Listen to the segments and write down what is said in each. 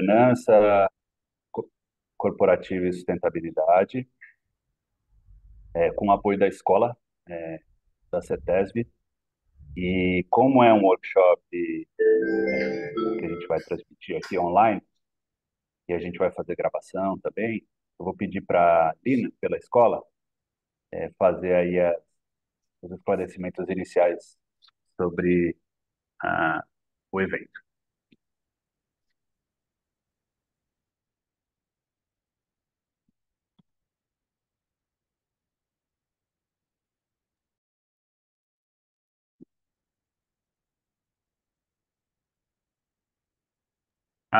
governança corporativa e sustentabilidade, é, com apoio da escola, é, da CETESB. E como é um workshop é, que a gente vai transmitir aqui online, e a gente vai fazer gravação também, eu vou pedir para a Lina, pela escola, é, fazer aí a, os esclarecimentos iniciais sobre a, o evento.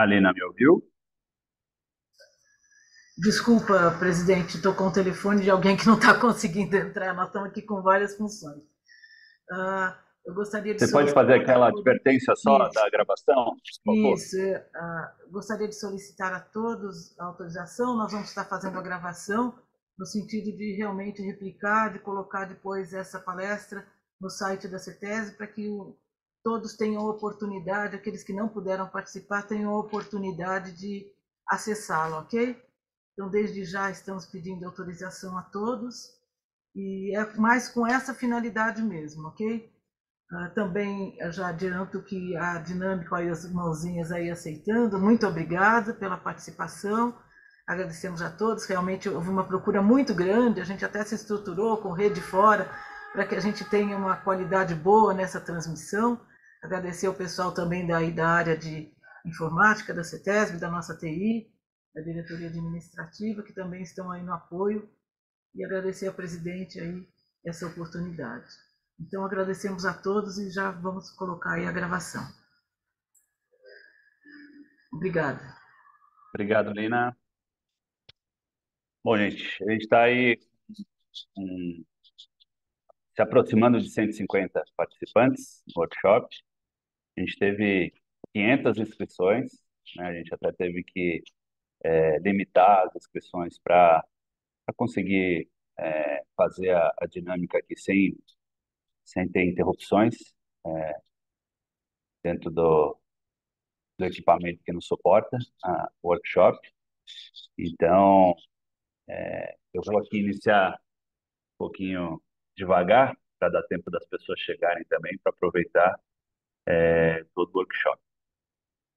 Alena, me ouviu? Desculpa, presidente, estou com o telefone de alguém que não está conseguindo entrar. Nós estamos aqui com várias funções. Uh, eu gostaria de Você pode fazer aquela advertência só Isso. da gravação? Isso. Uh, gostaria de solicitar a todos a autorização. Nós vamos estar fazendo a gravação no sentido de realmente replicar, de colocar depois essa palestra no site da CETESB para que o, todos tenham oportunidade, aqueles que não puderam participar tenham oportunidade de acessá-lo, ok? Então, desde já estamos pedindo autorização a todos e é mais com essa finalidade mesmo, ok? Uh, também já adianto que a dinâmica, aí as mãozinhas aí aceitando, muito obrigada pela participação, agradecemos a todos, realmente houve uma procura muito grande, a gente até se estruturou com rede fora para que a gente tenha uma qualidade boa nessa transmissão. Agradecer ao pessoal também da, da área de informática, da CETESB, da nossa TI, da diretoria administrativa, que também estão aí no apoio, e agradecer ao presidente aí essa oportunidade. Então, agradecemos a todos e já vamos colocar aí a gravação. Obrigada. Obrigado, Lina. Bom, gente, a gente está aí um, se aproximando de 150 participantes no workshop. A gente teve 500 inscrições, né? a gente até teve que é, limitar as inscrições para conseguir é, fazer a, a, dinâmica aqui sem, sem ter interrupções é, dentro do, do equipamento que nos suporta, a workshop. Então, é, eu vou aqui iniciar um pouquinho devagar, para dar tempo das pessoas chegarem também, para aproveitar é, todo o workshop.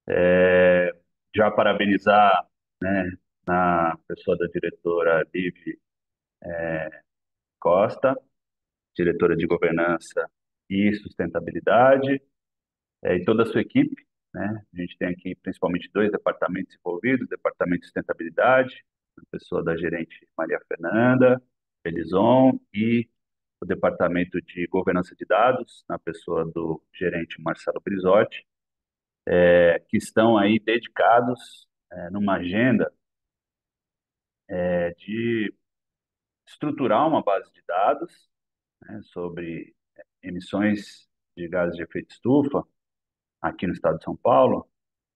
É, já parabenizar né, na pessoa da diretora Liv é, Costa, diretora de governança e sustentabilidade, é, e toda a sua equipe. Né? A gente tem aqui principalmente dois departamentos envolvidos, o departamento de sustentabilidade, a pessoa da gerente Maria Fernanda Elison e o Departamento de Governança de Dados, na pessoa do gerente Marcelo Brizotti, é, que estão aí dedicados é, numa agenda é, de estruturar uma base de dados né, sobre emissões de gases de efeito estufa aqui no estado de São Paulo,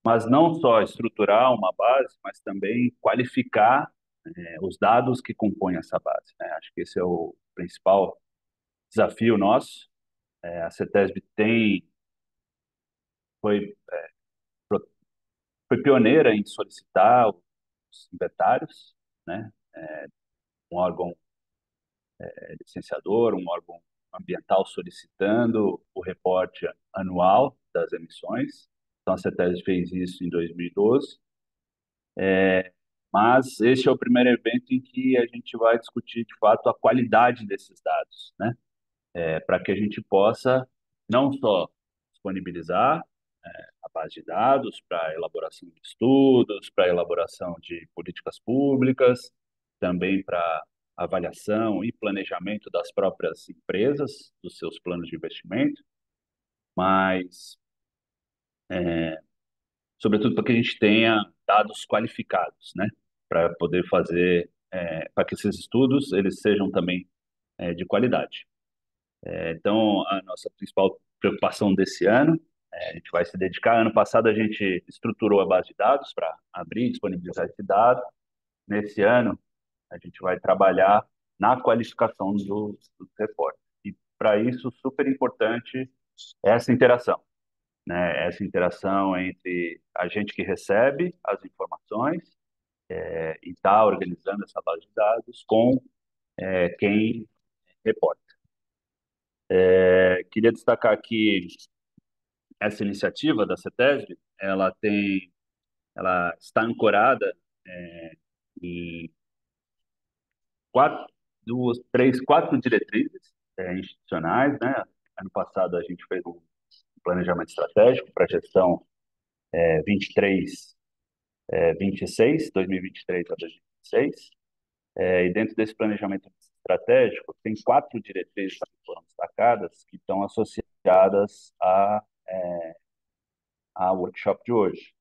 mas não só estruturar uma base, mas também qualificar é, os dados que compõem essa base. Né? Acho que esse é o principal desafio nosso. É, a CETESB tem foi, é, foi pioneira em solicitar os inventários, né? É, um órgão é, licenciador, um órgão ambiental solicitando o reporte anual das emissões. Então, a CETESB fez isso em 2012. É, mas este é o primeiro evento em que a gente vai discutir, de fato, a qualidade desses dados, né? é, para que a gente possa não só disponibilizar é, a base de dados para elaboração de estudos, para elaboração de políticas públicas, também para avaliação e planejamento das próprias empresas, dos seus planos de investimento, mas, é, sobretudo, para que a gente tenha dados qualificados, né? para poder fazer, é, para que esses estudos eles sejam também é, de qualidade. É, então, a nossa principal preocupação desse ano, é, a gente vai se dedicar. Ano passado, a gente estruturou a base de dados para abrir e disponibilizar esse dado. Nesse ano, a gente vai trabalhar na qualificação dos, dos reportes. E, para isso, super importante é essa interação. Né? Essa interação entre a gente que recebe as informações é, e está organizando essa base de dados com é, quem reporta. É, queria destacar que essa iniciativa da CETESB, ela tem, ela está ancorada é, em quatro, duas, três, quatro diretrizes é, institucionais, né? Ano passado a gente fez um planejamento estratégico para a gestão é, 23, é, 26, 2023 a 2026, é, e dentro desse planejamento estratégico, tem quatro diretrizes que foram destacadas, que estão associadas a, é, a workshop de hoje.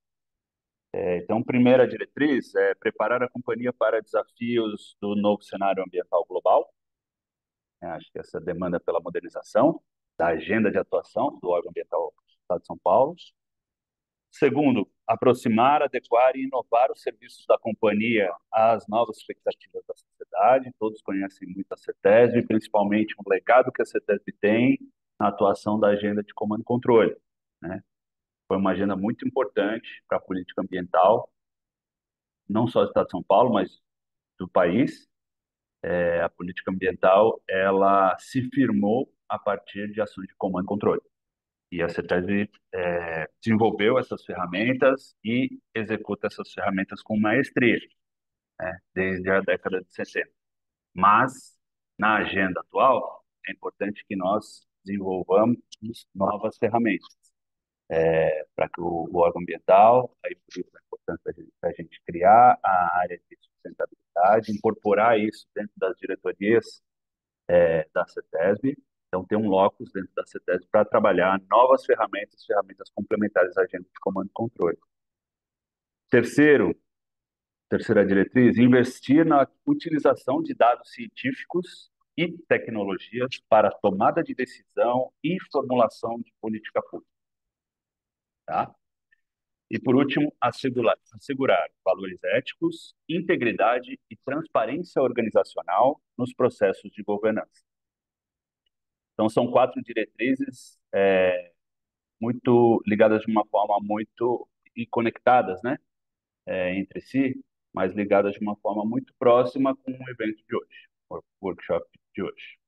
É, então, primeira diretriz é preparar a companhia para desafios do novo cenário ambiental global. É, acho que essa demanda pela modernização da agenda de atuação do órgão ambiental do Estado de São Paulo. Segundo, aproximar, adequar e inovar os serviços da companhia às novas expectativas da sociedade. Todos conhecem muito a CETESB, principalmente o legado que a CETESB tem na atuação da agenda de comando e controle. Né? Foi uma agenda muito importante para a política ambiental, não só do Estado de São Paulo, mas do país. É, a política ambiental ela se firmou a partir de ações de comando e controle. E a CETESB é, desenvolveu essas ferramentas e executa essas ferramentas com maestria, né, desde a década de 60. Mas, na agenda atual, é importante que nós desenvolvamos novas ferramentas é, para que o, o, órgão ambiental, aí por isso é importante a gente criar a área de sustentabilidade, incorporar isso dentro das diretorias é, da CETESB então, tem um locus dentro da CETESB para trabalhar novas ferramentas, ferramentas complementares à agenda de comando e controle. Terceiro, terceira diretriz, investir na utilização de dados científicos e tecnologias para tomada de decisão e formulação de política pública. Tá? E, por último, assegurar, assegurar valores éticos, integridade e transparência organizacional nos processos de governança. Então, são quatro diretrizes é, muito ligadas de uma forma muito e conectadas, né, é, entre si, mas ligadas de uma forma muito próxima com o evento de hoje, o workshop de hoje.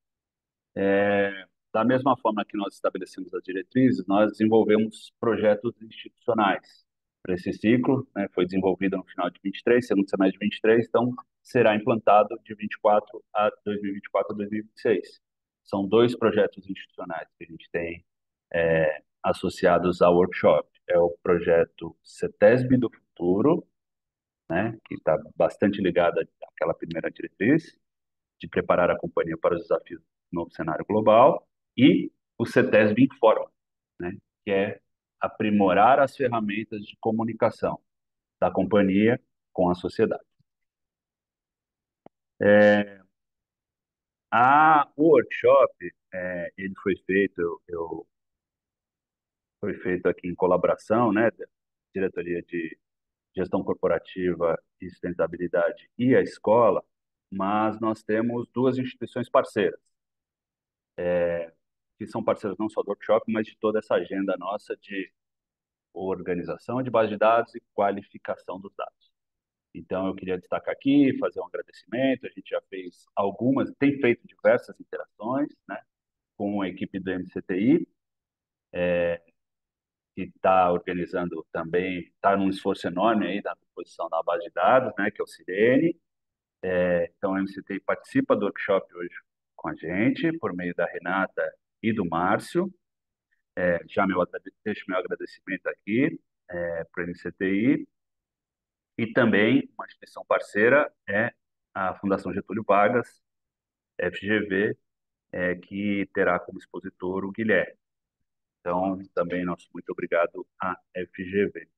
É, da mesma forma que nós estabelecemos as diretrizes, nós desenvolvemos projetos institucionais para esse ciclo, né, foi desenvolvido no final de 23, segundo semestre de 23, então será implantado de 24 a 2024 a 2026. São dois projetos institucionais que a gente tem é, associados ao workshop. É o projeto CETESB do Futuro, né, que está bastante ligado àquela primeira diretriz, de preparar a companhia para os desafios do novo cenário global, e o CETESB Informa, né, que é aprimorar as ferramentas de comunicação da companhia com a sociedade. É, ah, o workshop, é, ele foi feito, eu, eu- foi feito aqui em colaboração, né, da Diretoria de Gestão Corporativa e Sustentabilidade e a escola, mas nós temos duas instituições parceiras, é, que são parceiras não só do workshop, mas de toda essa agenda nossa de organização de base de dados e qualificação dos dados. Então, eu queria destacar aqui, fazer um agradecimento. A gente já fez algumas, tem feito diversas interações né, com a equipe do MCTI, é, que está organizando também, está num esforço enorme aí da composição da base de dados, né, que é o Sirene. É, então, o MCTI participa do workshop hoje com a gente, por meio da Renata e do Márcio. É, já meu, deixo meu agradecimento aqui é, para o MCTI e também, uma instituição parceira é a Fundação Getúlio Vargas, FGV, é, que terá como expositor o Guilherme. Então, também nosso muito obrigado à FGV.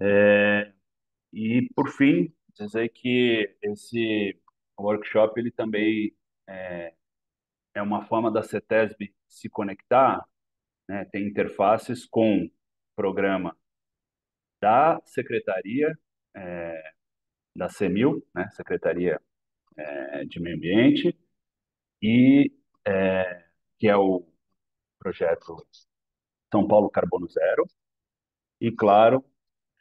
É, e, por fim, dizer que esse workshop ele também é, é uma forma da CETESB se conectar, né, tem interfaces com o programa da Secretaria é, da CEMIL, né, Secretaria é, de Meio Ambiente, e é, que é o projeto São Paulo Carbono Zero, e claro,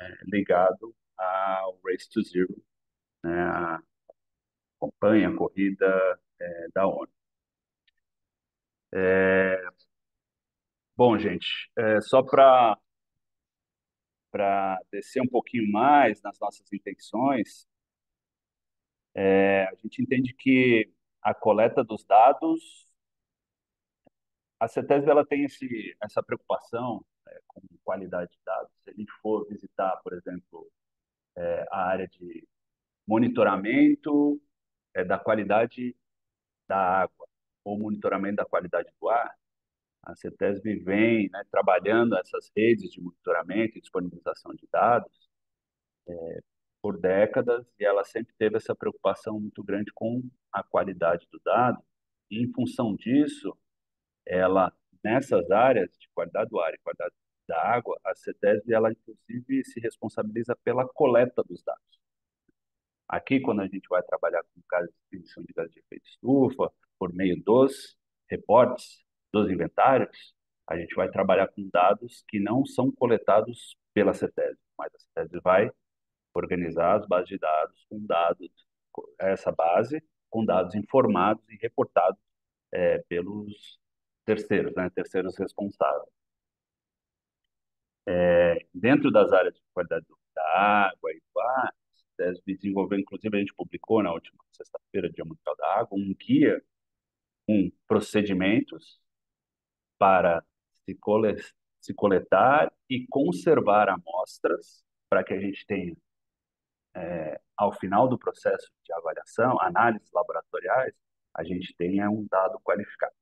é, ligado ao Race to Zero, né, a campanha, a corrida é, da ONU. É, bom, gente, só para para descer um pouquinho mais nas nossas intenções, é, a gente entende que a coleta dos dados, a CETESB ela tem esse, essa preocupação é, com qualidade de dados. Se ele for visitar, por exemplo, é, a área de monitoramento é, da qualidade da água ou monitoramento da qualidade do ar, a CETESB vem né, trabalhando essas redes de monitoramento e disponibilização de dados é, por décadas e ela sempre teve essa preocupação muito grande com a qualidade do dado. E em função disso, ela nessas áreas de qualidade do ar e qualidade da água, a CETESB ela inclusive se responsabiliza pela coleta dos dados. Aqui, quando a gente vai trabalhar com casos de emissão de gases de efeito estufa, por meio dos reportes, dos inventários, a gente vai trabalhar com dados que não são coletados pela CETESB, mas a CETESB vai organizar as bases de dados com dados, essa base com dados informados e reportados é, pelos terceiros, né, terceiros responsáveis. É, dentro das áreas de qualidade da água e do ar, a CETESB desenvolveu, inclusive a gente publicou na última sexta-feira, Dia Mundial da Água, um guia com procedimentos para se, cole, se coletar e conservar amostras para que a gente tenha, é, ao final do processo de avaliação, análises laboratoriais, a gente tenha um dado qualificado.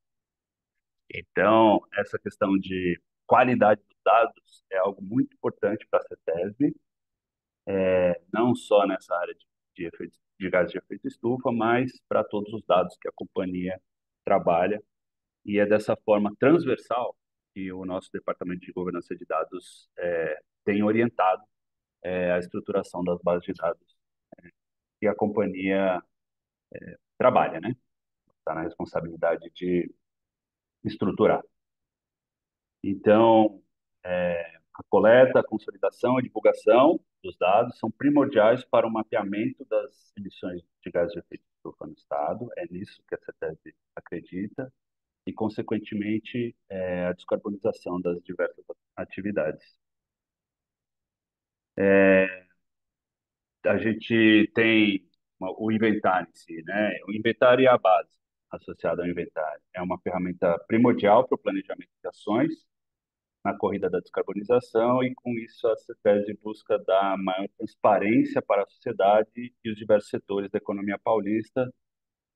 Então, essa questão de qualidade dos dados é algo muito importante para a CETESB, é, eh, não só nessa área de, de, efeito, de gás de efeito estufa, mas para todos os dados que a companhia trabalha e é dessa forma transversal que o nosso departamento de governança de dados é, tem orientado é, a estruturação das bases de dados é, que a companhia é, trabalha, né? Está na responsabilidade de estruturar. Então, é, a coleta, a consolidação e divulgação dos dados são primordiais para o mapeamento das emissões de gás de efeito estufa no Estado. É nisso que a CETESB acredita e, consequentemente, é, a descarbonização das diversas atividades. É, a gente tem o inventário em si, né? O inventário é a base associada ao inventário. É uma ferramenta primordial para o planejamento de ações na corrida da descarbonização e, com isso, a CETESB busca dar maior transparência para a sociedade e os diversos setores da economia paulista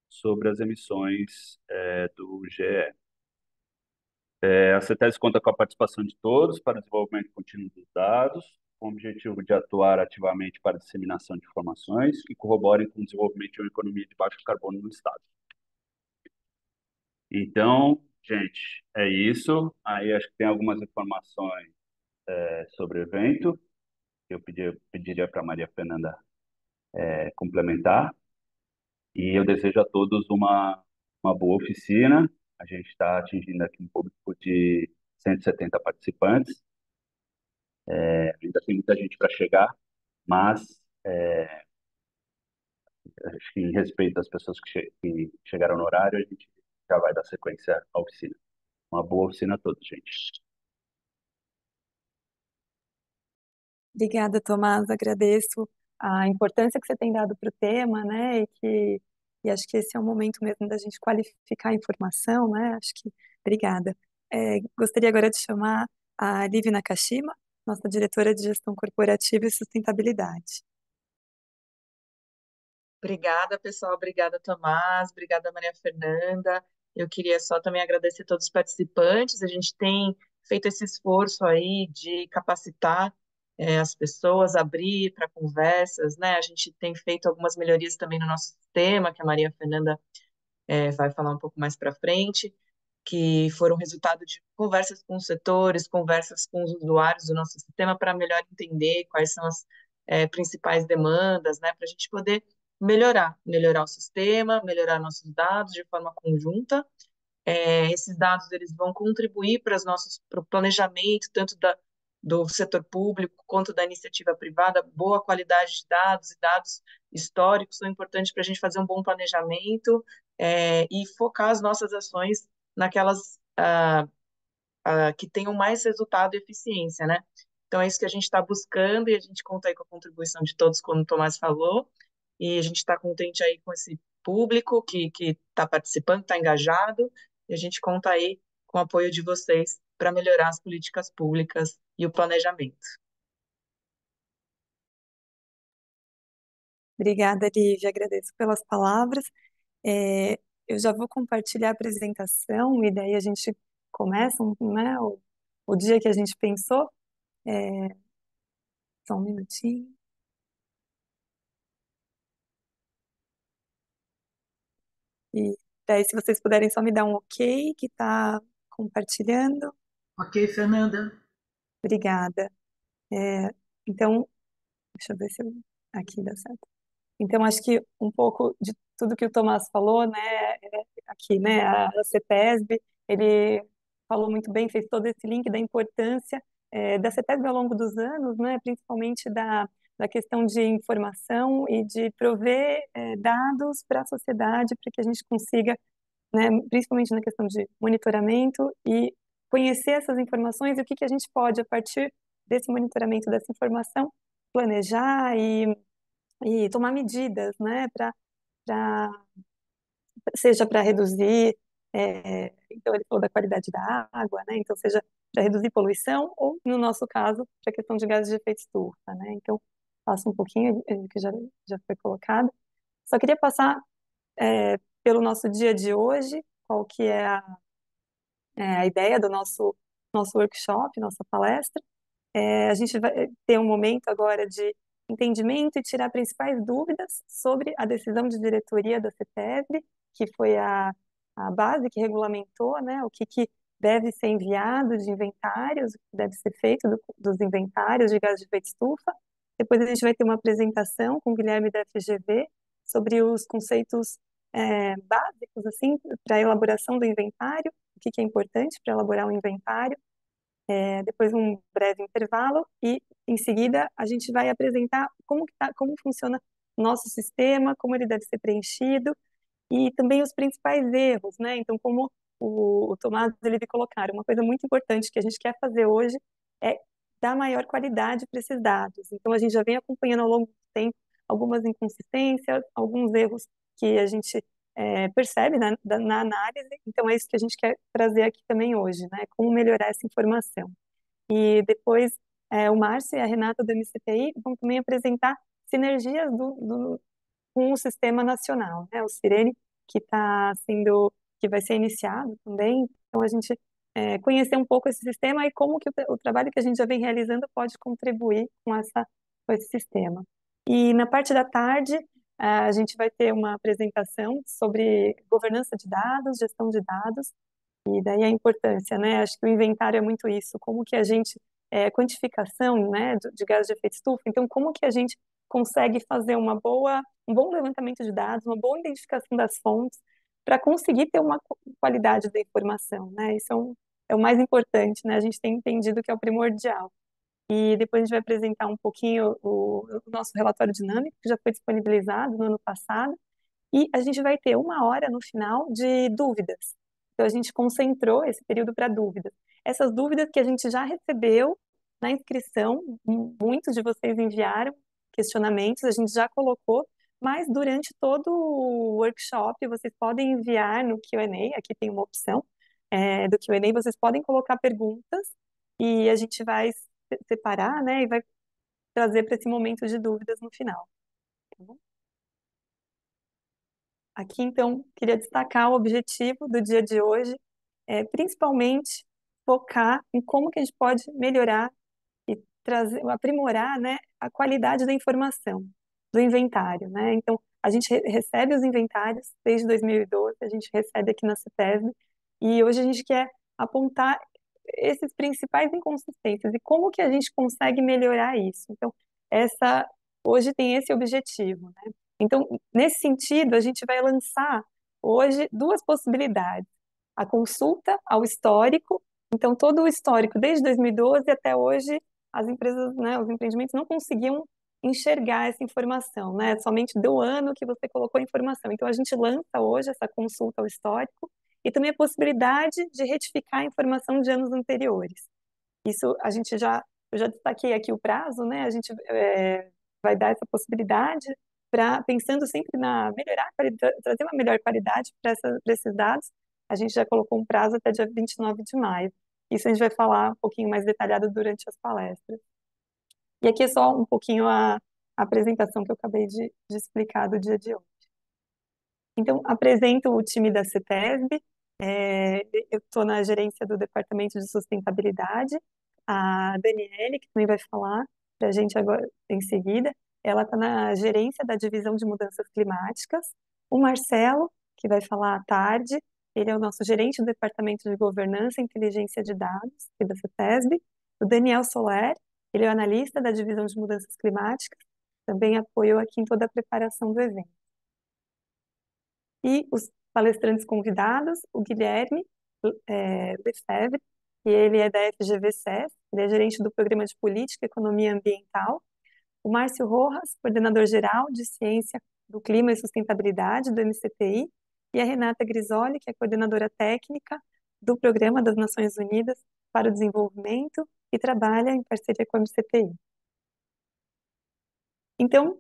sobre as emissões é, do GE. É, eh, a CETES conta com a participação de todos para o desenvolvimento contínuo dos dados, com o objetivo de atuar ativamente para a disseminação de informações que corroborem com o desenvolvimento de uma economia de baixo carbono no Estado. Então, gente, é isso. Aí acho que tem algumas informações é, sobre o evento. Eu, pedi, eu pediria para a Maria Fernanda é, complementar. E eu desejo a todos uma, uma boa oficina. A gente está atingindo aqui um público de 170 participantes. É, ainda tem muita gente para chegar, mas é, acho que em respeito às pessoas que, che que chegaram no horário, a gente já vai dar sequência à oficina. Uma boa oficina a todos, gente. Obrigada, Tomás. Agradeço a importância que você tem dado para o tema, né? E que e acho que esse é o momento mesmo da gente qualificar a informação, né? Acho que obrigada. É, gostaria agora de chamar a Liv Nakashima, nossa diretora de Gestão Corporativa e Sustentabilidade. Obrigada, pessoal. Obrigada, Tomás. Obrigada, Maria Fernanda. Eu queria só também agradecer a todos os participantes. A gente tem feito esse esforço aí de capacitar é, as pessoas, abrir para conversas, né? A gente tem feito algumas melhorias também no nosso sistema, que a Maria Fernanda é, vai falar um pouco mais para frente, que foram resultado de conversas com os setores, conversas com os usuários do nosso sistema para melhor entender quais são as é, principais demandas, né? Para a gente poder melhorar, melhorar o sistema, melhorar nossos dados de forma conjunta. É, esses dados eles vão contribuir para os nossos para o planejamento tanto da, do setor público quanto da iniciativa privada, boa qualidade de dados e dados históricos são importantes para a gente fazer um bom planejamento é, e focar as nossas ações naquelas ah, ah, que tenham mais resultado e eficiência, né? Então é isso que a gente está buscando e a gente conta aí com a contribuição de todos, como o Tomás falou, e a gente está contente aí com esse público que está participando, está engajado, e a gente conta aí com o apoio de vocês para melhorar as políticas públicas e o planejamento. Obrigada, Lívia. Agradeço pelas palavras. É, eu já vou compartilhar a apresentação e daí a gente começa né, o, o dia que a gente pensou. É, só um minutinho. E daí, se vocês puderem só me dar um ok que está compartilhando. Ok, Fernanda? Obrigada. É, então, deixa eu ver se eu... aqui dá certo. Então, acho que um pouco de tudo que o Tomás falou, né, é aqui, né, a CETESB, ele falou muito bem, fez todo esse link da importância é, da CETESB ao longo dos anos, né, principalmente da, da questão de informação e de prover é, dados para a sociedade para que a gente consiga, né, principalmente na questão de monitoramento e conhecer essas informações e o que, que a gente pode, a partir desse monitoramento dessa informação, planejar e, e tomar medidas, né, para seja para reduzir, é, então ele falou da qualidade da água, né, então seja para reduzir poluição ou, no nosso caso, para a questão de gases de efeito estufa, né, então passa um pouquinho é, que já, já foi colocado. Só queria passar é, pelo nosso dia de hoje, qual que é a, é, a ideia do nosso, nosso workshop, nossa palestra, é, a gente vai é, ter um momento agora de entendimento e tirar principais dúvidas sobre a decisão de diretoria da CETESB, que foi a, a base que regulamentou né, o que, que deve ser enviado de inventários, o que deve ser feito do, dos inventários de gás de efeito estufa. Depois a gente vai ter uma apresentação com o Guilherme da FGV sobre os conceitos é, básicos assim para a elaboração do inventário, o que, que é importante para elaborar um inventário, é, depois um breve intervalo e em seguida a gente vai apresentar como, tá, como funciona o nosso sistema, como ele deve ser preenchido e também os principais erros, né? Então, como o, o Tomás ele colocar, uma coisa muito importante que a gente quer fazer hoje é dar maior qualidade para esses dados. Então, a gente já vem acompanhando ao longo do tempo algumas inconsistências, alguns erros que a gente é, percebe na, na, análise, então é isso que a gente quer trazer aqui também hoje, né? Como melhorar essa informação. E depois é, o Márcio e a Renata do MCTI vão também apresentar sinergias do, do, com o sistema nacional, né? O Sirene, que está sendo, que vai ser iniciado também, então a gente é, conhecer um pouco esse sistema e como que o, o, trabalho que a gente já vem realizando pode contribuir com, essa, com esse sistema. E na parte da tarde, a gente vai ter uma apresentação sobre governança de dados, gestão de dados, e daí a importância, né? Acho que o inventário é muito isso, como que a gente, é, quantificação, né, de gás de efeito estufa, então como que a gente consegue fazer uma boa, um bom levantamento de dados, uma boa identificação das fontes, para conseguir ter uma qualidade da informação, né? Isso é, um, é o mais importante, né? A gente tem entendido que é o primordial. E depois a gente vai apresentar um pouquinho o, o nosso relatório dinâmico, que já foi disponibilizado no ano passado. E a gente vai ter uma hora no final de dúvidas. Então a gente concentrou esse período para dúvidas. Essas dúvidas que a gente já recebeu na inscrição, muitos de vocês enviaram questionamentos, a gente já colocou, mas durante todo o workshop vocês podem enviar no Q&A, aqui tem uma opção é, do Q&A, vocês podem colocar perguntas e a gente vai separar, né? E vai trazer para esse momento de dúvidas no final. Tá bom? Aqui, então, queria destacar o objetivo do dia de hoje, é, principalmente focar em como que a gente pode melhorar e trazer, aprimorar, né, a qualidade da informação, do inventário, né? Então, a gente re recebe os inventários desde 2012, a gente recebe aqui na CETESB, e hoje a gente quer apontar esses principais inconsistências e como que a gente consegue melhorar isso. Então, essa hoje tem esse objetivo, né? Então, nesse sentido, a gente vai lançar hoje duas possibilidades: a consulta ao histórico. Então, todo o histórico desde 2012 até hoje, as empresas, né, os empreendimentos não conseguiam enxergar essa informação, né? Somente do ano que você colocou a informação. Então, a gente lança hoje essa consulta ao histórico e também a possibilidade de retificar a informação de anos anteriores. Isso a gente já, eu já destaquei aqui o prazo, né? A gente é, vai dar essa possibilidade para pensando sempre na melhorar, trazer uma melhor qualidade para esses dados. A gente já colocou um prazo até dia 29 de maio. Isso a gente vai falar um pouquinho mais detalhado durante as palestras. E aqui é só um pouquinho a, a apresentação que eu acabei de, de explicar do dia de hoje. Então, apresento o time da CETESB, é, eu estou na gerência do Departamento de Sustentabilidade. A Daniele, que também vai falar para a gente agora em seguida, ela está na gerência da Divisão de Mudanças Climáticas. O Marcelo, que vai falar à tarde, ele é o nosso gerente do Departamento de Governança e Inteligência de Dados, aqui da CETESB. O Daniel Soler, ele é o analista da Divisão de Mudanças Climáticas, também apoiou aqui em toda a preparação do evento. E os palestrantes convidados, o Guilherme é, Lefebvre, e ele é da FGV-SES, ele é gerente do Programa de Política, Economia Ambiental, o Márcio Rojas, coordenador-geral de Ciência do Clima e Sustentabilidade do MCTI, e a Renata Grisoli, que é coordenadora técnica do Programa das Nações Unidas para o Desenvolvimento e trabalha em parceria com o MCTI. Então,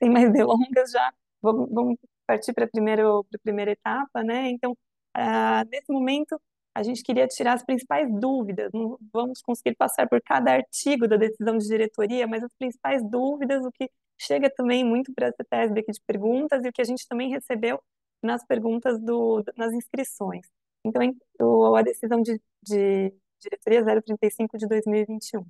sem mais delongas, já vamos, vamos partir para a primeira etapa, né? Então, uh, nesse momento, a gente queria tirar as principais dúvidas. Não vamos conseguir passar por cada artigo da decisão de diretoria, mas as principais dúvidas, o que chega também muito para essa tese aqui de perguntas e o que a gente também recebeu nas perguntas do, nas inscrições. Então, o, a decisão de, de diretoria 035 de 2021.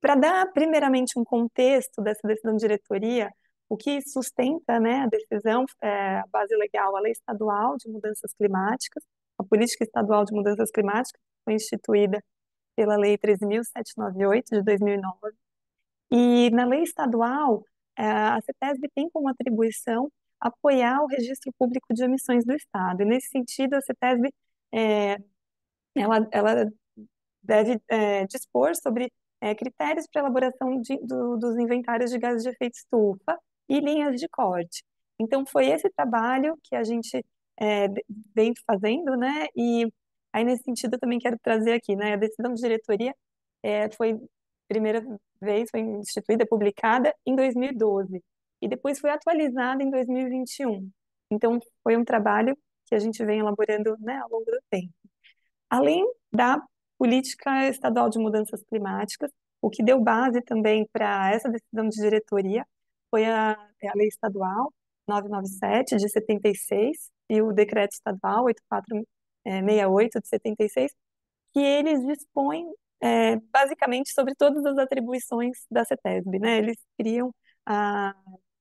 Para dar primeiramente um contexto dessa decisão de diretoria, o que sustenta né, a decisão é a base legal, a Lei é Estadual de Mudanças Climáticas, a Política Estadual de Mudanças Climáticas, foi instituída pela Lei 13.798 de 2009. E na Lei Estadual, é, a CETESB tem como atribuição apoiar o registro público de emissões do Estado. E nesse sentido, a CETESB é, ela, ela deve é, dispor sobre é, critérios para elaboração de, do, dos inventários de gases de efeito estufa e linhas de corte. Então, foi esse trabalho que a gente é, vem fazendo, né? E aí, nesse sentido, eu também quero trazer aqui, né? A decisão de diretoria é, foi, primeira vez, foi instituída, publicada em 2012 e depois foi atualizada em 2021. Então, foi um trabalho que a gente vem elaborando né, ao longo do tempo. Além da política estadual de mudanças climáticas, o que deu base também para essa decisão de diretoria foi a, é a lei estadual 997 de 76 e o decreto estadual 8468 é, de 76, que eles dispõem é, basicamente sobre todas as atribuições da CETESB, né? Eles criam a,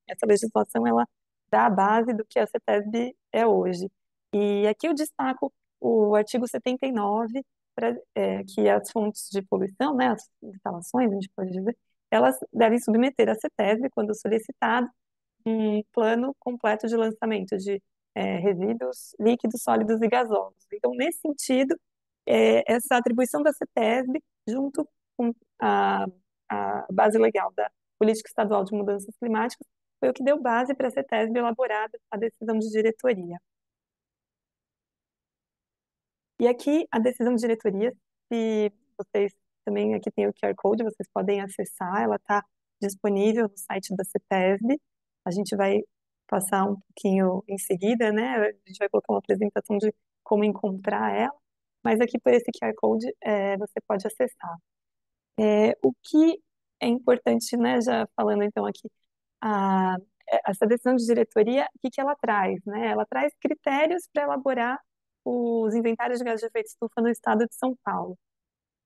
essa legislação, ela dá a base do que a CETESB é hoje. E aqui eu destaco o artigo 79, pra, é, que as fontes de poluição, né, as instalações, a gente pode dizer, elas devem submeter à CETESB, quando solicitado, um plano completo de lançamento de é, resíduos líquidos, sólidos e gasosos. Então, nesse sentido, é, essa atribuição da CETESB, junto com a, a base legal da Política Estadual de Mudanças Climáticas, foi o que deu base para a CETESB elaborar a decisão de diretoria. E aqui, a decisão de diretoria, se vocês também aqui tem o QR Code, vocês podem acessar, ela está disponível no site da CETESB. A gente vai passar um pouquinho em seguida, né? A gente vai colocar uma apresentação de como encontrar ela, mas aqui por esse QR Code é, você pode acessar. É, o que é importante, né, já falando então aqui, a, é, essa decisão de diretoria, o que, que ela traz? Né? Ela traz critérios para elaborar os inventários de gás de efeito estufa no estado de São Paulo.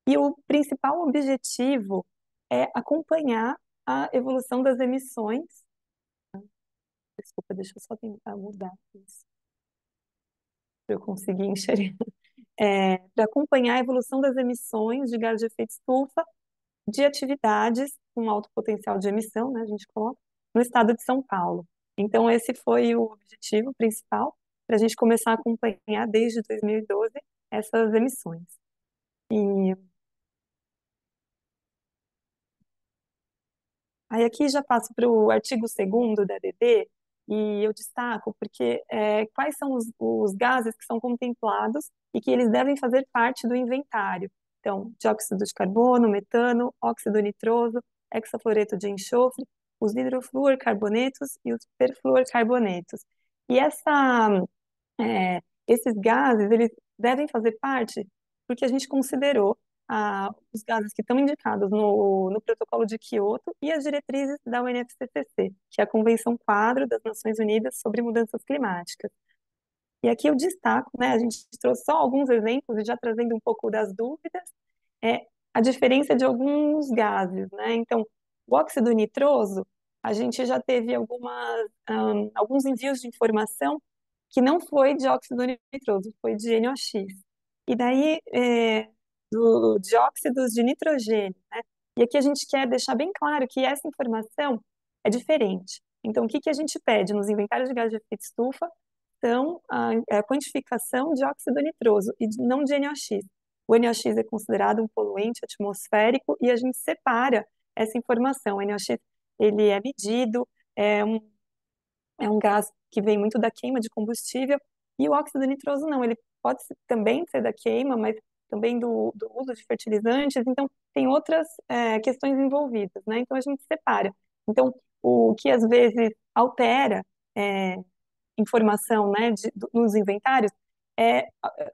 E o principal objetivo é acompanhar a evolução das emissões. Desculpa, deixa eu só tentar mudar isso. Para eu conseguir enxergar. É, para acompanhar a evolução das emissões de gás de efeito estufa de atividades com alto potencial de emissão, né, a gente coloca, no estado de São Paulo. Então, esse foi o objetivo principal, para a gente começar a acompanhar desde 2012 essas emissões. E Aí aqui já passo para o artigo 2 da DD, e eu destaco porque é, quais são os, os, gases que são contemplados e que eles devem fazer parte do inventário. Então, dióxido de carbono, metano, óxido nitroso, hexafluoreto de enxofre, os hidrofluorcarbonetos e os perfluorcarbonetos. E essa, é, esses gases, eles devem fazer parte porque a gente considerou os gases que estão indicados no, no Protocolo de Quioto e as diretrizes da UNFCCC, que é a Convenção Quadro das Nações Unidas sobre Mudanças Climáticas. E aqui eu destaco, né, a gente trouxe só alguns exemplos e já trazendo um pouco das dúvidas, é a diferença de alguns gases, né? Então, o óxido nitroso, a gente já teve algumas, um, alguns envios de informação que não foi de óxido nitroso, foi de NOx. E daí, é, do dióxido de nitrogênio, né? E aqui a gente quer deixar bem claro que essa informação é diferente. Então, o que, que a gente pede nos inventários de gás de efeito estufa são a, é a quantificação de óxido nitroso e não de NOx. O NOx é considerado um poluente atmosférico e a gente separa essa informação. O NOx ele é medido, é um, é um gás que vem muito da queima de combustível e o óxido nitroso não, ele pode também ser da queima, mas também do, do uso de fertilizantes, então tem outras é, questões envolvidas, né? Então a gente separa. Então, o que às vezes altera é, informação né, de, nos inventários é,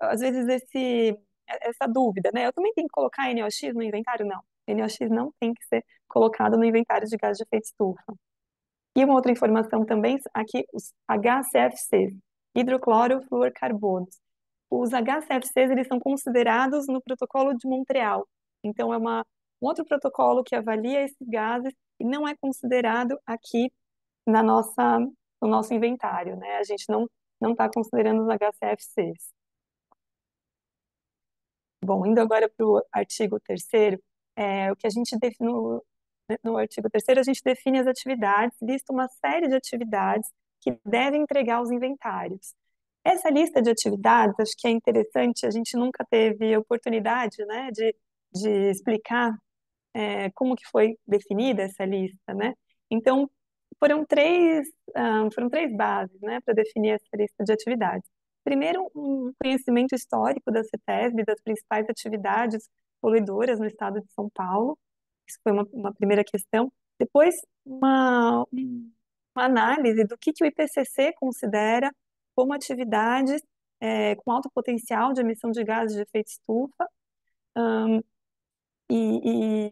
às vezes, esse, é, essa dúvida, né? Eu também tenho que colocar NOx no inventário? Não. NOx não tem que ser colocado no inventário de gás de efeito estufa. E uma outra informação também, aqui os HCFCs, hidroclorofluorcarbonos os HCFCs eles são considerados no protocolo de Montreal. Então, é uma, um outro protocolo que avalia esses gases e não é considerado aqui na nossa, no nosso inventário, né? A gente não não está considerando os HCFCs. Bom, indo agora para o artigo 3 é, o que a gente no, no artigo 3 a gente define as atividades, lista uma série de atividades que devem entregar os inventários. Essa lista de atividades, acho que é interessante, a gente nunca teve oportunidade, né, de, de explicar é, como que foi definida essa lista, né? Então, foram três, um, ah, foram três bases, né, para definir essa lista de atividades. Primeiro, um conhecimento histórico da CETESB, das principais atividades poluidoras no estado de São Paulo. Isso foi uma, uma primeira questão. Depois, uma, uma análise do que, que o IPCC considera como atividades é, eh, com alto potencial de emissão de gases de efeito estufa. Um, e,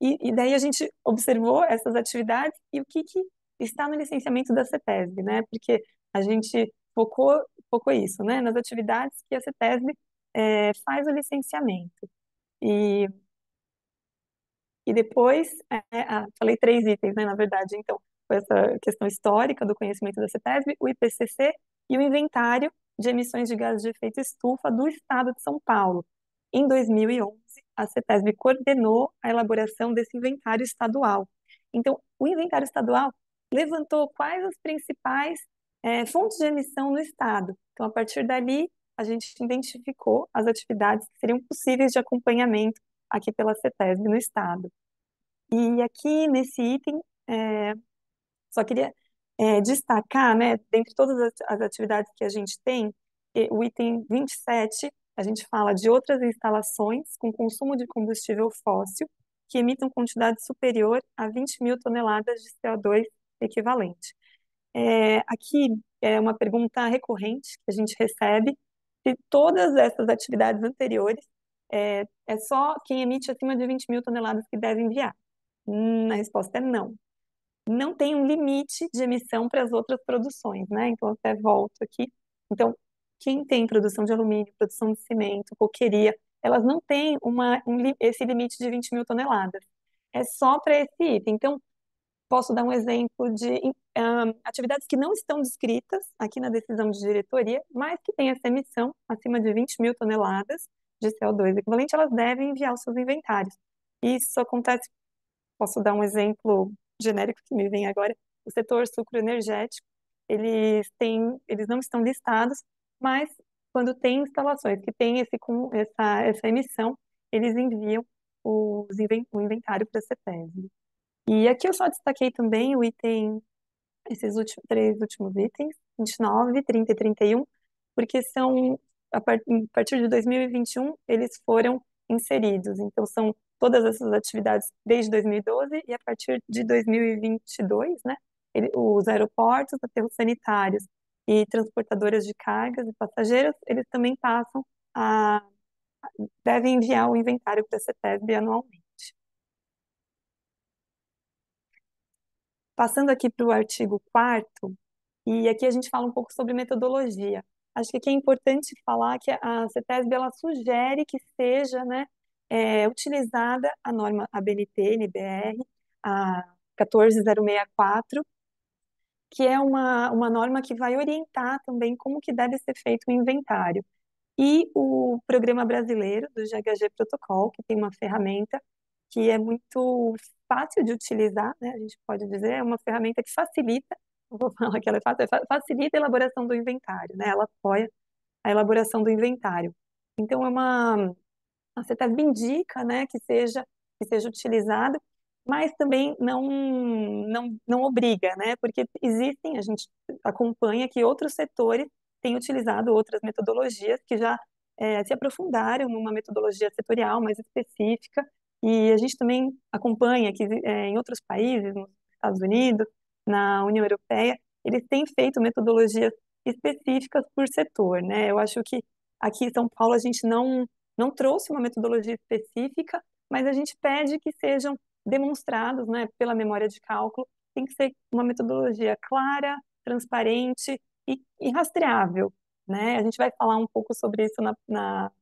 e, e, daí a gente observou essas atividades e o que, que está no licenciamento da CETESB, né? Porque a gente focou, focou isso, né? Nas atividades que a CETESB é, eh, faz o licenciamento. E, e depois, é, é, ah, falei três itens, né? Na verdade, então, foi essa questão histórica do conhecimento da CETESB, o IPCC e o inventário de emissões de gases de efeito estufa do Estado de São Paulo. Em 2011, a CETESB coordenou a elaboração desse inventário estadual. Então, o inventário estadual levantou quais as principais é, fontes de emissão no Estado. Então, a partir dali, a gente identificou as atividades que seriam possíveis de acompanhamento aqui pela CETESB no Estado. E aqui nesse item, é, só queria é, destacar, né, dentre todas as, atividades que a gente tem, o item 27, a gente fala de outras instalações com consumo de combustível fóssil que emitam quantidade superior a 20 mil toneladas de CO2 equivalente. É, aqui é uma pergunta recorrente que a gente recebe, se todas essas atividades anteriores é, é só quem emite acima de 20 mil toneladas que deve enviar. Hum, a resposta é não não tem um limite de emissão para as outras produções, né? Então, até volto aqui. Então, quem tem produção de alumínio, produção de cimento, coqueria, elas não têm uma, um, esse limite de 20 mil toneladas. É só para esse item. Então, posso dar um exemplo de um, atividades que não estão descritas aqui na decisão de diretoria, mas que têm essa emissão acima de 20 mil toneladas de CO2 equivalente, elas devem enviar os seus inventários. Isso acontece, posso dar um exemplo genérico que me vem agora, o setor sucro energético, eles têm, eles não estão listados, mas quando tem instalações que têm esse com essa essa emissão, eles enviam os, o inventário para a CETESB. E aqui eu só destaquei também o item esses últimos, três últimos itens, 29, 30 e 31, porque são a, partir de 2021 eles foram inseridos. Então são todas essas atividades desde 2012 e a partir de 2022, né, ele, os aeroportos, aterros sanitários e transportadoras de cargas e passageiros, eles também passam a devem enviar o inventário para a CETESB anualmente. Passando aqui para o artigo 4 e aqui a gente fala um pouco sobre metodologia. Acho que aqui é importante falar que a CETESB ela sugere que seja, né, é utilizada a norma ABNT, NBR, a 14064, que é uma, uma norma que vai orientar também como que deve ser feito o inventário. E o programa brasileiro do GHG Protocol, que tem uma ferramenta que é muito fácil de utilizar, né? a gente pode dizer, é uma ferramenta que facilita, vou falar que ela é fácil, é facilita a elaboração do inventário, né? ela apoia a elaboração do inventário. Então, é uma, a CETESB indica né, que, seja, que seja utilizado mas também não, não, não obriga, né, porque existem, a gente acompanha que outros setores têm utilizado outras metodologias que já é, se aprofundaram numa metodologia setorial mais específica, e a gente também acompanha que é, em outros países, nos Estados Unidos, na União Europeia, eles têm feito metodologias específicas por setor, né? Eu acho que aqui em São Paulo a gente não não trouxe uma metodologia específica, mas a gente pede que sejam demonstrados né, pela memória de cálculo, tem que ser uma metodologia clara, transparente e, e rastreável. Né? A gente vai falar um pouco sobre isso na, na,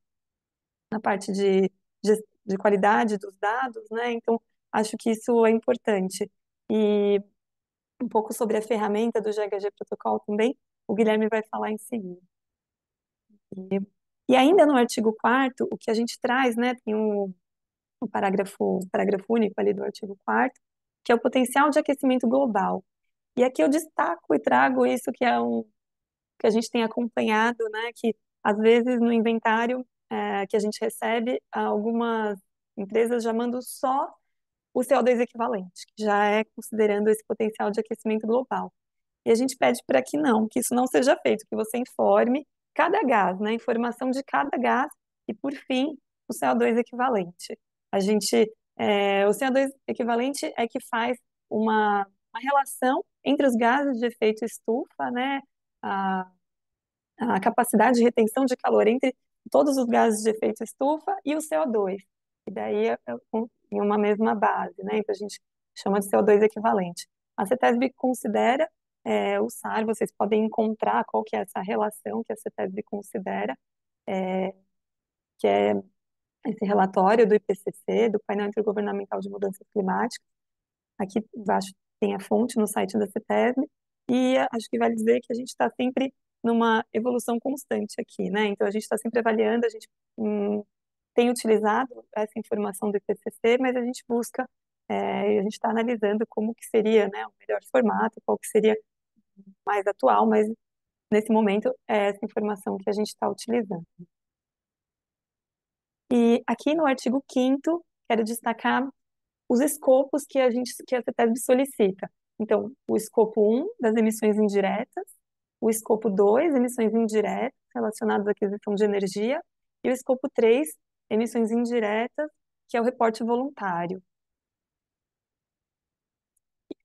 na parte de, de, de, qualidade dos dados, né? então acho que isso é importante. E um pouco sobre a ferramenta do GHG Protocol também, o Guilherme vai falar em seguida. E... E ainda no artigo 4 o que a gente traz, né, tem um, um parágrafo, parágrafo único ali do artigo 4 que é o potencial de aquecimento global. E aqui eu destaco e trago isso que é um que a gente tem acompanhado, né, que às vezes no inventário é, que a gente recebe, algumas empresas já mandam só o CO2 equivalente, que já é considerando esse potencial de aquecimento global. E a gente pede para que não, que isso não seja feito, que você informe cada gás, né? Informação de cada gás e, por fim, o CO2 equivalente. A gente, é, o CO2 equivalente é que faz uma, uma, relação entre os gases de efeito estufa, né? A, a capacidade de retenção de calor entre todos os gases de efeito estufa e o CO2. E daí é, é em uma mesma base, né? Então a gente chama de CO2 equivalente. A CETESB considera é, usar, vocês podem encontrar qual que é essa relação que a CETESB considera, é, que é esse relatório do IPCC, do Painel Intergovernamental de Mudanças Climáticas. Aqui embaixo tem a fonte no site da CETESB. E acho que vale dizer que a gente está sempre numa evolução constante aqui, né? Então, a gente está sempre avaliando, a gente hum, tem utilizado essa informação do IPCC, mas a gente busca, é, a gente está analisando como que seria né, o melhor formato, qual que seria mais atual, mas nesse momento é essa informação que a gente está utilizando. E aqui no artigo 5 quero destacar os escopos que a gente que a CETESB solicita. Então, o escopo 1 das emissões indiretas, o escopo 2, emissões indiretas relacionadas à aquisição de energia, e o escopo 3, emissões indiretas, que é o reporte voluntário.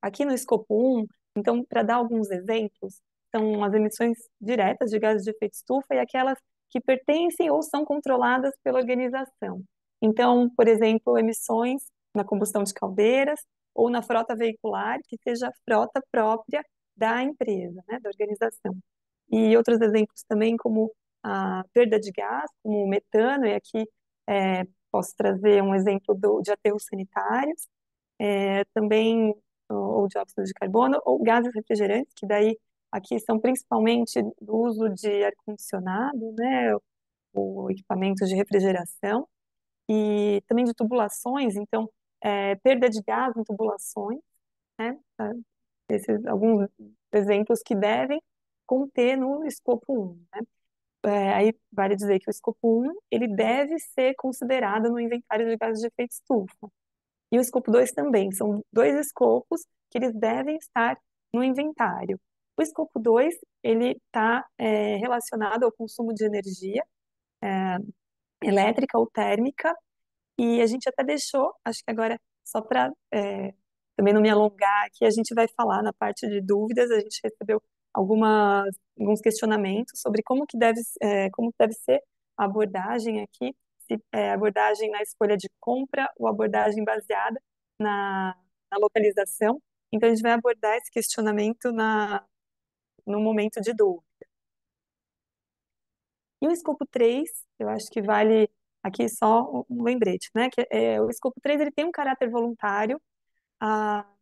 Aqui no escopo 1, então, para dar alguns exemplos, são as emissões diretas de gases de efeito estufa e aquelas que pertencem ou são controladas pela organização. Então, por exemplo, emissões na combustão de caldeiras ou na frota veicular, que seja frota própria da empresa, né, da organização. E outros exemplos também, como a perda de gás, como o metano, e aqui é, posso trazer um exemplo do, de aterros sanitários. É, também ou dióxido de carbono, ou gases refrigerantes, que daí aqui são principalmente do uso de ar-condicionado, né, ou equipamentos de refrigeração, e também de tubulações, então, é, perda de gás em tubulações, né, esses alguns exemplos que devem conter no escopo 1, né. É, aí vale dizer que o escopo 1, ele deve ser considerado no inventário de gases de efeito estufa, e o escopo 2 também. São dois escopos que eles devem estar no inventário. O escopo 2, ele está é, relacionado ao consumo de energia é, elétrica ou térmica, e a gente até deixou, acho que agora, só para é, também não me alongar aqui, a gente vai falar na parte de dúvidas, a gente recebeu algumas, alguns questionamentos sobre como que deve, é, como deve ser a abordagem aqui, é, abordagem na escolha de compra ou abordagem baseada na, na localização. Então, a gente vai abordar esse questionamento na, no momento de dúvida. E o escopo 3, eu acho que vale aqui só um lembrete, né? Que, é, o escopo 3 ele tem um caráter voluntário a, ah,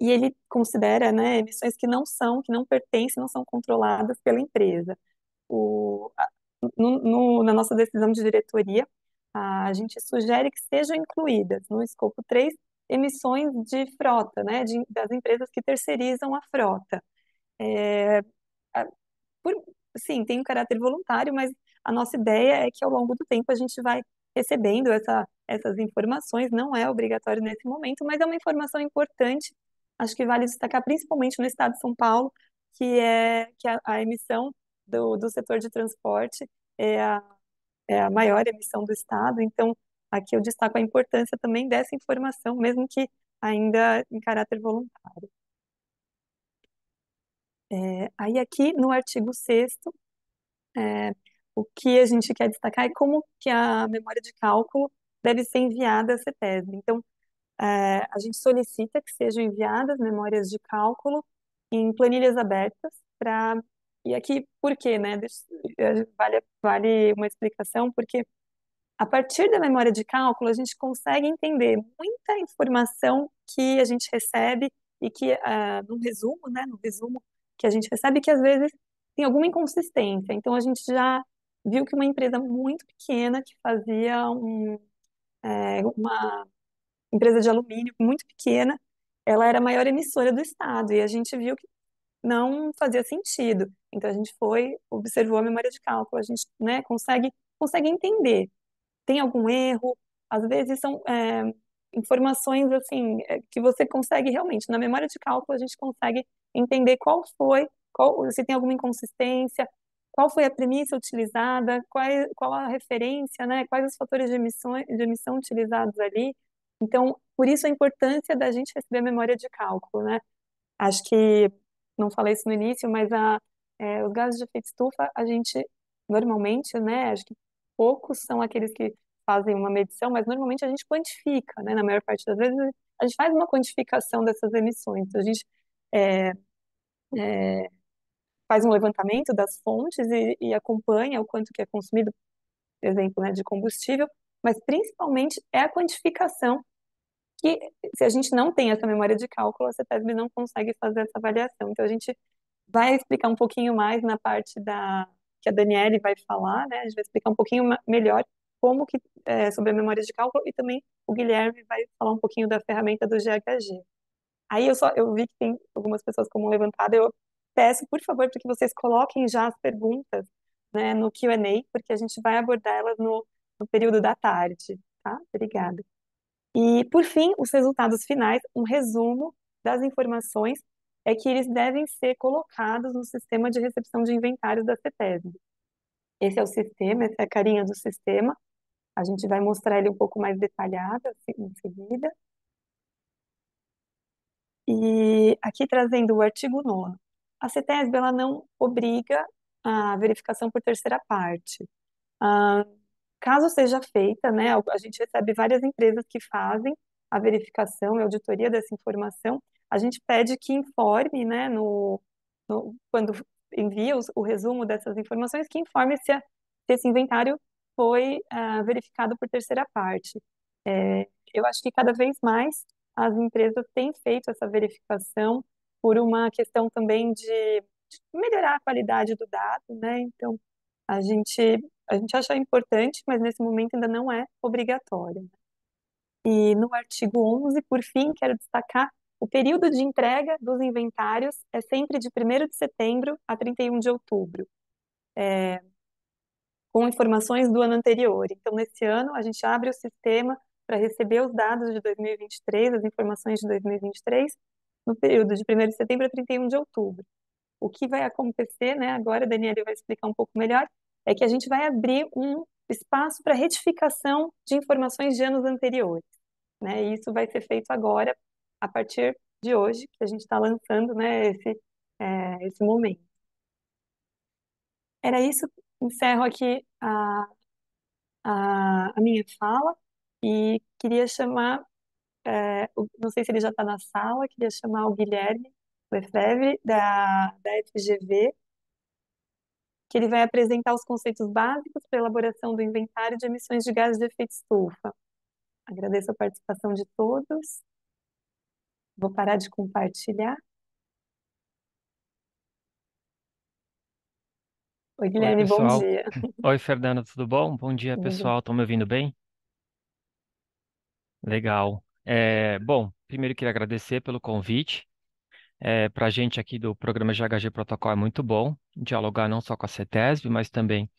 e ele considera né, emissões que não são, que não pertencem, não são controladas pela empresa. O, no, no, na nossa decisão de diretoria, a gente sugere que sejam incluídas no escopo 3 emissões de frota, né, de, das empresas que terceirizam a frota. É, por, sim, tem um caráter voluntário, mas a nossa ideia é que ao longo do tempo a gente vai recebendo essa, essas informações, não é obrigatório nesse momento, mas é uma informação importante, acho que vale destacar principalmente no estado de São Paulo, que é que a, a emissão do, do setor de transporte é a, é a maior emissão do Estado. Então, aqui eu destaco a importância também dessa informação, mesmo que ainda em caráter voluntário. É, aí aqui no artigo 6 é, o que a gente quer destacar é como que a memória de cálculo deve ser enviada à CETESB. Então, é, a gente solicita que sejam enviadas memórias de cálculo em planilhas abertas para e aqui, por quê, né? Eh, vale, vale uma explicação, porque a partir da memória de cálculo, a gente consegue entender muita informação que a gente recebe e que, uh, ah, num resumo, né, no resumo que a gente recebe, que às vezes tem alguma inconsistência. Então, a gente já viu que uma empresa muito pequena que fazia um, é, uma empresa de alumínio muito pequena, ela era a maior emissora do Estado, e a gente viu que não fazia sentido. Então a gente foi, observou a memória de cálculo, a gente, né, consegue, consegue entender. Tem algum erro, às vezes são é, informações, assim, eh, que você consegue realmente, na memória de cálculo a gente consegue entender qual foi, qual, se tem alguma inconsistência, qual foi a premissa utilizada, qual, qual a referência, né, quais os fatores de emissão, de emissão utilizados ali. Então, por isso a importância da gente receber a memória de cálculo, né? Acho que não falei isso no início, mas a, é, os gases de efeito estufa, a gente normalmente, né, acho que poucos são aqueles que fazem uma medição, mas normalmente a gente quantifica, né, na maior parte das vezes a gente faz uma quantificação dessas emissões, a gente é, é, faz um levantamento das fontes e, e, acompanha o quanto que é consumido, por exemplo, né, de combustível, mas principalmente é a quantificação que se a gente não tem essa memória de cálculo, a CETESB não consegue fazer essa avaliação. Então a gente vai explicar um pouquinho mais na parte da que a Daniele vai falar, né? A gente vai explicar um pouquinho melhor como que é, sobre a memória de cálculo e também o Guilherme vai falar um pouquinho da ferramenta do GHG. Aí eu só eu vi que tem algumas pessoas com levantada, eu peço por favor para que vocês coloquem já as perguntas, né, no Q&A, porque a gente vai abordar elas no, no período da tarde, tá? Obrigada. E, por fim, os resultados finais, um resumo das informações, é que eles devem ser colocados no sistema de recepção de inventários da CETESB. Esse é o sistema, essa é a carinha do sistema. A gente vai mostrar ele um pouco mais detalhado assim, em seguida. E aqui trazendo o artigo 9. A CETESB ela não obriga a verificação por terceira parte. Ah, caso seja feita, né, a gente recebe várias empresas que fazem a verificação e auditoria dessa informação, a gente pede que informe, né, no, no quando envia os, o resumo dessas informações, que informe se, a, se esse inventário foi uh, verificado por terceira parte. É, eu acho que cada vez mais as empresas têm feito essa verificação por uma questão também de, de melhorar a qualidade do dado, né? Então, a gente a gente acha importante, mas nesse momento ainda não é obrigatório. Né? E no artigo 11, por fim, quero destacar o período de entrega dos inventários é sempre de 1 de setembro a 31 de outubro, é, com informações do ano anterior. Então, nesse ano, a gente abre o sistema para receber os dados de 2023, as informações de 2023, no período de 1 de setembro a 31 de outubro. O que vai acontecer, né? Agora a Daniela vai explicar um pouco melhor, é que a gente vai abrir um espaço para retificação de informações de anos anteriores. Né? E isso vai ser feito agora, a partir de hoje, que a gente está lançando né, esse, é, esse momento. Era isso, encerro aqui a, a, a minha fala e queria chamar, é, não sei se ele já está na sala, queria chamar o Guilherme Lefebvre, da, da FGV, que ele vai apresentar os conceitos básicos para a elaboração do inventário de emissões de gases de efeito estufa. Agradeço a participação de todos. Vou parar de compartilhar. Oi, Guilherme, Oi, bom dia. Oi, Fernando, tudo bom? Bom dia, pessoal. Estão me ouvindo bem? Legal. É, bom, primeiro queria agradecer pelo convite. É, para a gente aqui do programa GHG Protocol é muito bom dialogar não só com a CETESB, mas também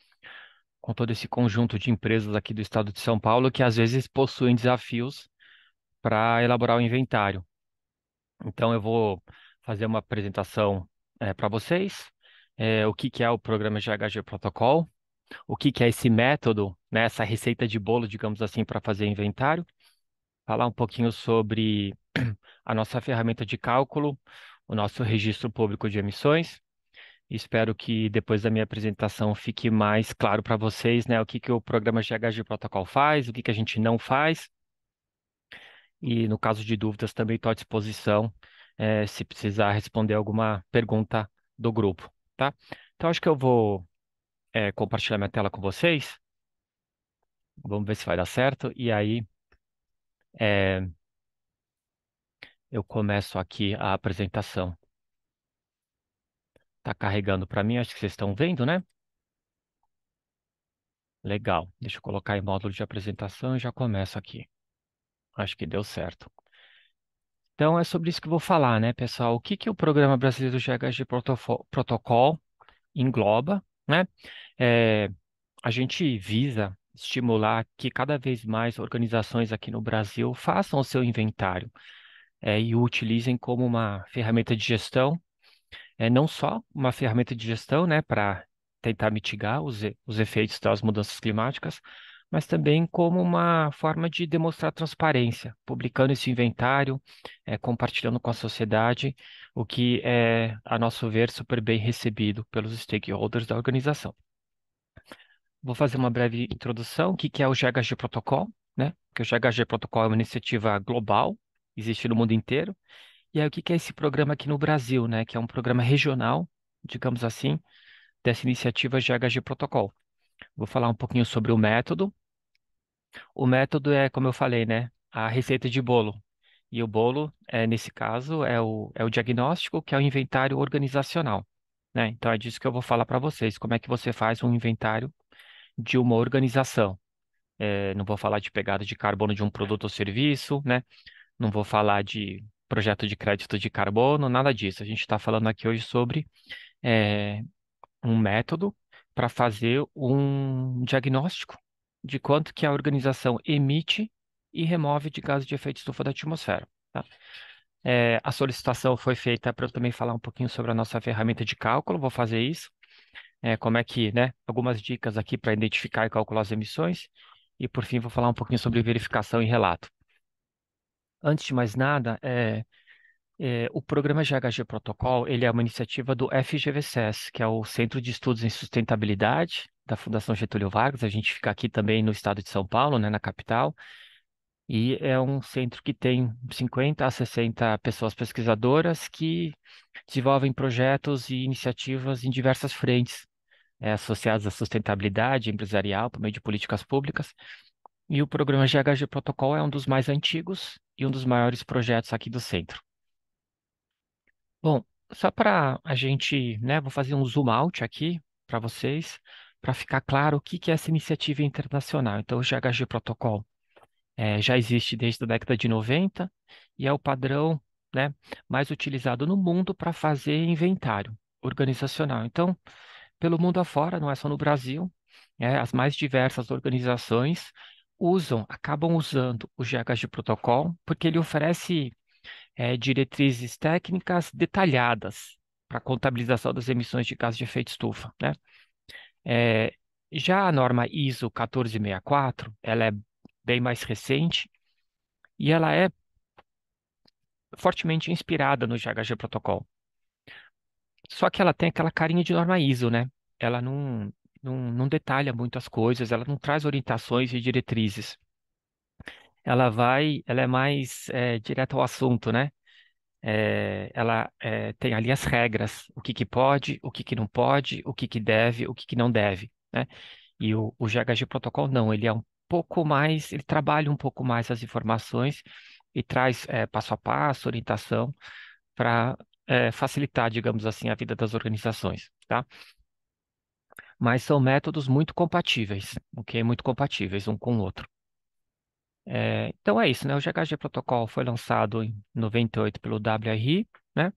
com todo esse conjunto de empresas aqui do estado de São Paulo que às vezes possuem desafios para elaborar o inventário. Então eu vou fazer uma apresentação é, para vocês, é, o que, que é o programa GHG Protocol, o que, que é esse método, né, essa receita de bolo, digamos assim, para fazer inventário, falar um pouquinho sobre a nossa ferramenta de cálculo, o nosso registro público de emissões. Espero que depois da minha apresentação fique mais claro para vocês né, o que, que o programa GHG Protocol faz, o que, que a gente não faz. E no caso de dúvidas, também estou à disposição é, se precisar responder alguma pergunta do grupo. Tá? Então, acho que eu vou é, compartilhar minha tela com vocês. Vamos ver se vai dar certo. E aí, é, eu começo aqui a apresentação. Está carregando para mim, acho que vocês estão vendo, né? Legal, deixa eu colocar em módulo de apresentação e já começo aqui. Acho que deu certo. Então, é sobre isso que eu vou falar, né, pessoal? O que, que o Programa Brasileiro GHG Protocol engloba, né? É, a gente visa estimular que cada vez mais organizações aqui no Brasil façam o seu inventário é, e o utilizem como uma ferramenta de gestão. É não só uma ferramenta de gestão, né, para tentar mitigar os, os efeitos das mudanças climáticas, mas também como uma forma de demonstrar transparência, publicando esse inventário, é, compartilhando com a sociedade, o que é, a nosso ver, super bem recebido pelos stakeholders da organização. Vou fazer uma breve introdução, o que, que é o GHG Protocol, né? Porque o GHG Protocol é uma iniciativa global existir no mundo inteiro. E aí, o que, que é esse programa aqui no Brasil, né? Que é um programa regional, digamos assim, dessa iniciativa GHG Protocol. Vou falar um pouquinho sobre o método. O método é, como eu falei, né? A receita de bolo. E o bolo, é, nesse caso, é o, é o diagnóstico, que é o inventário organizacional. Né? Então, é disso que eu vou falar para vocês, como é que você faz um inventário de uma organização. É, não vou falar de pegada de carbono de um produto ou serviço, né? não vou falar de projeto de crédito de carbono, nada disso. A gente está falando aqui hoje sobre é, um método para fazer um diagnóstico de quanto que a organização emite e remove de gases de efeito estufa da atmosfera. Tá? É, a solicitação foi feita para eu também falar um pouquinho sobre a nossa ferramenta de cálculo, vou fazer isso. É, como é que, né? Algumas dicas aqui para identificar e calcular as emissões. E por fim, vou falar um pouquinho sobre verificação e relato. Antes de mais nada, é, é, o programa GHG Protocol ele é uma iniciativa do FGVCS, que é o Centro de Estudos em Sustentabilidade da Fundação Getúlio Vargas. A gente fica aqui também no estado de São Paulo, né, na capital. E é um centro que tem 50 a 60 pessoas pesquisadoras que desenvolvem projetos e iniciativas em diversas frentes é, associadas à sustentabilidade empresarial, por meio de políticas públicas. E o programa GHG Protocol é um dos mais antigos e um dos maiores projetos aqui do centro. Bom, só para a gente, né, vou fazer um zoom out aqui para vocês, para ficar claro o que, que é essa iniciativa internacional. Então, o GHG Protocol é, já existe desde a década de 90 e é o padrão né, mais utilizado no mundo para fazer inventário organizacional. Então, pelo mundo afora, não é só no Brasil, é, as mais diversas organizações usam, acabam usando o GHG Protocol protocolo, porque ele oferece é, diretrizes técnicas detalhadas para a contabilização das emissões de gás de efeito estufa. Né? É, já a norma ISO 1464, ela é bem mais recente e ela é fortemente inspirada no GHG Protocol. Só que ela tem aquela carinha de norma ISO, né? Ela não, não, não detalha muito as coisas, ela não traz orientações e diretrizes. Ela vai, ela é mais é, direta ao assunto, né? É, ela é, tem ali as regras, o que, que pode, o que, que não pode, o que, que deve, o que, que não deve, né? E o, o GHG Protocol não, ele é um pouco mais, ele trabalha um pouco mais as informações e traz é, passo a passo, orientação para facilitar, digamos assim, a vida das organizações, tá? mas são métodos muito compatíveis, ok? Muito compatíveis um com o outro. É, então é isso, né? O GHG Protocol foi lançado em 98 pelo WRI, né?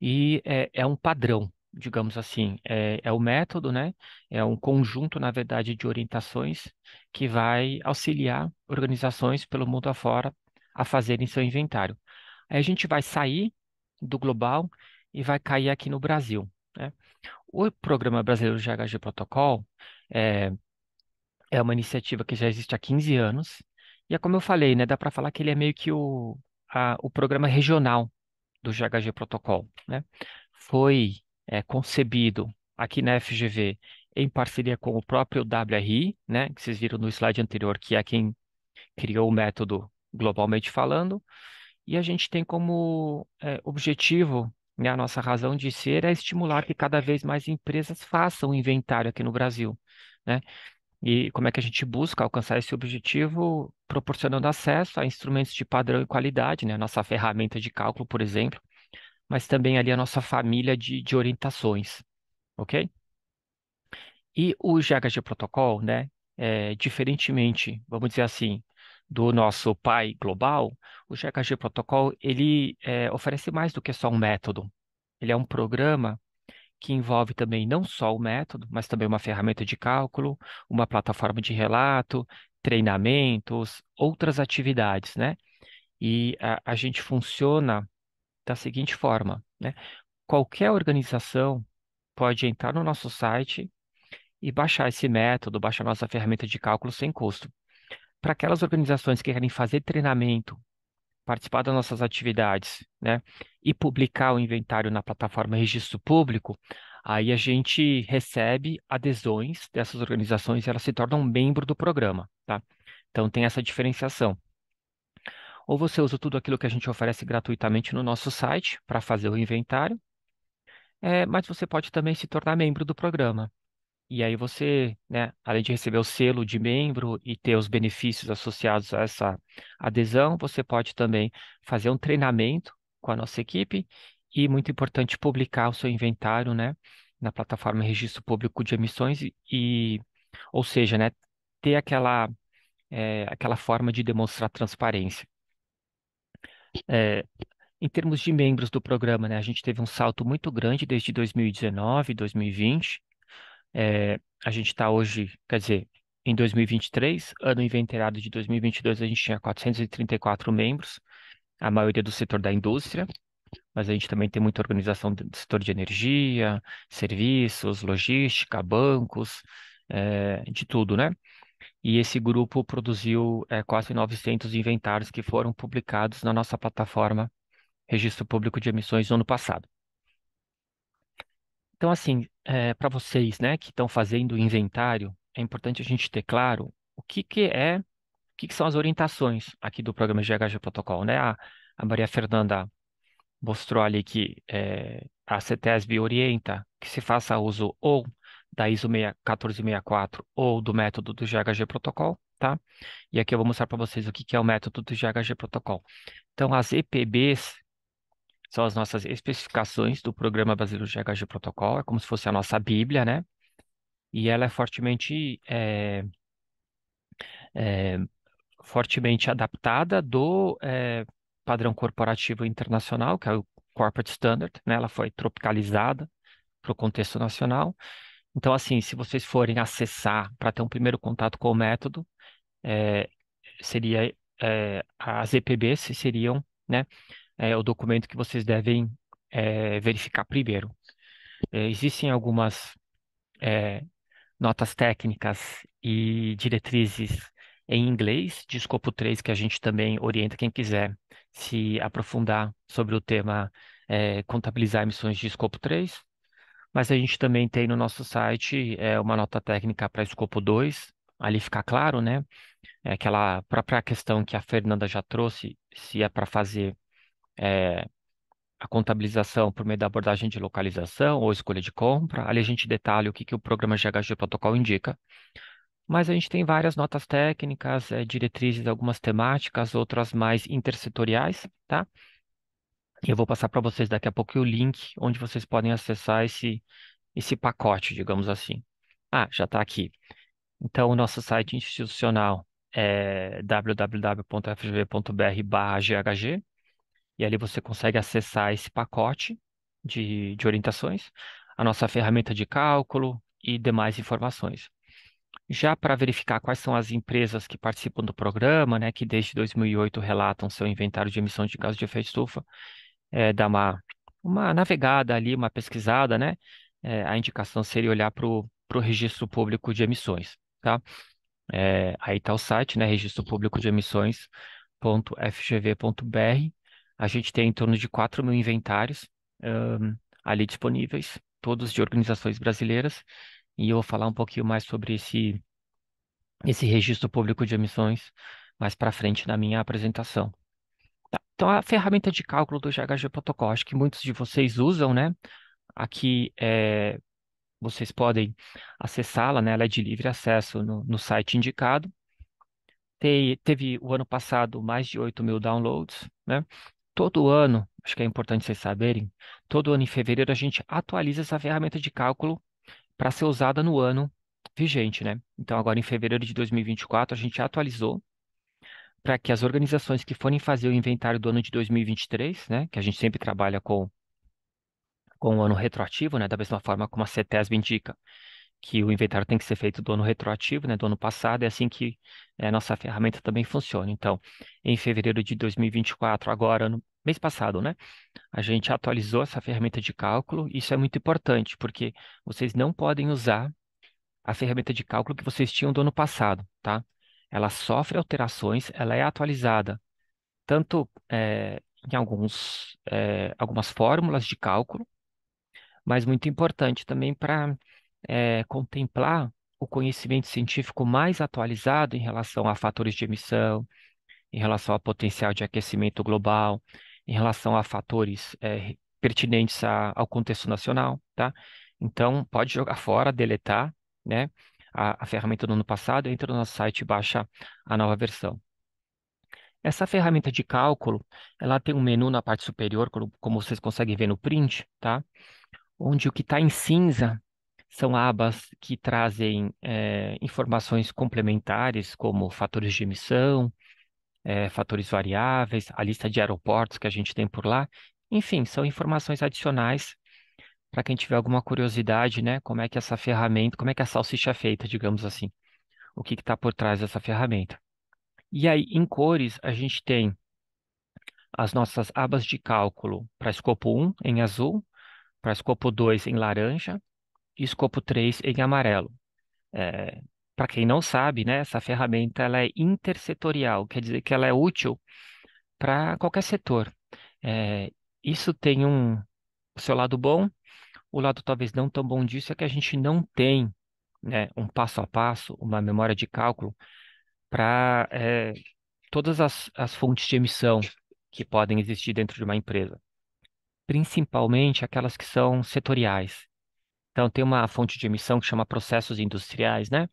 E é, é um padrão, digamos assim, é, é o método, né? É um conjunto, na verdade, de orientações que vai auxiliar organizações pelo mundo afora a fazerem seu inventário. Aí a gente vai sair do global e vai cair aqui no Brasil, né? o Programa Brasileiro de GHG Protocol é, é uma iniciativa que já existe há 15 anos, e é como eu falei, né, dá para falar que ele é meio que o, a, o programa regional do GHG Protocol. Né? Foi é, concebido aqui na FGV em parceria com o próprio WRI, né, que vocês viram no slide anterior, que é quem criou o método globalmente falando, e a gente tem como é, objetivo e né, a nossa razão de ser é estimular que cada vez mais empresas façam o inventário aqui no Brasil, né? E como é que a gente busca alcançar esse objetivo? Proporcionando acesso a instrumentos de padrão e qualidade, né? nossa ferramenta de cálculo, por exemplo, mas também ali a nossa família de, de orientações, ok? E o GHG Protocol, né? É, diferentemente, vamos dizer assim, do nosso pai global, o GKG Protocol ele é, oferece mais do que só um método. Ele é um programa que envolve também não só o método, mas também uma ferramenta de cálculo, uma plataforma de relato, treinamentos, outras atividades, né? E a, a gente funciona da seguinte forma, né? Qualquer organização pode entrar no nosso site e baixar esse método, baixar nossa ferramenta de cálculo sem custo para aquelas organizações que querem fazer treinamento, participar das nossas atividades, né, e publicar o inventário na plataforma Registro Público, aí a gente recebe adesões dessas organizações e elas se tornam membro do programa, tá? Então tem essa diferenciação. Ou você usa tudo aquilo que a gente oferece gratuitamente no nosso site para fazer o inventário, é, mas você pode também se tornar membro do programa. E aí você, né, além de receber o selo de membro e ter os benefícios associados a essa adesão, você pode também fazer um treinamento com a nossa equipe e, muito importante, publicar o seu inventário, né, na plataforma Registro Público de Emissões e, ou seja, né, ter aquela, é, aquela forma de demonstrar transparência. É, em termos de membros do programa, né, a gente teve um salto muito grande desde 2019, 2020, é, a gente está hoje, quer dizer, em 2023, ano inventoriado de 2022, a gente tinha 434 membros, a maioria do setor da indústria, mas a gente também tem muita organização do setor de energia, serviços, logística, bancos, é, de tudo, né? E esse grupo produziu é, quase 900 inventários que foram publicados na nossa plataforma Registro Público de Emissões no ano passado. Então, assim, é, eh, para vocês, né, que estão fazendo o inventário, é importante a gente ter claro o que, que é, o que, que são as orientações aqui do programa GHG Protocol, né? A, a Maria Fernanda mostrou ali que é, a CETESB orienta que se faça uso ou da ISO 14064 ou do método do GHG Protocol, tá? E aqui eu vou mostrar para vocês o que, que é o método do GHG Protocol. Então, as EPBs são as nossas especificações do Programa Brasileiro de GHG Protocolo, é como se fosse a nossa bíblia, né? E ela é fortemente, é, é, fortemente adaptada do é, padrão corporativo internacional, que é o Corporate Standard, né? Ela foi tropicalizada para o contexto nacional. Então, assim, se vocês forem acessar para ter um primeiro contato com o método, é, seria é, as EPBs seriam, né, é o documento que vocês devem é, verificar primeiro. É, existem algumas é, notas técnicas e diretrizes em inglês, de escopo 3, que a gente também orienta quem quiser se aprofundar sobre o tema é, contabilizar emissões de escopo 3. Mas a gente também tem no nosso site é, uma nota técnica para escopo 2, ali fica claro, né? É aquela própria questão que a Fernanda já trouxe, se é para fazer é, a contabilização por meio da abordagem de localização ou escolha de compra. Ali a gente detalha o que, que o programa GHG Protocol indica. Mas a gente tem várias notas técnicas, é, diretrizes, algumas temáticas, outras mais intersetoriais, tá? Eu vou passar para vocês daqui a pouco o link onde vocês podem acessar esse, esse pacote, digamos assim. Ah, já está aqui. Então, o nosso site institucional é www.fgv.br/ghg. E ali você consegue acessar esse pacote de, de orientações, a nossa ferramenta de cálculo e demais informações. Já para verificar quais são as empresas que participam do programa, né, que desde 2008 relatam seu inventário de emissão de gases de efeito estufa, é, dá uma, uma navegada ali, uma pesquisada, né? É, a indicação seria olhar para o registro público de emissões, tá? É, aí está o site, né? Registro a gente tem em torno de 4 mil inventários um, ali disponíveis, todos de organizações brasileiras, e eu vou falar um pouquinho mais sobre esse, esse registro público de emissões mais para frente na minha apresentação. Tá. Então, a ferramenta de cálculo do GHG Protocol, acho que muitos de vocês usam, né? Aqui é, vocês podem acessá-la, né? Ela é de livre acesso no, no site indicado. Te, teve o ano passado mais de 8 mil downloads, né? Todo ano, acho que é importante vocês saberem, todo ano em fevereiro a gente atualiza essa ferramenta de cálculo para ser usada no ano vigente, né? Então, agora em fevereiro de 2024, a gente atualizou para que as organizações que forem fazer o inventário do ano de 2023, né, que a gente sempre trabalha com com o ano retroativo, né, da mesma forma como a CETESB indica, que o inventário tem que ser feito do ano retroativo, né, do ano passado, é assim que é, a nossa ferramenta também funciona. Então, em fevereiro de 2024, agora, no mês passado, né, a gente atualizou essa ferramenta de cálculo. Isso é muito importante, porque vocês não podem usar a ferramenta de cálculo que vocês tinham do ano passado, tá? Ela sofre alterações, ela é atualizada, tanto é, em alguns, é, algumas fórmulas de cálculo, mas muito importante também para é, contemplar o conhecimento científico mais atualizado em relação a fatores de emissão, em relação ao potencial de aquecimento global, em relação a fatores é, pertinentes a, ao contexto nacional, tá? Então, pode jogar fora, deletar, né? A, a ferramenta do ano passado, entra no nosso site e baixa a nova versão. Essa ferramenta de cálculo, ela tem um menu na parte superior, como, como vocês conseguem ver no print, tá? Onde o que está em cinza são abas que trazem é, informações complementares, como fatores de emissão, é, fatores variáveis, a lista de aeroportos que a gente tem por lá. Enfim, são informações adicionais para quem tiver alguma curiosidade, né? Como é que essa ferramenta, como é que a salsicha é feita, digamos assim. O que está por trás dessa ferramenta. E aí, em cores, a gente tem as nossas abas de cálculo para escopo 1 em azul, para escopo 2 em laranja, e escopo 3 em amarelo. É, Para quem não sabe, né, essa ferramenta ela é intersetorial, quer dizer que ela é útil para qualquer setor. É, isso tem um o seu lado bom, o lado talvez não tão bom disso é que a gente não tem né, um passo a passo, uma memória de cálculo para é, todas as, as fontes de emissão que podem existir dentro de uma empresa, principalmente aquelas que são setoriais. Então, tem uma fonte de emissão que chama processos industriais, né?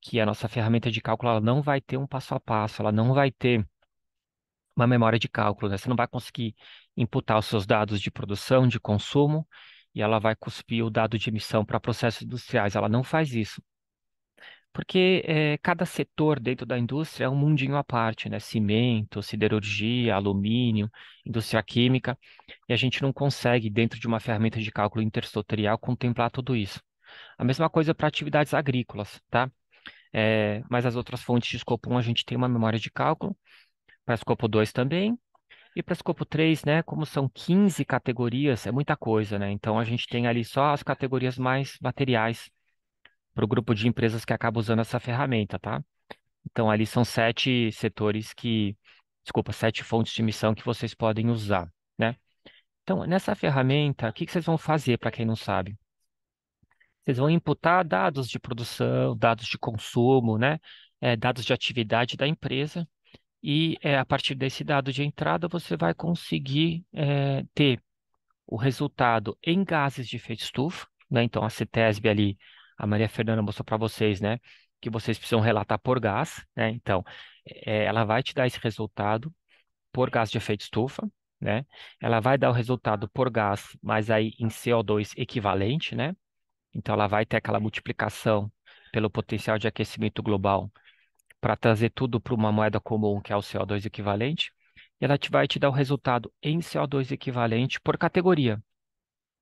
Que a nossa ferramenta de cálculo ela não vai ter um passo a passo, ela não vai ter uma memória de cálculo, né? Você não vai conseguir imputar os seus dados de produção, de consumo, e ela vai cuspir o dado de emissão para processos industriais. Ela não faz isso. Porque é, cada setor dentro da indústria é um mundinho à parte, né? Cimento, siderurgia, alumínio, indústria química, e a gente não consegue, dentro de uma ferramenta de cálculo intersetorial, contemplar tudo isso. A mesma coisa para atividades agrícolas, tá? É, mas as outras fontes de escopo 1 a gente tem uma memória de cálculo, para escopo 2 também, e para escopo 3, né, como são 15 categorias, é muita coisa, né? Então a gente tem ali só as categorias mais materiais para o grupo de empresas que acaba usando essa ferramenta, tá? Então, ali são sete setores que, desculpa, sete fontes de missão que vocês podem usar, né? Então, nessa ferramenta, o que, que vocês vão fazer, para quem não sabe? Vocês vão imputar dados de produção, dados de consumo, né? É, dados de atividade da empresa, e é, a partir desse dado de entrada você vai conseguir é, ter o resultado em gases de efeito estufa, né? Então, a CETESB ali a Maria Fernanda mostrou para vocês, né? Que vocês precisam relatar por gás, né? Então, é, ela vai te dar esse resultado por gás de efeito estufa, né? Ela vai dar o resultado por gás, mas aí em CO2 equivalente, né? Então, ela vai ter aquela multiplicação pelo potencial de aquecimento global para trazer tudo para uma moeda comum, que é o CO2 equivalente. E ela te, vai te dar o resultado em CO2 equivalente por categoria.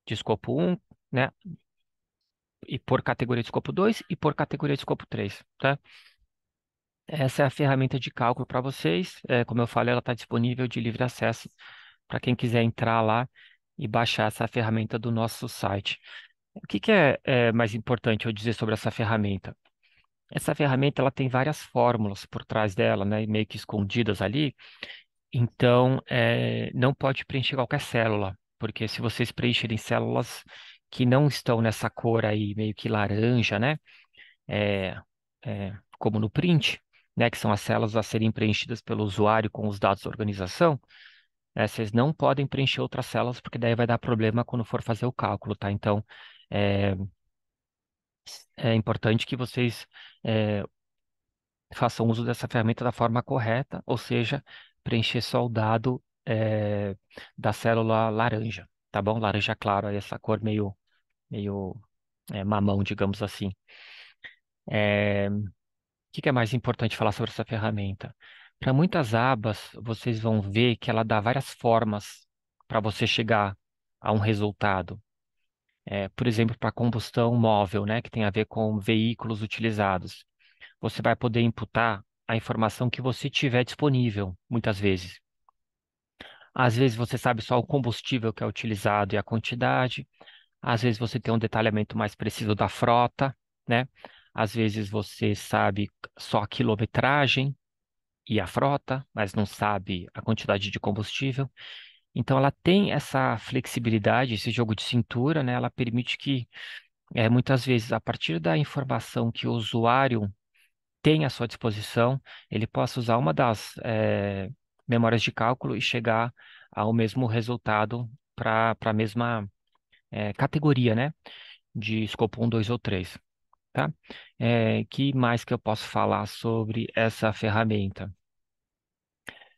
De escopo 1, né? e por categoria de escopo 2 e por categoria de escopo 3, tá? Essa é a ferramenta de cálculo para vocês. É, como eu falei, ela está disponível de livre acesso para quem quiser entrar lá e baixar essa ferramenta do nosso site. O que, que é, é, mais importante eu dizer sobre essa ferramenta? Essa ferramenta ela tem várias fórmulas por trás dela, né, meio que escondidas ali. Então, é, não pode preencher qualquer célula, porque se vocês preencherem células, que não estão nessa cor aí meio que laranja, né? É, é, como no print, né? Que são as células a serem preenchidas pelo usuário com os dados da organização. Né? Vocês não podem preencher outras células, porque daí vai dar problema quando for fazer o cálculo, tá? Então, é, é importante que vocês é, façam uso dessa ferramenta da forma correta, ou seja, preencher só o dado é, da célula laranja tá bom? Laranja claro, essa cor meio, meio é, mamão, digamos assim. É... O que é mais importante falar sobre essa ferramenta? Para muitas abas, vocês vão ver que ela dá várias formas para você chegar a um resultado. É, por exemplo, para combustão móvel, né, que tem a ver com veículos utilizados. Você vai poder imputar a informação que você tiver disponível, muitas vezes. Às vezes você sabe só o combustível que é utilizado e a quantidade. Às vezes você tem um detalhamento mais preciso da frota, né? Às vezes você sabe só a quilometragem e a frota, mas não sabe a quantidade de combustível. Então ela tem essa flexibilidade, esse jogo de cintura, né? Ela permite que é, muitas vezes a partir da informação que o usuário tem à sua disposição, ele possa usar uma das é, memórias de cálculo e chegar ao mesmo resultado para a mesma é, categoria, né? De escopo 1, 2 ou 3. Tá? É, que mais que eu posso falar sobre essa ferramenta?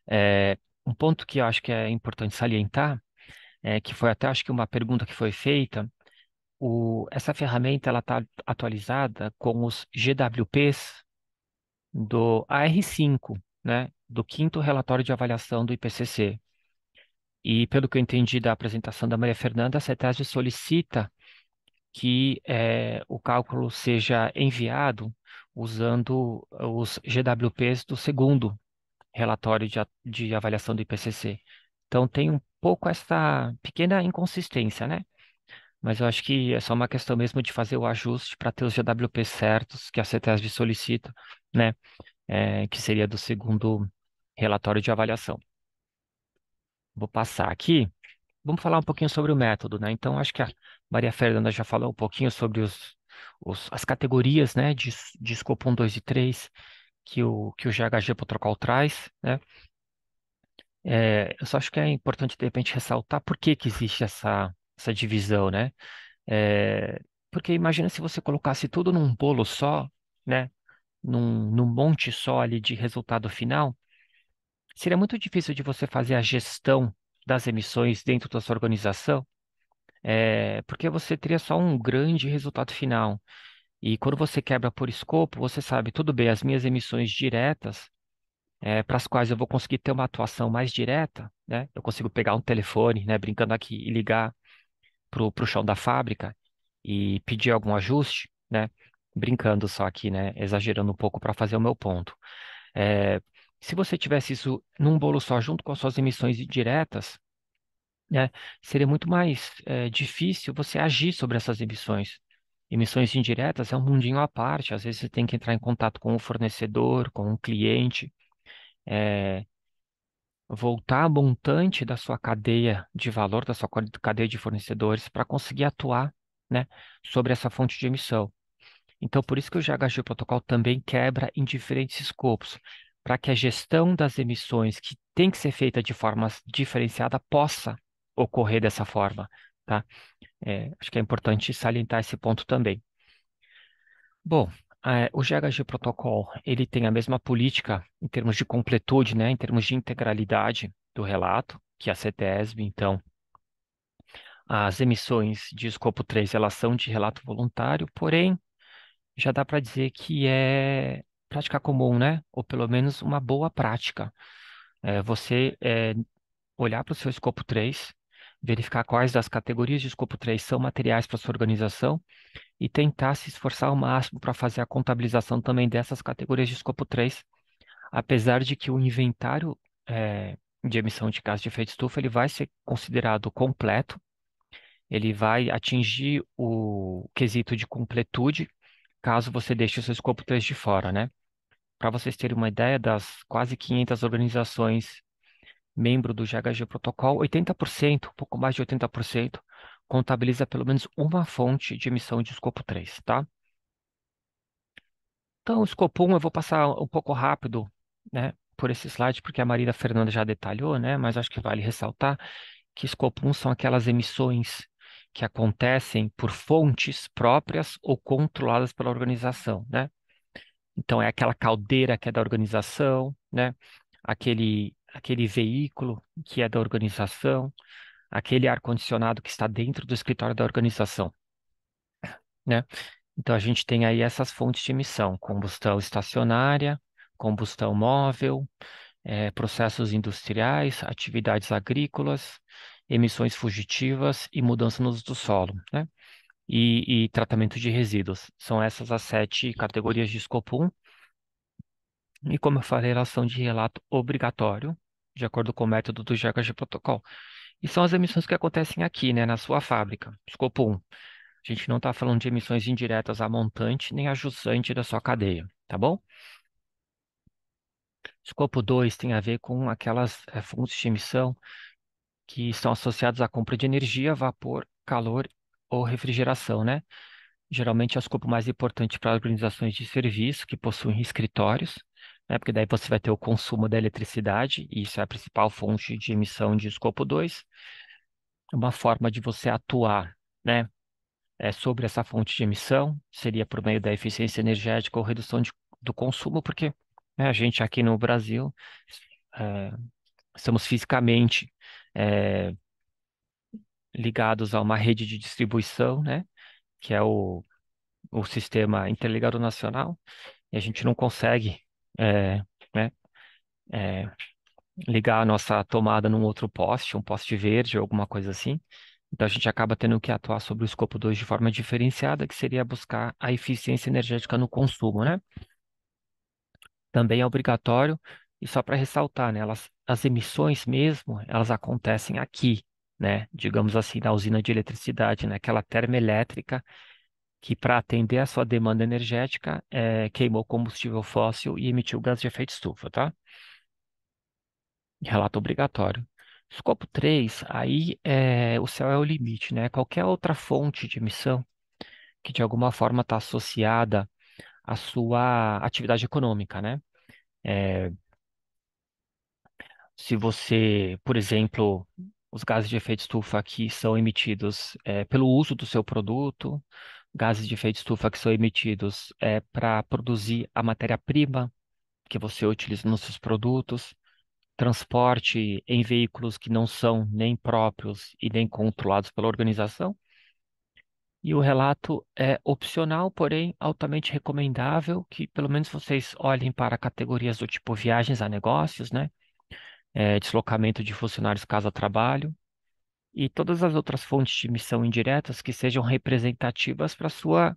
É, um ponto que eu acho que é importante salientar, é, que foi até acho que uma pergunta que foi feita, o, essa ferramenta ela está atualizada com os GWPs do AR5, né, do quinto relatório de avaliação do IPCC. E, pelo que eu entendi da apresentação da Maria Fernanda, a CETESB solicita que é, o cálculo seja enviado usando os GWPs do segundo relatório de, de avaliação do IPCC. Então, tem um pouco essa pequena inconsistência, né? Mas eu acho que é só uma questão mesmo de fazer o ajuste para ter os GWPs certos que a CETESB solicita, né? é, que seria do segundo relatório de avaliação. Vou passar aqui. Vamos falar um pouquinho sobre o método, né? Então, acho que a Maria Fernanda já falou um pouquinho sobre os, os, as categorias, né, de, de escopo 1, 2 e 3 que o, que o GHG Protocol traz, né? É, eu só acho que é importante, de repente, ressaltar por que, que existe essa, essa divisão, né? É, porque imagina se você colocasse tudo num bolo só, né? num, num monte só ali de resultado final, seria muito difícil de você fazer a gestão das emissões dentro da sua organização, é, porque você teria só um grande resultado final. E quando você quebra por escopo, você sabe, tudo bem, as minhas emissões diretas, é, para as quais eu vou conseguir ter uma atuação mais direta, né? Eu consigo pegar um telefone, né, brincando aqui, e ligar para o chão da fábrica e pedir algum ajuste, né? brincando só aqui, né? Exagerando um pouco para fazer o meu ponto. É, se você tivesse isso num bolo só, junto com as suas emissões indiretas né, seria muito mais é, difícil você agir sobre essas emissões. Emissões indiretas é um mundinho à parte, às vezes você tem que entrar em contato com o um fornecedor, com um cliente, é, voltar montante da sua cadeia de valor, da sua cadeia de fornecedores, para conseguir atuar né, sobre essa fonte de emissão. Então, por isso que o GHG Protocol também quebra em diferentes escopos, para que a gestão das emissões que tem que ser feita de forma diferenciada possa ocorrer dessa forma. Tá? É, acho que é importante salientar esse ponto também. Bom, é, o GHG Protocol ele tem a mesma política em termos de completude, né, em termos de integralidade do relato, que a CTESB, então, as emissões de escopo 3 elas são de relato voluntário, porém, já dá para dizer que é prática comum, né? Ou pelo menos uma boa prática. É você é, olhar para o seu escopo 3, verificar quais das categorias de escopo 3 são materiais para sua organização e tentar se esforçar ao máximo para fazer a contabilização também dessas categorias de escopo 3, apesar de que o inventário é, de emissão de gases de efeito estufa ele vai ser considerado completo, ele vai atingir o quesito de completude, caso você deixe o seu escopo 3 de fora, né? Para vocês terem uma ideia das quase 500 organizações membro do GHG Protocol, 80%, pouco mais de 80%, contabiliza pelo menos uma fonte de emissão de escopo 3, tá? Então, o escopo 1 eu vou passar um pouco rápido, né, por esse slide, porque a Marina Fernanda já detalhou, né, mas acho que vale ressaltar que escopo 1 são aquelas emissões que acontecem por fontes próprias ou controladas pela organização, né? Então é aquela caldeira que é da organização, né? Aquele aquele veículo que é da organização, aquele ar condicionado que está dentro do escritório da organização, né? Então a gente tem aí essas fontes de emissão: combustão estacionária, combustão móvel, é, processos industriais, atividades agrícolas emissões fugitivas e mudança no uso do solo, né? E, e tratamento de resíduos. São essas as sete categorias de escopo 1. E como eu falei, elas são de relato obrigatório, de acordo com o método do GHG Protocol. E são as emissões que acontecem aqui, né, na sua fábrica, escopo 1. A gente não está falando de emissões indiretas a montante nem a jusante da sua cadeia, tá bom? Escopo 2 tem a ver com aquelas é, eh, fontes de emissão que estão associados à compra de energia, vapor, calor ou refrigeração, né? Geralmente é o escopo mais importante para organizações de serviço que possuem escritórios, né? porque daí você vai ter o consumo da eletricidade, e isso é a principal fonte de emissão de escopo 2. Uma forma de você atuar né? é, sobre essa fonte de emissão seria por meio da eficiência energética ou redução de, do consumo, porque né, a gente aqui no Brasil é, estamos fisicamente é, ligados a uma rede de distribuição, né? Que é o, o sistema interligado nacional, e a gente não consegue é, né, é, ligar a nossa tomada num outro poste, um poste verde ou alguma coisa assim. Então a gente acaba tendo que atuar sobre o escopo 2 de forma diferenciada, que seria buscar a eficiência energética no consumo, né? Também é obrigatório e só para ressaltar, né, elas, as emissões mesmo, elas acontecem aqui, né, digamos assim, na usina de eletricidade, né, aquela termoelétrica que para atender a sua demanda energética é, queimou combustível fóssil e emitiu gás de efeito estufa, tá? Relato obrigatório. Escopo 3, aí é, o céu é o limite, né? Qualquer outra fonte de emissão que de alguma forma está associada à sua atividade econômica, né? É, se você, por exemplo, os gases de efeito estufa que são emitidos é, pelo uso do seu produto, gases de efeito estufa que são emitidos é, para produzir a matéria-prima que você utiliza nos seus produtos, transporte em veículos que não são nem próprios e nem controlados pela organização. E o relato é opcional, porém altamente recomendável que pelo menos vocês olhem para categorias do tipo viagens a negócios, né? é, deslocamento de funcionários casa-trabalho e todas as outras fontes de emissão indiretas que sejam representativas para sua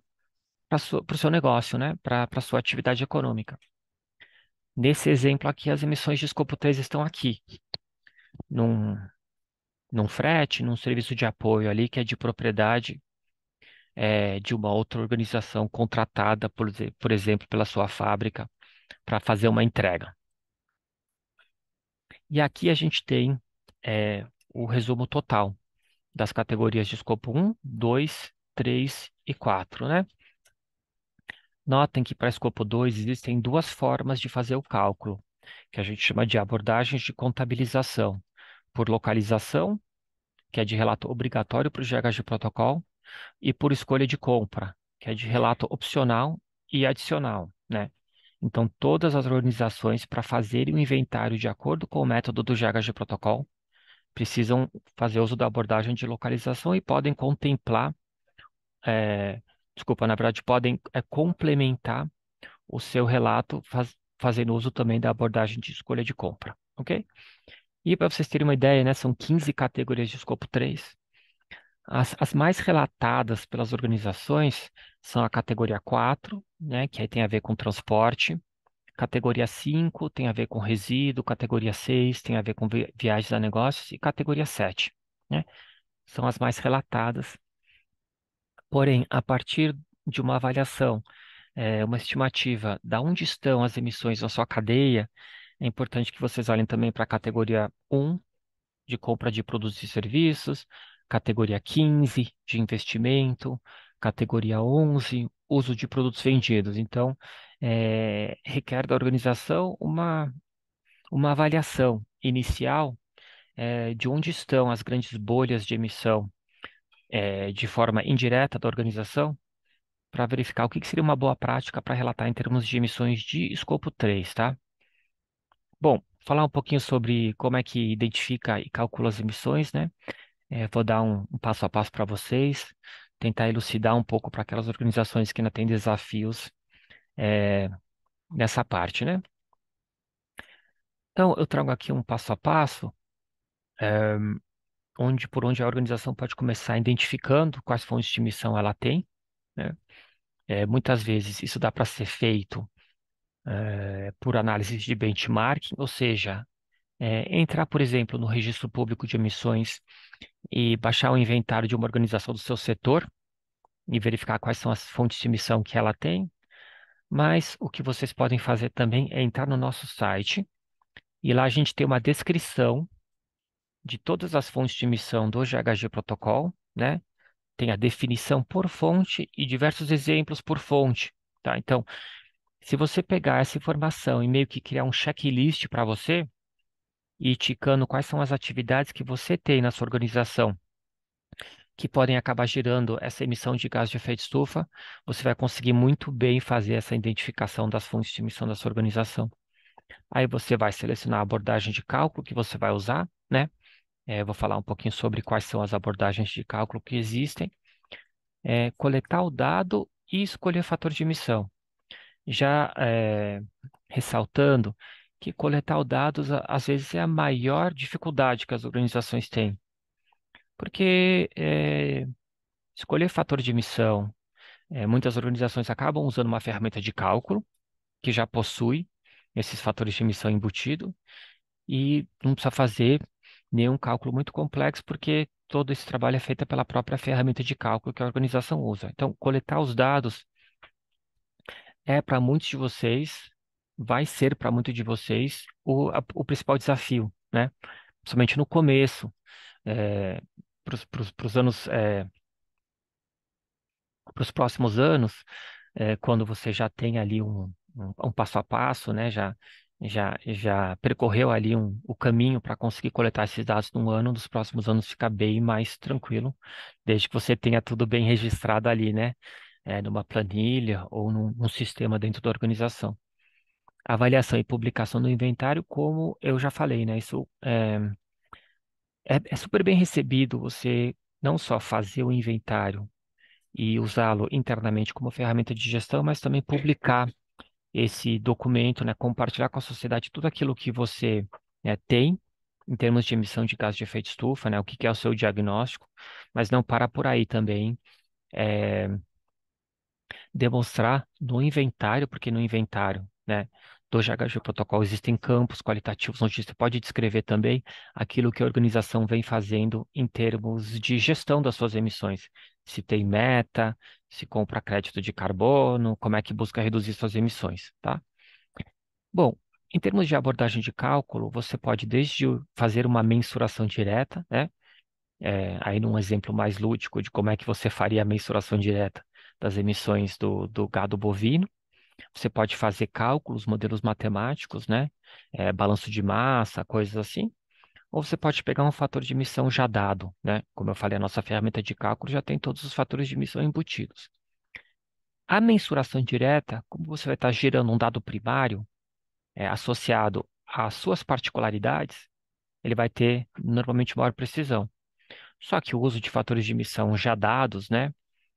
para o seu negócio, né? para a sua atividade econômica. Nesse exemplo aqui, as emissões de escopo 3 estão aqui, num, num frete, num serviço de apoio ali que é de propriedade é, de uma outra organização contratada, por, por exemplo, pela sua fábrica, para fazer uma entrega. E aqui a gente tem é, o resumo total das categorias de escopo 1, 2, 3 e 4, né? Notem que para escopo 2 existem duas formas de fazer o cálculo, que a gente chama de abordagens de contabilização, por localização, que é de relato obrigatório para os GHG Protocol, e por escolha de compra, que é de relato opcional e adicional, né? Então, todas as organizações, para fazerem o inventário de acordo com o método do GHG Protocol, precisam fazer uso da abordagem de localização e podem contemplar, é, desculpa, na verdade, podem é, complementar o seu relato faz, fazendo uso também da abordagem de escolha de compra, ok? E para vocês terem uma ideia, né, são 15 categorias de escopo 3, as, as mais relatadas pelas organizações são a categoria 4, né, que aí tem a ver com transporte, categoria 5 tem a ver com resíduo, categoria 6 tem a ver com vi viagens a negócios e categoria 7, né, são as mais relatadas. Porém, a partir de uma avaliação, é, uma estimativa da onde estão as emissões na sua cadeia, é importante que vocês olhem também para a categoria 1, de compra de produtos e serviços, categoria 15 de investimento, categoria 11, uso de produtos vendidos. Então, é, requer da organização uma, uma avaliação inicial é, de onde estão as grandes bolhas de emissão é, de forma indireta da organização, para verificar o que, que seria uma boa prática para relatar em termos de emissões de escopo 3, tá? Bom, falar um pouquinho sobre como é que identifica e calcula as emissões, né? É, vou dar um, um passo a passo para vocês, tentar elucidar um pouco para aquelas organizações que ainda têm desafios é, nessa parte, né? Então, eu trago aqui um passo a passo, é, onde por onde a organização pode começar identificando quais fontes de missão ela tem. Né? É, muitas vezes isso dá para ser feito é, por análise de benchmarking, ou seja, é, entrar, por exemplo, no registro público de emissões e baixar o inventário de uma organização do seu setor e verificar quais são as fontes de emissão que ela tem. Mas o que vocês podem fazer também é entrar no nosso site e lá a gente tem uma descrição de todas as fontes de emissão do GHG Protocol, né? Tem a definição por fonte e diversos exemplos por fonte, tá? Então, se você pegar essa informação e meio que criar um checklist para você, e ticando quais são as atividades que você tem na sua organização que podem acabar gerando essa emissão de gás de efeito estufa, você vai conseguir muito bem fazer essa identificação das fontes de emissão da sua organização. Aí você vai selecionar a abordagem de cálculo que você vai usar, né? É, vou falar um pouquinho sobre quais são as abordagens de cálculo que existem. É, coletar o dado e escolher o fator de emissão. Já é, ressaltando que coletar os dados às vezes é a maior dificuldade que as organizações têm. Porque é, escolher fator de emissão, é, muitas organizações acabam usando uma ferramenta de cálculo que já possui esses fatores de emissão embutido e não precisa fazer nenhum cálculo muito complexo porque todo esse trabalho é feito pela própria ferramenta de cálculo que a organização usa. Então, coletar os dados é para muitos de vocês vai ser para muitos de vocês o, a, o principal desafio, né? Somente no começo, é, para os anos, é, eh, para os próximos anos, é, quando você já tem ali um, um, um, passo a passo, né? Já já já percorreu ali um, o caminho para conseguir coletar esses dados num ano, dos próximos anos fica bem mais tranquilo, desde que você tenha tudo bem registrado ali, né? É, numa planilha ou num, num sistema dentro da organização avaliação e publicação do inventário, como eu já falei, né? Isso é, é, é super bem recebido você não só fazer o inventário e usá-lo internamente como ferramenta de gestão, mas também publicar esse documento, né? Compartilhar com a sociedade tudo aquilo que você né, tem em termos de emissão de gás de efeito estufa, né? O que, que é o seu diagnóstico, mas não parar por aí também. É, demonstrar no inventário, porque no inventário né, do GHG Protocol. Existem campos qualitativos onde você pode descrever também aquilo que a organização vem fazendo em termos de gestão das suas emissões. Se tem meta, se compra crédito de carbono, como é que busca reduzir suas emissões, tá? Bom, em termos de abordagem de cálculo, você pode desde fazer uma mensuração direta, né? É, aí num exemplo mais lúdico de como é que você faria a mensuração direta das emissões do, do gado bovino, você pode fazer cálculos, modelos matemáticos, né? É, balanço de massa, coisas assim. Ou você pode pegar um fator de emissão já dado, né? Como eu falei, a nossa ferramenta de cálculo já tem todos os fatores de emissão embutidos. A mensuração direta, como você vai estar gerando um dado primário é, associado às suas particularidades, ele vai ter normalmente maior precisão. Só que o uso de fatores de emissão já dados, né,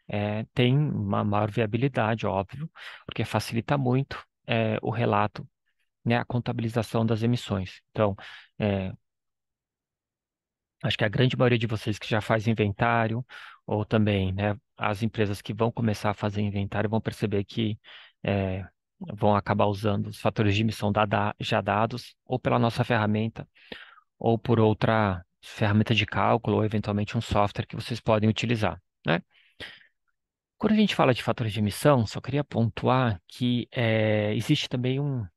é, tem uma maior viabilidade, óbvio, porque facilita muito é, o relato, né, a contabilização das emissões. Então, é, acho que a grande maioria de vocês que já faz inventário, ou também né, as empresas que vão começar a fazer inventário vão perceber que vão acabar usando os fatores de emissão já dados, ou pela nossa ferramenta, ou por outra ferramenta de cálculo, ou eventualmente um software que vocês podem utilizar. Né? Quando a gente fala de fatores de emissão, só queria pontuar que é, existe também um,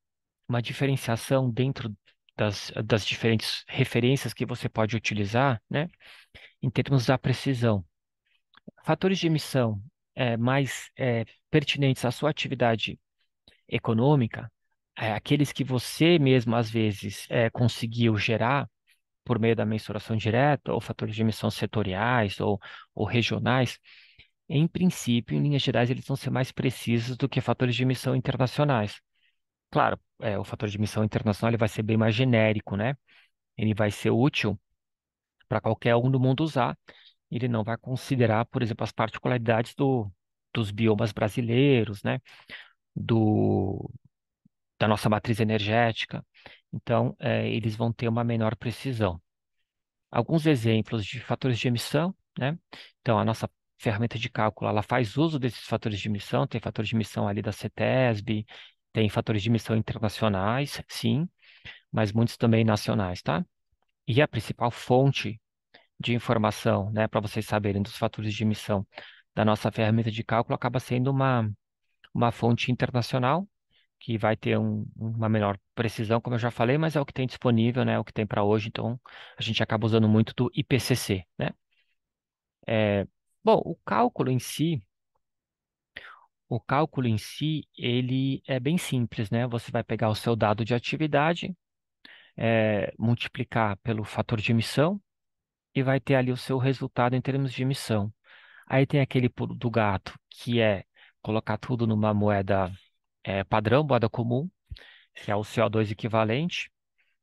uma diferenciação dentro das, das diferentes referências que você pode utilizar, né, em termos da precisão. Fatores de emissão é, mais é, pertinentes à sua atividade econômica, aqueles que você mesmo, às vezes, conseguiu gerar por meio da mensuração direta, ou fatores de emissão setoriais ou, ou regionais, em princípio, em linhas gerais, eles vão ser mais precisos do que fatores de emissão internacionais. Claro, é, o fator de emissão internacional ele vai ser bem mais genérico, né? Ele vai ser útil para qualquer um do mundo usar. Ele não vai considerar, por exemplo, as particularidades do, dos biomas brasileiros, né? Do, da nossa matriz energética. Então, é, eles vão ter uma menor precisão. Alguns exemplos de fatores de emissão, né? Então, a nossa ferramenta de cálculo, ela faz uso desses fatores de emissão, tem fatores de emissão ali da CETESB, tem fatores de emissão internacionais, sim, mas muitos também nacionais, tá? E a principal fonte de informação, né, para vocês saberem dos fatores de emissão da nossa ferramenta de cálculo acaba sendo uma, uma fonte internacional, que vai ter um, uma menor precisão, como eu já falei, mas é o que tem disponível, né, é o que tem para hoje, então a gente acaba usando muito do IPCC, né? É, Bom, o cálculo em si, o cálculo em si, ele é bem simples, né? Você vai pegar o seu dado de atividade, é, multiplicar pelo fator de emissão e vai ter ali o seu resultado em termos de emissão. Aí tem aquele pulo do gato, que é colocar tudo numa moeda é, padrão, moeda comum, que é o CO2 equivalente.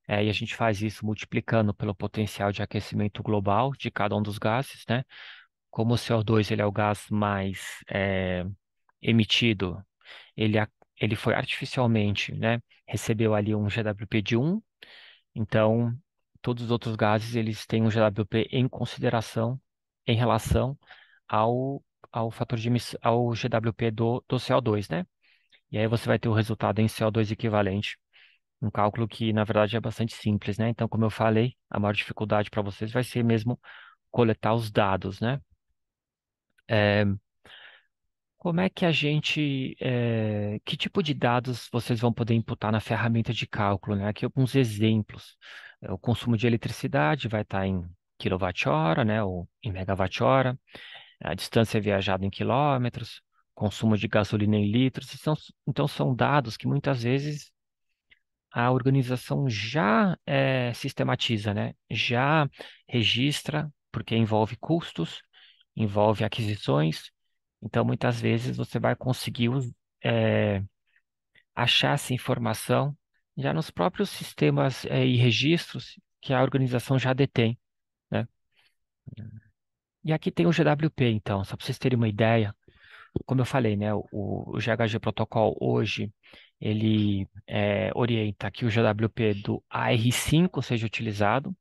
É, e a gente faz isso multiplicando pelo potencial de aquecimento global de cada um dos gases, né? como o CO2 ele é o gás mais é, emitido, ele, ele foi artificialmente, né? Recebeu ali um GWP de 1, então todos os outros gases eles têm um GWP em consideração em relação ao, ao fator de ao GWP do, do CO2, né? E aí você vai ter o resultado em CO2 equivalente, um cálculo que na verdade é bastante simples, né? Então, como eu falei, a maior dificuldade para vocês vai ser mesmo coletar os dados, né? É, como é que a gente, é, que tipo de dados vocês vão poder imputar na ferramenta de cálculo, né? Aqui alguns exemplos. É, o consumo de eletricidade vai estar em quilowatt-hora, né? Ou em megawatt-hora. A distância viajada em quilômetros, consumo de gasolina em litros. Então, então são dados que muitas vezes a organização já é, sistematiza, né? Já registra, porque envolve custos envolve aquisições. Então, muitas vezes você vai conseguir é, achar essa informação já nos próprios sistemas é, e registros que a organização já detém. Né? E aqui tem o GWP, então, só para vocês terem uma ideia. Como eu falei, né, o, o GHG Protocol hoje ele é, orienta que o GWP do AR5 seja utilizado.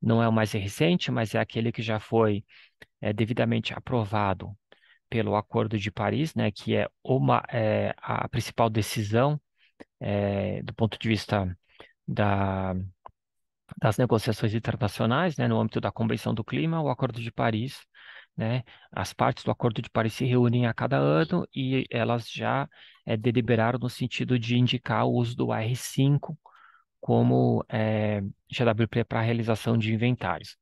Não é o mais recente, mas é aquele que já foi é, devidamente aprovado pelo Acordo de Paris, né, que é, uma, é, a principal decisão é, do ponto de vista da, das negociações internacionais, né, no âmbito da Convenção do Clima, o Acordo de Paris. Né, as partes do Acordo de Paris se reúnem a cada ano e elas já é, deliberaram no sentido de indicar o uso do R5 como é, GWP para a realização de inventários.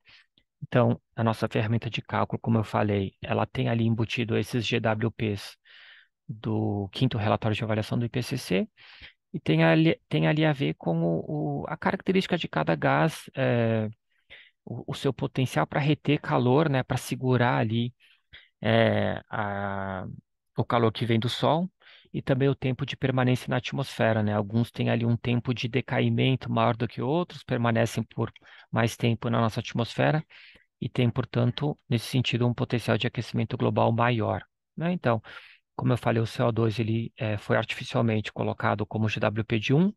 Então, a nossa ferramenta de cálculo, como eu falei, ela tem ali embutido esses GWPs do quinto relatório de avaliação do IPCC e tem ali, tem ali a ver com o, o, a característica de cada gás, é, o, o, seu potencial para reter calor, né, para segurar ali é, a, o calor que vem do sol e também o tempo de permanência na atmosfera, né? Alguns têm ali um tempo de decaimento maior do que outros, permanecem por mais tempo na nossa atmosfera e tem, portanto, nesse sentido, um potencial de aquecimento global maior, né? Então, como eu falei, o CO2 ele é, foi artificialmente colocado como GWP1 de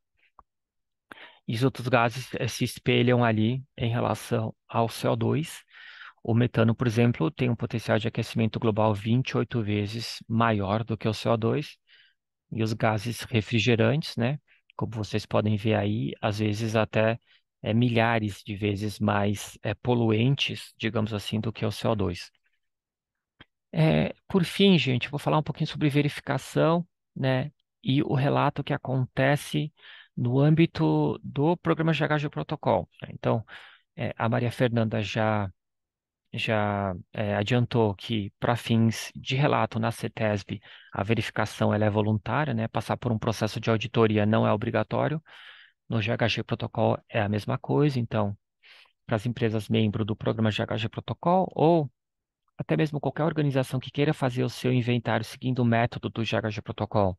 e os outros gases é, se espelham ali em relação ao CO2. O metano, por exemplo, tem um potencial de aquecimento global 28 vezes maior do que o CO2 e os gases refrigerantes, né? Como vocês podem ver aí, às vezes até é, milhares de vezes mais é, poluentes, digamos assim, do que o CO2. É, por fim, gente, vou falar um pouquinho sobre verificação, né? E o relato que acontece no âmbito do programa GHG Protocol. Então, é, a Maria Fernanda já já é, adiantou que, para fins de relato na CETESB, a verificação ela é voluntária, né? passar por um processo de auditoria não é obrigatório. No GHG Protocol é a mesma coisa, então, para as empresas membro do programa GHG Protocol ou até mesmo qualquer organização que queira fazer o seu inventário seguindo o método do GHG Protocol,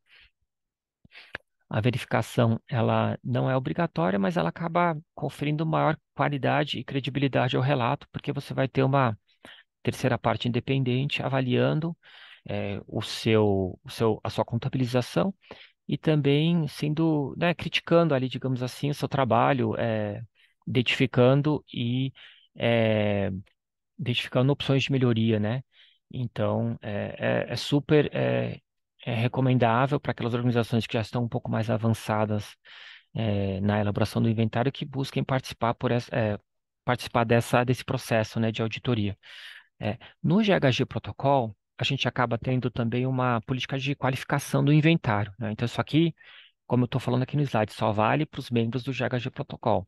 a verificação ela não é obrigatória, mas ela acaba conferindo maior qualidade e credibilidade ao relato, porque você vai ter uma terceira parte independente avaliando é, o seu, o seu, a sua contabilização e também sendo, né, criticando ali, digamos assim, o seu trabalho, é, identificando e é, identificando opções de melhoria, né? Então, é, é, é super é, é recomendável para aquelas organizações que já estão um pouco mais avançadas é, na elaboração do inventário que busquem participar por essa, é, participar dessa desse processo né, de auditoria. É, no GHG Protocol, a gente acaba tendo também uma política de qualificação do inventário. Né? Então, isso aqui, como eu estou falando aqui no slide, só vale para os membros do GHG Protocol.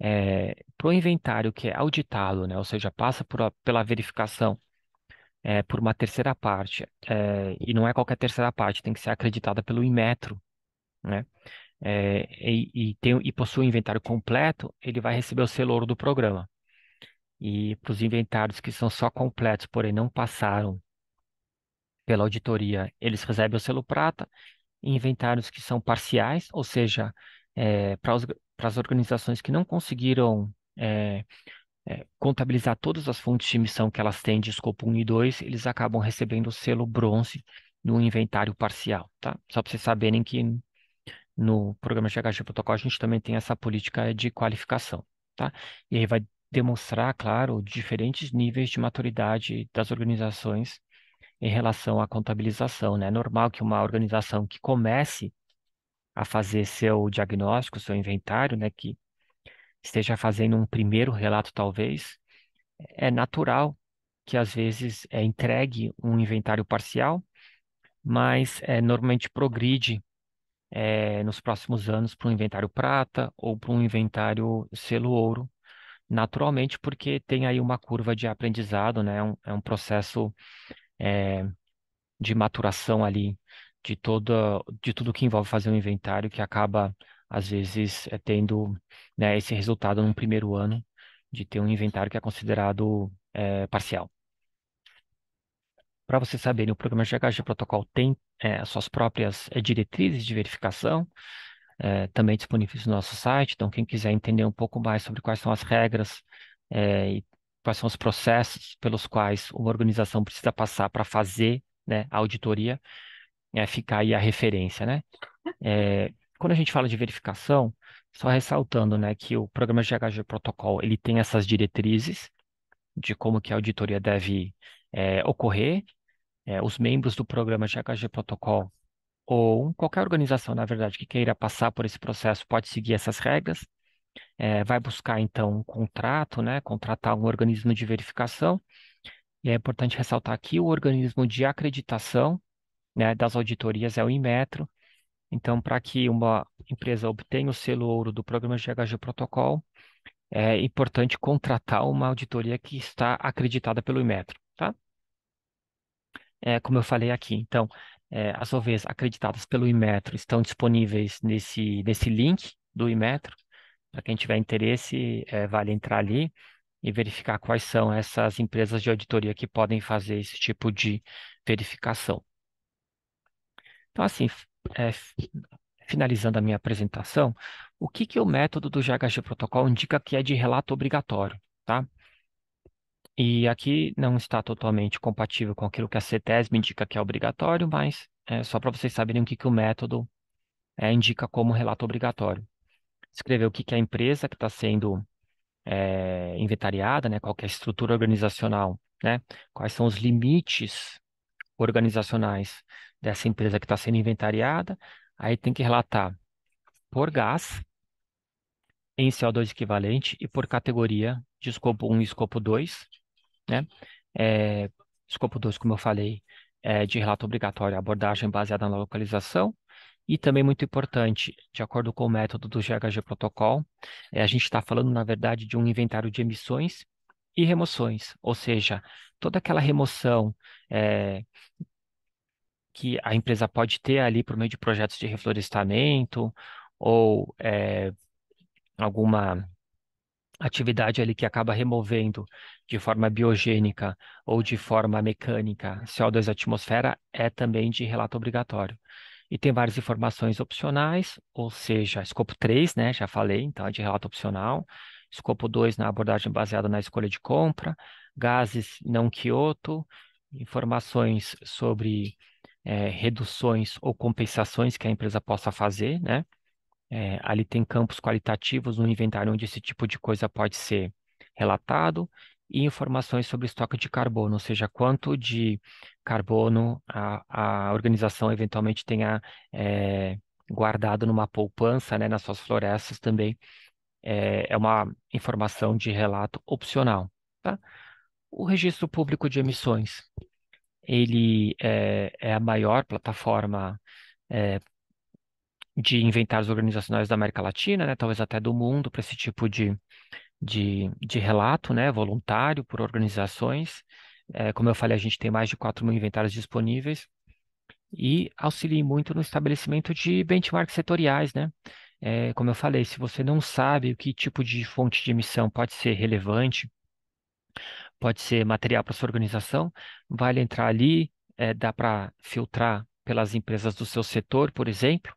É, para o inventário que é auditado, né, ou seja, passa por, pela verificação é, por uma terceira parte. É, e não é qualquer terceira parte, tem que ser acreditada pelo Inmetro, né? É, e, e, tem, e possui o inventário completo, ele vai receber o selo ouro do programa. E para os inventários que são só completos, porém não passaram pela auditoria, eles recebem o selo prata. Inventários que são parciais, ou seja, é, para as organizações que não conseguiram é, é, contabilizar todas as fontes de emissão que elas têm de escopo 1 e 2, eles acabam recebendo o selo bronze no inventário parcial, tá? Só para vocês saberem que no programa de GHG Protocol a gente também tem essa política de qualificação, tá? E aí vai demonstrar, claro, diferentes níveis de maturidade das organizações em relação à contabilização, né? É normal que uma organização que comece a fazer seu diagnóstico, seu inventário, né, que esteja fazendo um primeiro relato, talvez, é natural que às vezes é entregue um inventário parcial, mas é, normalmente progride é, nos próximos anos para um inventário prata ou para um inventário selo ouro, naturalmente, porque tem aí uma curva de aprendizado, né? É um, é um processo é, de maturação ali de toda de tudo que envolve fazer um inventário que acaba às vezes é tendo né, esse resultado no primeiro ano de ter um inventário que é considerado é, parcial. Para você saber, né, o programa GHG Protocol tem é, suas próprias é, diretrizes de verificação, também disponíveis no nosso site. Então, quem quiser entender um pouco mais sobre quais são as regras e quais são os processos pelos quais uma organização precisa passar para fazer né, a auditoria, é ficar aí a referência, né? quando a gente fala de verificação, só ressaltando, né, que o programa GHG Protocol, ele tem essas diretrizes de como que a auditoria deve é, ocorrer. É, os membros do programa GHG Protocol ou qualquer organização, na verdade, que queira passar por esse processo pode seguir essas regras. É, vai buscar, então, um contrato, né, contratar um organismo de verificação. E é importante ressaltar aqui o organismo de acreditação né, das auditorias é o Inmetro, então, para que uma empresa obtenha o selo ouro do programa GHG Protocol, é importante contratar uma auditoria que está acreditada pelo Imetro, tá? É, como eu falei aqui, então, é, as OVs acreditadas pelo Imetro estão disponíveis nesse, nesse link do Imetro. Para quem tiver interesse, é, vale entrar ali e verificar quais são essas empresas de auditoria que podem fazer esse tipo de verificação. Então, assim, é, finalizando a minha apresentação, o que, que o método do GHG Protocol indica que é de relato obrigatório, tá? E aqui não está totalmente compatível com aquilo que a CETESB indica que é obrigatório, mas é só para vocês saberem o que, que o método é, indica como relato obrigatório. Escrever o que, que a empresa que está sendo é, inventariada, né, qual é a estrutura organizacional, né, quais são os limites organizacionais dessa empresa que está sendo inventariada, aí tem que relatar por gás, em CO2 equivalente e por categoria de escopo 1 e escopo 2, né? É, escopo 2, como eu falei, é de relato obrigatório, abordagem baseada na localização, e também muito importante, de acordo com o método do GHG Protocol, é, a gente está falando, na verdade, de um inventário de emissões e remoções, ou seja, toda aquela remoção é, que a empresa pode ter ali por meio de projetos de reflorestamento ou é, alguma atividade ali que acaba removendo de forma biogênica ou de forma mecânica CO2 da atmosfera é também de relato obrigatório. E tem várias informações opcionais, ou seja, escopo 3, né, já falei, então é de relato opcional. Escopo 2 na né, abordagem baseada na escolha de compra, gases não Kyoto, informações sobre é, reduções ou compensações que a empresa possa fazer, né? É, ali tem campos qualitativos no inventário onde esse tipo de coisa pode ser relatado e informações sobre estoque de carbono, ou seja, quanto de carbono a, a organização eventualmente tenha é, guardado numa poupança, né, nas suas florestas também, é, é uma informação de relato opcional. Tá? O Registro Público de Emissões, ele é, é a maior plataforma é, de inventários organizacionais da América Latina, né, talvez até do mundo, para esse tipo de, de, de, relato né, voluntário por organizações. É, como eu falei, a gente tem mais de 4 mil inventários disponíveis e auxilie muito no estabelecimento de benchmarks setoriais, né? É, como eu falei, se você não sabe o que tipo de fonte de emissão pode ser relevante, pode ser material para sua organização, vale entrar ali, é, dá para filtrar pelas empresas do seu setor, por exemplo,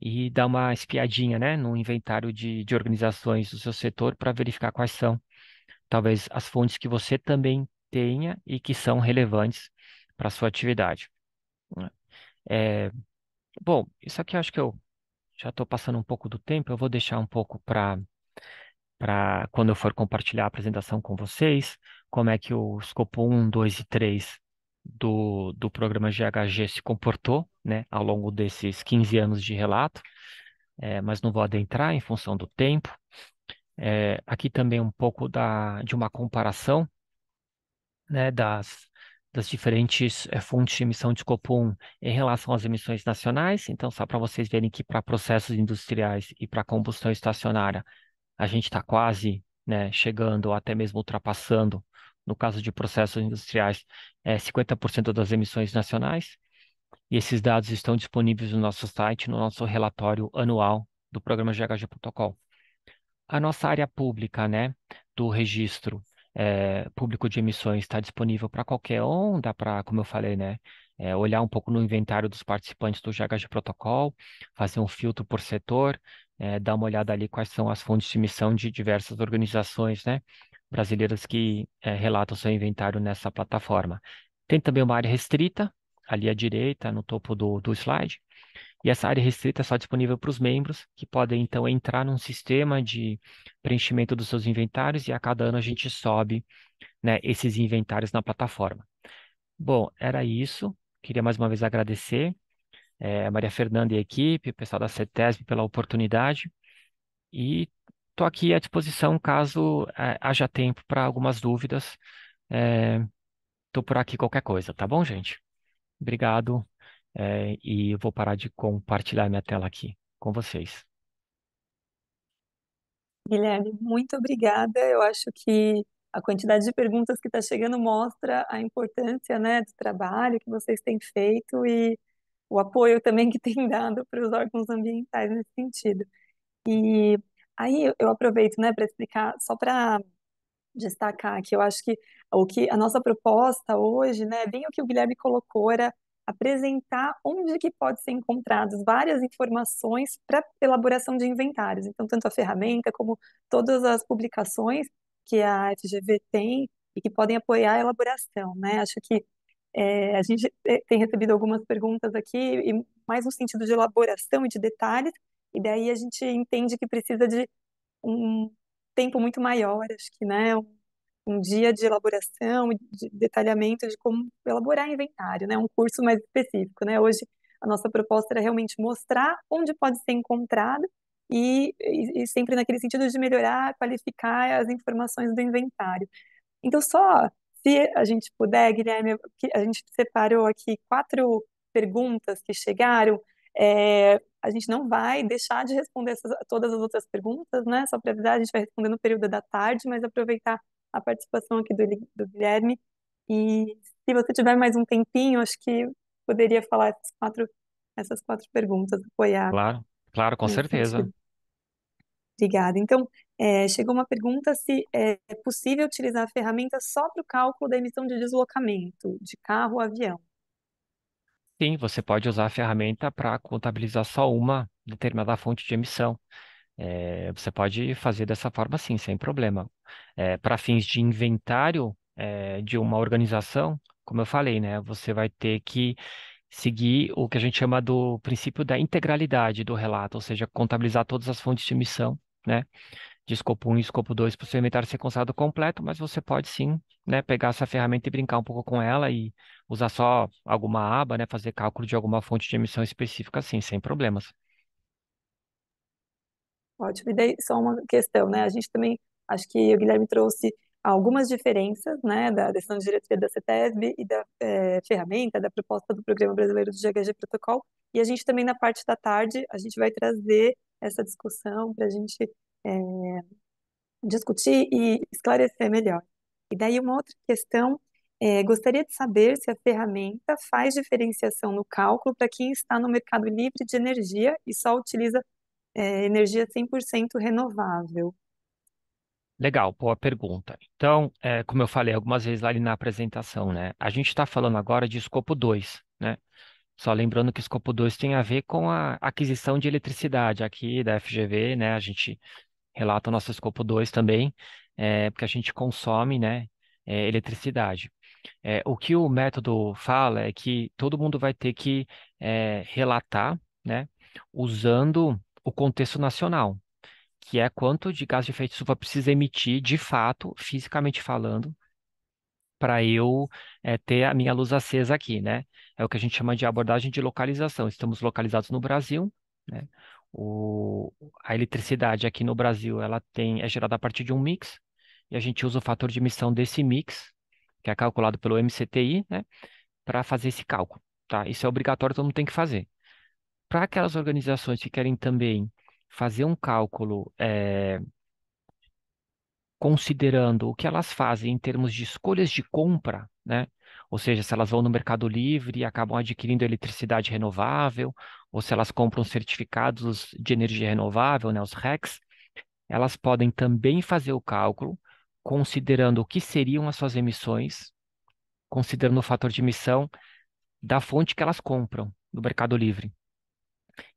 e dar uma espiadinha né, no inventário de, de organizações do seu setor para verificar quais são, talvez, as fontes que você também tenha e que são relevantes para sua atividade. Né. É, bom, isso aqui eu acho que eu já estou passando um pouco do tempo, eu vou deixar um pouco para para quando eu for compartilhar a apresentação com vocês, como é que o escopo 1, 2 e 3 do, do programa GHG se comportou né, ao longo desses 15 anos de relato, é, mas não vou adentrar em função do tempo. É, aqui também um pouco da, de uma comparação né, das, das diferentes eh, fontes de emissão de Copom em relação às emissões nacionais. Então, só para vocês verem que para processos industriais e para combustão estacionária, a gente está quase né, chegando ou até mesmo ultrapassando, no caso de processos industriais, é, eh, 50% das emissões nacionais. E esses dados estão disponíveis no nosso site, no nosso relatório anual do programa GHG Protocol. A nossa área pública né, do registro é, público de emissões está disponível para qualquer onda, para, como eu falei, né, é, olhar um pouco no inventário dos participantes do GHG Protocol, fazer um filtro por setor, é, dar uma olhada ali quais são as fontes de emissão de diversas organizações né, brasileiras que relatam seu inventário nessa plataforma. Tem também uma área restrita, ali à direita, no topo do, do slide, e essa área restrita é só disponível para os membros, que podem então entrar num sistema de preenchimento dos seus inventários e a cada ano a gente sobe né, esses inventários na plataforma. Bom, era isso. Queria mais uma vez agradecer é, a Maria Fernanda e a equipe, o pessoal da CETESB pela oportunidade. E estou aqui à disposição caso é, haja tempo para algumas dúvidas. Estou eh, é, por aqui qualquer coisa, tá bom, gente? Obrigado é, e eu vou parar de compartilhar minha tela aqui com vocês. Guilherme, muito obrigada. Eu acho que a quantidade de perguntas que está chegando mostra a importância, né, do trabalho que vocês têm feito e o apoio também que tem dado para os órgãos ambientais nesse sentido. E aí eu aproveito, né, para explicar, só para destacar que eu acho que o que a nossa proposta hoje, né, bem o que o Guilherme colocou era apresentar onde que pode ser encontradas várias informações para elaboração de inventários. Então, tanto a ferramenta como todas as publicações que a FGV tem e que podem apoiar a elaboração, né? Acho que é, a gente é, tem recebido algumas perguntas aqui, e mais no sentido de elaboração e de detalhes, e daí a gente entende que precisa de um tempo muito maior, acho que, né? Um um dia de elaboração, de detalhamento de como elaborar inventário, né? Um curso mais específico, né? Hoje a nossa proposta era realmente mostrar onde pode ser encontrado e, e, e sempre naquele sentido de melhorar, qualificar as informações do inventário. Então, só se a gente puder, Guilherme, a gente separou aqui quatro perguntas que chegaram. É, a gente não vai deixar de responder essas, todas as outras perguntas, né? Só para avisar, a gente vai responder no período da tarde, mas aproveitar a participação aqui do, do Guilherme. E se você tiver mais um tempinho, acho que poderia falar essas quatro, essas quatro perguntas, apoiar. Claro, claro, com certeza. Obrigada. Então, é, chegou uma pergunta se é possível utilizar a ferramenta só para o cálculo da emissão de deslocamento de carro ou avião. Sim, você pode usar a ferramenta para contabilizar só uma determinada fonte de emissão. É, você pode fazer dessa forma sim, sem problema. É, Para fins de inventário é, de uma organização, como eu falei, né, você vai ter que seguir o que a gente chama do princípio da integralidade do relato, ou seja, contabilizar todas as fontes de emissão, né? De escopo 1 e escopo 2 para o seu inventário ser considerado completo, mas você pode sim né, pegar essa ferramenta e brincar um pouco com ela e usar só alguma aba, né, fazer cálculo de alguma fonte de emissão específica, assim, sem problemas. Ótimo. E daí, só uma questão, né? A gente também, acho que o Guilherme trouxe algumas diferenças, né, da decisão de diretoria da CETESB e da é, ferramenta, da proposta do Programa Brasileiro do GHG Protocol. E a gente também, na parte da tarde, a gente vai trazer essa discussão para a gente é, discutir e esclarecer melhor. E daí, uma outra questão é, gostaria de saber se a ferramenta faz diferenciação no cálculo para quem está no mercado livre de energia e só utiliza é, energia 100% renovável. Legal, boa pergunta. Então, é, como eu falei algumas vezes lá na apresentação, né? A gente está falando agora de escopo 2, né? Só lembrando que escopo 2 tem a ver com a aquisição de eletricidade aqui da FGV, né? A gente relata o nosso escopo 2 também, é, porque a gente consome, né, é, eletricidade. É, o que o método fala é que todo mundo vai ter que é, relatar, né, usando o contexto nacional, que é quanto de gás de efeito de estufa precisa emitir, de fato, fisicamente falando, para eu é, ter a minha luz acesa aqui, né? É o que a gente chama de abordagem de localização. Estamos localizados no Brasil, né? O, a eletricidade aqui no Brasil ela tem é gerada a partir de um mix e a gente usa o fator de emissão desse mix que é calculado pelo MCTI, né, para fazer esse cálculo, tá? Isso é obrigatório, todo mundo tem que fazer para aquelas organizações que querem também fazer um cálculo é, considerando o que elas fazem em termos de escolhas de compra, né? Ou seja, se elas vão no Mercado Livre e acabam adquirindo eletricidade renovável, ou se elas compram certificados de energia renovável, né, os RECs, elas podem também fazer o cálculo considerando o que seriam as suas emissões, considerando o fator de emissão da fonte que elas compram no Mercado Livre.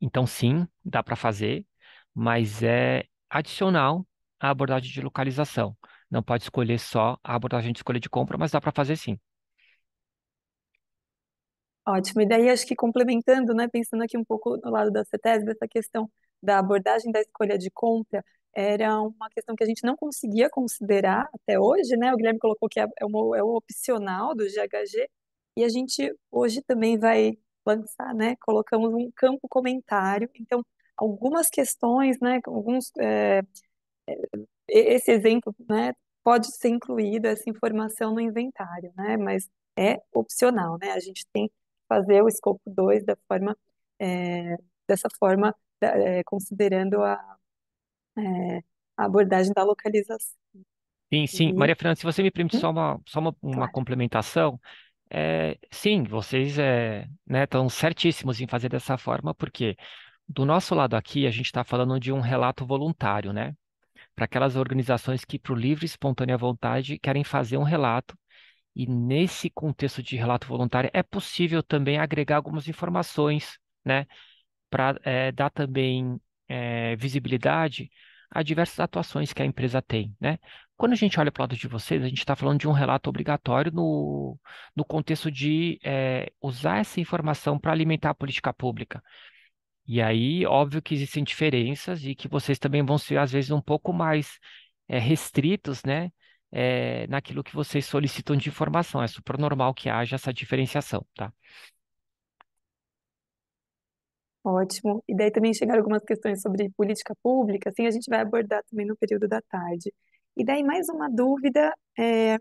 Então, sim, dá para fazer, mas é adicional à abordagem de localização. Não pode escolher só a abordagem de escolha de compra, mas dá para fazer sim. Ótimo. E daí, acho que complementando, né, pensando aqui um pouco no lado da CETESB, essa questão da abordagem da escolha de compra era uma questão que a gente não conseguia considerar até hoje, né? O Guilherme colocou que é, o é um é opcional do GHG, e a gente hoje também vai lançar, né? Colocamos um campo comentário. Então, algumas questões, né? Alguns, é, é esse exemplo, né? Pode ser incluída essa informação no inventário, né? Mas é opcional, né? A gente tem que fazer o escopo 2 da forma, é, dessa forma, é, considerando a, é, a abordagem da localização. Sim, sim. Maria Fernanda, se você me permite hum? só uma, só uma, uma claro. complementação, é, sim, vocês é, né, estão certíssimos em fazer dessa forma, porque do nosso lado aqui a gente está falando de um relato voluntário, né? Para aquelas organizações que, por livre e espontânea vontade, querem fazer um relato. E nesse contexto de relato voluntário, é possível também agregar algumas informações, né? Para é, dar também é, visibilidade a diversas atuações que a empresa tem, né? Quando a gente olha para o lado de vocês, a gente está falando de um relato obrigatório no, no contexto de é, usar essa informação para alimentar a política pública. E aí, óbvio que existem diferenças e que vocês também vão ser, às vezes, um pouco mais é, restritos, né? É, naquilo que vocês solicitam de informação. É super normal que haja essa diferenciação, tá? Ótimo. E daí também chegaram algumas questões sobre política pública, assim, a gente vai abordar também no período da tarde. E daí mais uma dúvida é,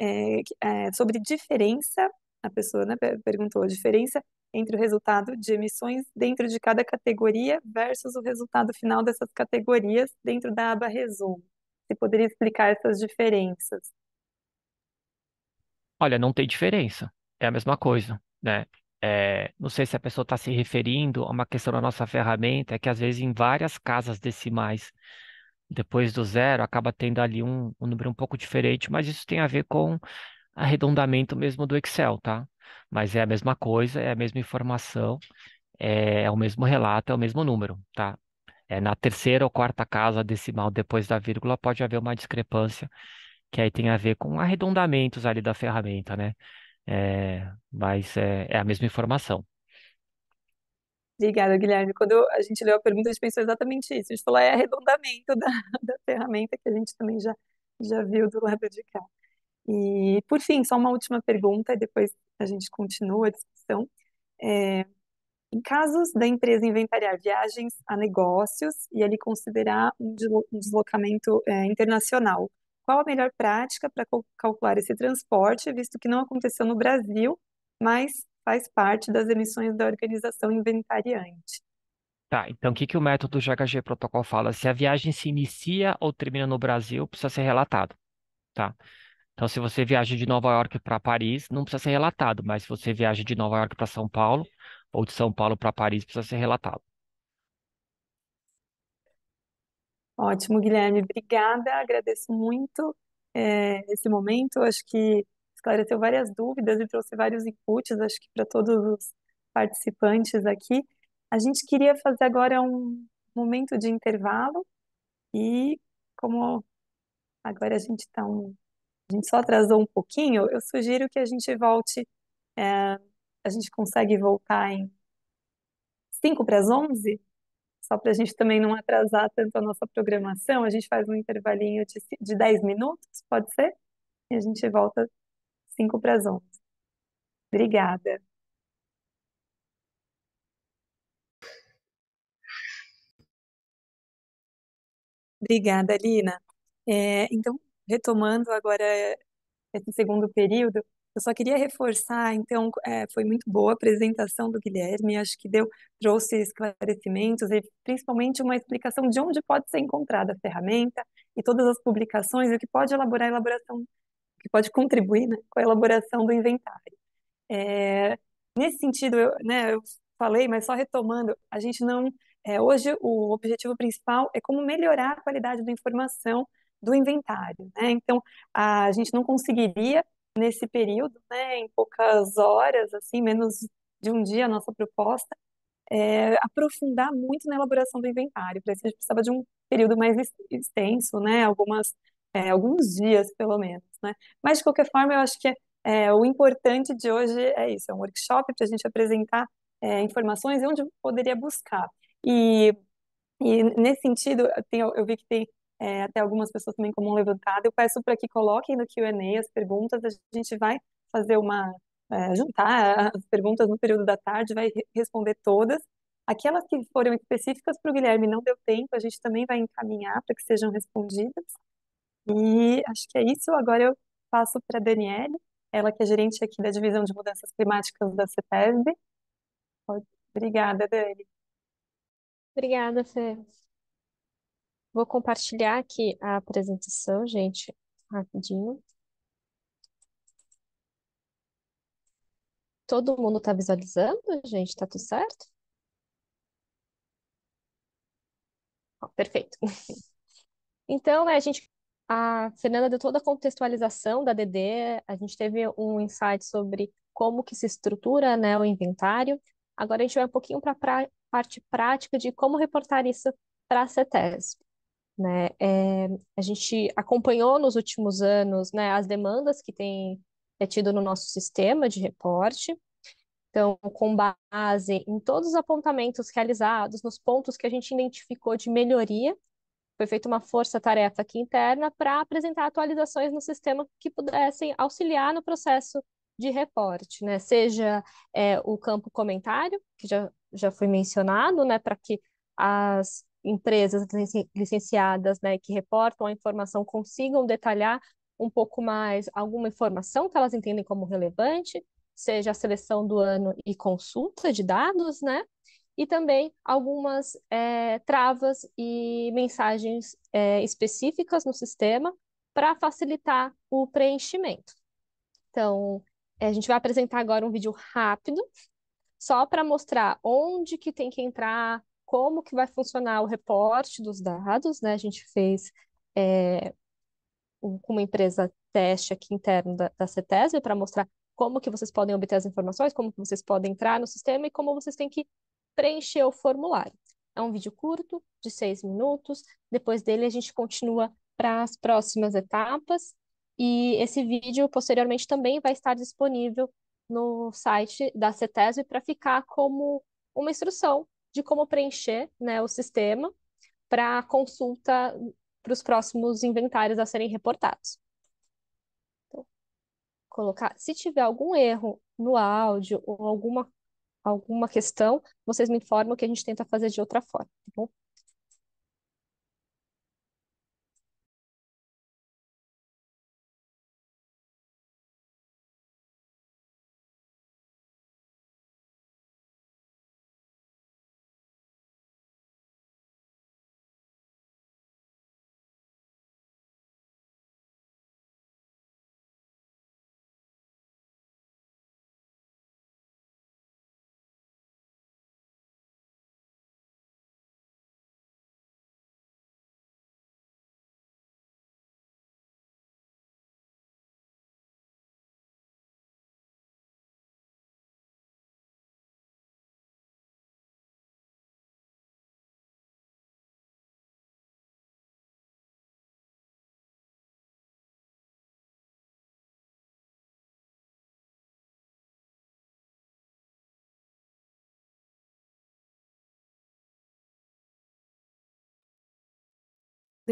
é, é, sobre diferença, a pessoa né, perguntou, diferença entre o resultado de emissões dentro de cada categoria versus o resultado final dessas categorias dentro da aba resumo. Você poderia explicar essas diferenças? Olha, não tem diferença. É a mesma coisa, né? É, não sei se a pessoa está se referindo a uma questão da nossa ferramenta, é que às vezes em várias casas decimais depois do zero, acaba tendo ali um, um número um pouco diferente, mas isso tem a ver com arredondamento mesmo do Excel, tá? Mas é a mesma coisa, é a mesma informação, é, é o mesmo relato, é o mesmo número, tá? É, na terceira ou quarta casa decimal depois da vírgula pode haver uma discrepância que aí tem a ver com arredondamentos ali da ferramenta, né? É, mas é, é a mesma informação. Obrigada, Guilherme. Quando a gente leu a pergunta, a gente pensou exatamente isso. A gente falou, é arredondamento da, da ferramenta que a gente também já, já viu do lado de cá. E, por fim, só uma última pergunta, e depois a gente continua a discussão. É, em casos da empresa inventariar viagens a negócios e ali considerar um deslocamento é, internacional, qual a melhor prática para calcular esse transporte, visto que não aconteceu no Brasil, mas faz parte das emissões da organização inventariante. Tá, então o que, que o método GHG Protocol fala? Se a viagem se inicia ou termina no Brasil, precisa ser relatado, tá? Então, se você viaja de Nova York para Paris, não precisa ser relatado, mas se você viaja de Nova York para São Paulo ou de São Paulo para Paris, precisa ser relatado. Ótimo, Guilherme. Obrigada. Agradeço muito é, esse momento. Acho que esclareceu várias dúvidas e trouxe vários inputs, acho que para todos os participantes aqui. A gente queria fazer agora um momento de intervalo e como agora a gente está um, a gente só atrasou um pouquinho, eu sugiro que a gente volte, é, a gente consegue voltar em 5 para as 11, só para a gente também não atrasar tanto a nossa programação, a gente faz um intervalinho de, de 10 minutos, pode ser? E a gente volta Cinco para as onze. Obrigada. Obrigada, Lina. É, então, retomando agora esse segundo período, eu só queria reforçar, então, é, foi muito boa a apresentação do Guilherme, acho que deu, trouxe esclarecimentos e principalmente uma explicação de onde pode ser encontrada a ferramenta e todas as publicações e o que pode elaborar a elaboração que pode contribuir né, com a elaboração do inventário. É, nesse sentido, eu, né, eu falei, mas só retomando, a gente não. É, hoje, o objetivo principal é como melhorar a qualidade da informação do inventário. Né? Então, a gente não conseguiria, nesse período, né, em poucas horas, assim, menos de um dia, a nossa proposta, é, aprofundar muito na elaboração do inventário. Para isso, a gente precisava de um período mais extenso, né? algumas é, alguns dias, pelo menos, né? Mas, de qualquer forma, eu acho que é, o importante de hoje é isso, é um workshop para a gente apresentar é, informações e onde poderia buscar. E, e nesse sentido, eu, tenho, eu vi que tem é, até algumas pessoas também como um levantado. Eu peço para que coloquem no Q&A as perguntas. A gente vai fazer uma é, juntar as perguntas no período da tarde, vai responder todas. Aquelas que foram específicas para o Guilherme não deu tempo, a gente também vai encaminhar para que sejam respondidas. E acho que é isso. Agora eu passo para a Daniele, ela que é gerente aqui da Divisão de Mudanças Climáticas da CETESB. Obrigada, Dani. Obrigada, Fê. Vou compartilhar aqui a apresentação, gente, rapidinho. Todo mundo está visualizando, gente? Está tudo certo? Oh, perfeito. Então, né, a gente a Fernanda deu toda a contextualização da DD, a gente teve um insight sobre como que se estrutura né, o inventário. Agora a gente vai um pouquinho para a pra parte prática de como reportar isso para a CETESB. Né? É, a gente acompanhou nos últimos anos né, as demandas que tem é tido no nosso sistema de reporte. Então, com base em todos os apontamentos realizados, nos pontos que a gente identificou de melhoria foi feita uma força-tarefa aqui interna para apresentar atualizações no sistema que pudessem auxiliar no processo de reporte, né? Seja é, o campo comentário, que já, já foi mencionado, né? Para que as empresas licenciadas, né, que reportam a informação consigam detalhar um pouco mais alguma informação que elas entendem como relevante, seja a seleção do ano e consulta de dados, né? e também algumas é, travas e mensagens é, específicas no sistema para facilitar o preenchimento. Então, eh, a gente vai apresentar agora um vídeo rápido, só para mostrar onde que tem que entrar, como que vai funcionar o reporte dos dados, né? A gente fez é, com uma empresa teste aqui interno da, da CETESB para mostrar como que vocês podem obter as informações, como que vocês podem entrar no sistema e como vocês têm que preencher o formulário. É um vídeo curto, de seis minutos. Depois dele, a gente continua para as próximas etapas. E esse vídeo, posteriormente, também vai estar disponível no site da CETESB para ficar como uma instrução de como preencher né, o sistema para consulta para os próximos inventários a serem reportados. Então, colocar, se tiver algum erro no áudio ou alguma alguma questão, vocês me informam que a gente tenta fazer de outra forma, tá bom?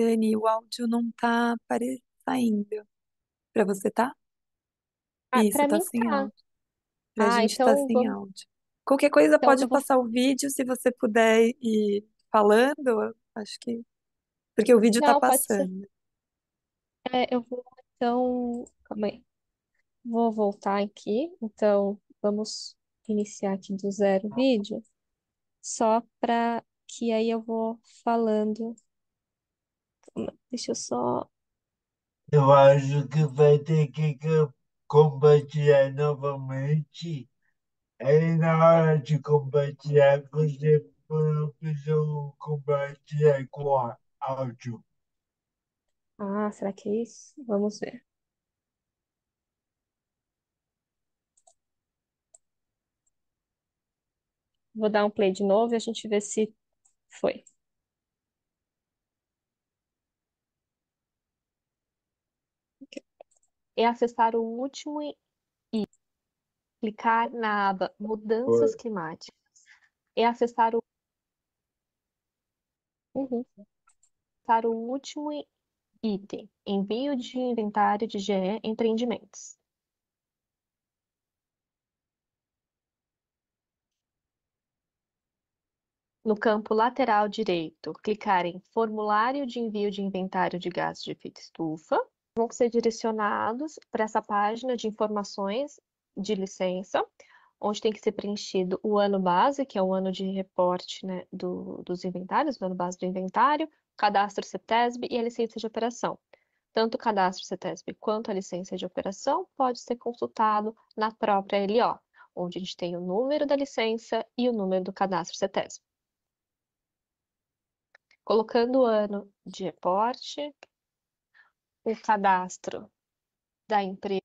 Dani, o áudio não tá aparecendo saindo. você tá? Ah, Isso, pra tá mim sem tá. áudio. Pra Ah, gente tá então, sem áudio. Qualquer coisa então pode eu vou. passar o vídeo se você puder ir falando. Acho que. Porque o vídeo tá Não, pode ser. passando. É, eu vou, então. Calma aí. Vou voltar aqui. Então, vamos iniciar aqui do zero o vídeo, só para que aí eu vou falando. Deixa eu só. Eu acho que vai ter que compartilhar novamente. Aí na hora de compartilhar, você precisa compartilhar com á- áudio. Ah, será que é isso? Vamos ver. Vou dar um play de novo e a gente vê se foi. é acessar o último e Clicar na aba Mudanças Oi. Climáticas. É acessar o. Uhum. Acessar o último item. Envio de inventário de GE Empreendimentos. No campo lateral direito, clicar em Formulário de envio de inventário de gases de efeito estufa vão ser direcionados para essa página de informações de licença, onde tem que ser preenchido o ano base, que é o ano de reporte né, do, dos inventários, o ano base do inventário, cadastro CETESB e a licença de operação. Tanto o cadastro CETESB quanto a licença de operação pode ser consultado na própria LO, onde a gente tem o número da licença e o número do cadastro CETESB. Colocando o ano de reporte, o cadastro da empresa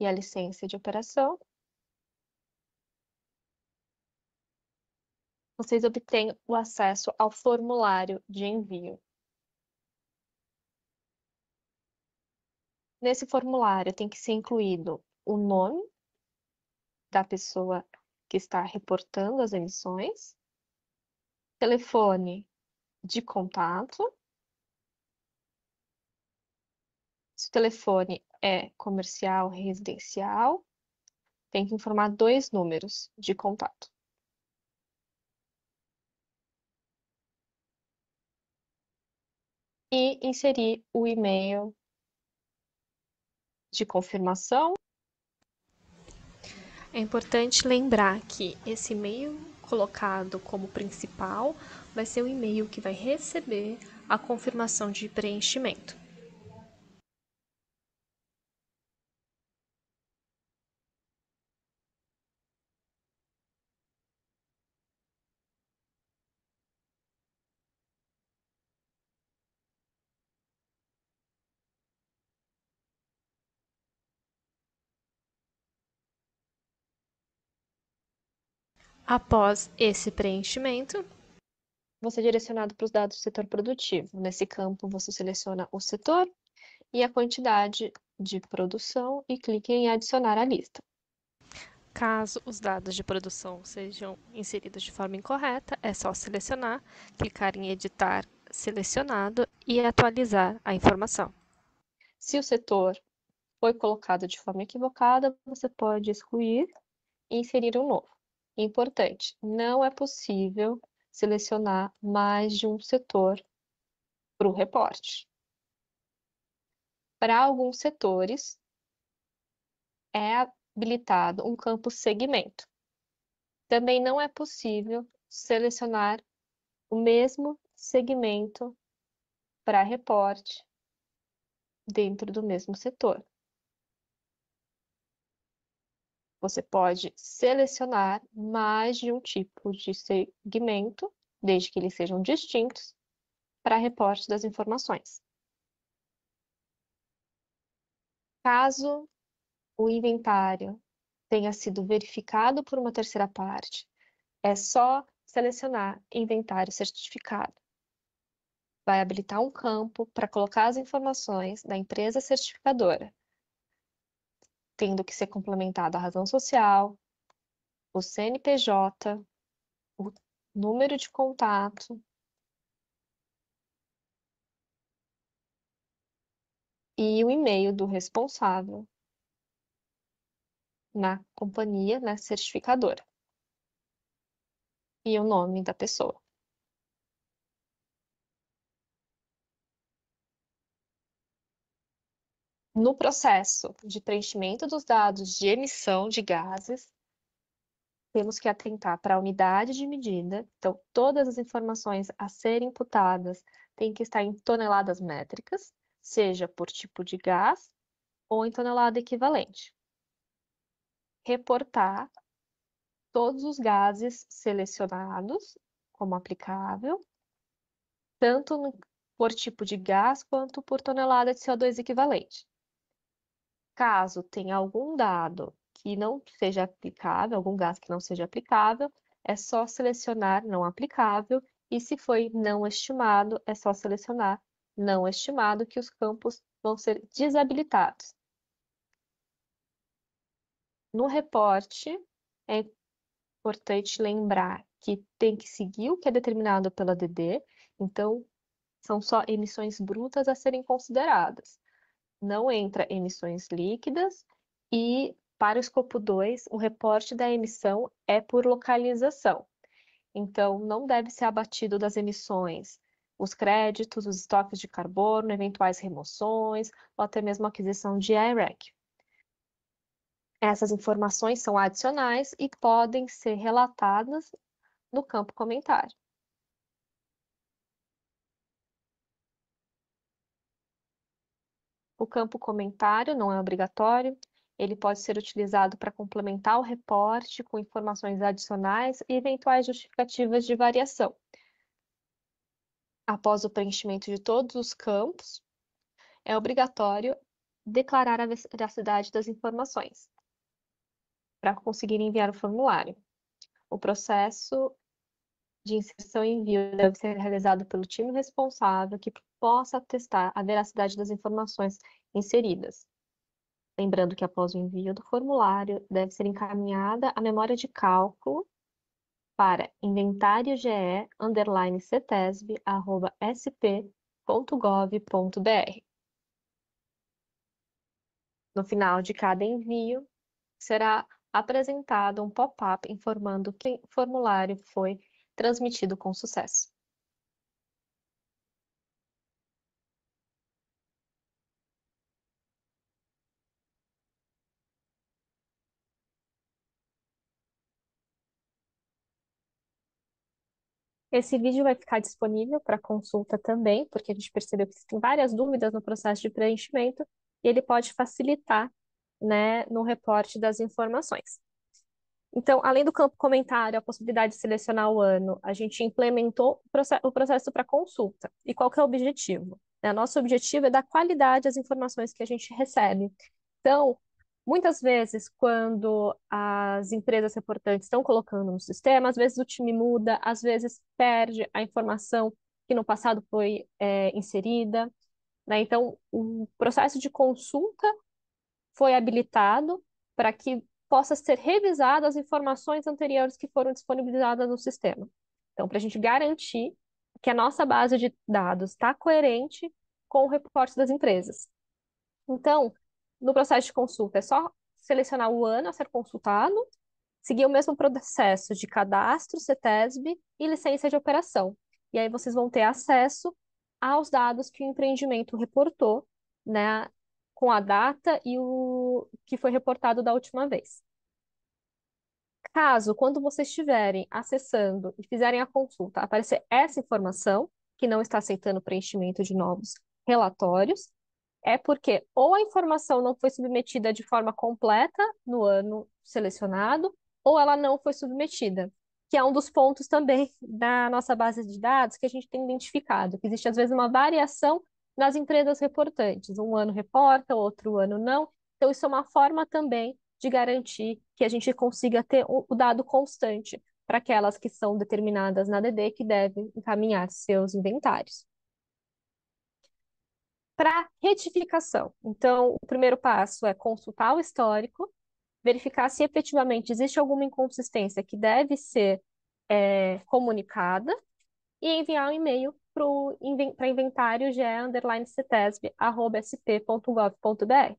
e a licença de operação. Vocês obtêm o acesso ao formulário de envio. Nesse formulário tem que ser incluído o nome da pessoa que está reportando as emissões, telefone de contato, se o telefone é comercial, residencial, tem que informar dois números de contato. E inserir o e-mail de confirmação é importante lembrar que esse e-mail colocado como principal vai ser o e-mail que vai receber a confirmação de preenchimento. Após esse preenchimento, você é direcionado para os dados do setor produtivo. Nesse campo, você seleciona o setor e a quantidade de produção e clique em adicionar à lista. Caso os dados de produção sejam inseridos de forma incorreta, é só selecionar, clicar em editar selecionado e atualizar a informação. Se o setor foi colocado de forma equivocada, você pode excluir e inserir um novo. Importante, não é possível selecionar mais de um setor para o reporte. Para alguns setores, é habilitado um campo segmento. Também não é possível selecionar o mesmo segmento para reporte dentro do mesmo setor. Você pode selecionar mais de um tipo de segmento, desde que eles sejam distintos, para reporte das informações. Caso o inventário tenha sido verificado por uma terceira parte, é só selecionar Inventário Certificado. Vai habilitar um campo para colocar as informações da empresa certificadora, tendo que ser complementado a razão social, o CNPJ, o número de contato. E o e-mail do responsável na companhia, na certificadora. E o nome da pessoa. no processo de preenchimento dos dados de emissão de gases, temos que atentar para a unidade de medida, então todas as informações a serem imputadas têm que estar em toneladas métricas, seja por tipo de gás ou em tonelada equivalente. Reportar todos os gases selecionados como aplicável, tanto por tipo de gás quanto por tonelada de CO2 equivalente. Caso tenha algum dado que não seja aplicável, algum gasto que não seja aplicável, é só selecionar não aplicável, e se foi não estimado, é só selecionar não estimado, que os campos vão ser desabilitados. No reporte, é importante lembrar que tem que seguir o que é determinado pela DD, então são só emissões brutas a serem consideradas não entra emissões líquidas e para o escopo 2, o reporte da emissão é por localização. Então, não deve ser abatido das emissões os créditos, os estoques de carbono, eventuais remoções ou até mesmo aquisição de IREC. Essas informações são adicionais e podem ser relatadas no campo comentário. O campo comentário não é obrigatório, ele pode ser utilizado para complementar o reporte com informações adicionais e eventuais justificativas de variação. Após o preenchimento de todos os campos, é obrigatório declarar a veracidade das informações para conseguir enviar o formulário. O processo de inserção e envio deve ser realizado pelo time responsável que possa atestar a veracidade das informações inseridas. Lembrando que após o envio do formulário, deve ser encaminhada a memória de cálculo para inventário ge underline cetesb arroba No final de cada envio, será apresentado um pop-up informando que o formulário foi transmitido com sucesso. Esse vídeo vai ficar disponível para consulta também, porque a gente percebeu que tem várias dúvidas no processo de preenchimento e ele pode facilitar né, no reporte das informações. Então, além do campo comentário, a possibilidade de selecionar o ano, a gente implementou o processo para consulta. E qual que é o objetivo? Né? Nosso objetivo é dar qualidade às informações que a gente recebe. Então, muitas vezes, quando as empresas reportantes estão colocando no sistema, às vezes o time muda, às vezes perde a informação que no passado foi é, inserida. Né? Então, o processo de consulta foi habilitado para que possa ser revisada as informações anteriores que foram disponibilizadas no sistema. Então, para a gente garantir que a nossa base de dados está coerente com o reporte das empresas. Então, no processo de consulta, é só selecionar o ano a ser consultado, seguir o mesmo processo de cadastro, CETESB e licença de operação. E aí vocês vão ter acesso aos dados que o empreendimento reportou né, com a data e o que foi reportado da última vez. Caso, quando vocês estiverem acessando e fizerem a consulta, aparecer essa informação, que não está aceitando preenchimento de novos relatórios, é porque ou a informação não foi submetida de forma completa no ano selecionado, ou ela não foi submetida, que é um dos pontos também da nossa base de dados que a gente tem identificado, que existe às vezes uma variação nas empresas reportantes. Um ano reporta, outro ano não. Então, isso é uma forma também de garantir que a gente consiga ter o dado constante para aquelas que são determinadas na DD que devem encaminhar seus inventários. Para retificação, então, o primeiro passo é consultar o histórico, verificar se efetivamente existe alguma inconsistência que deve ser é, comunicada e enviar um e-mail para inventário ge é underline cetesb, sp.gov.br.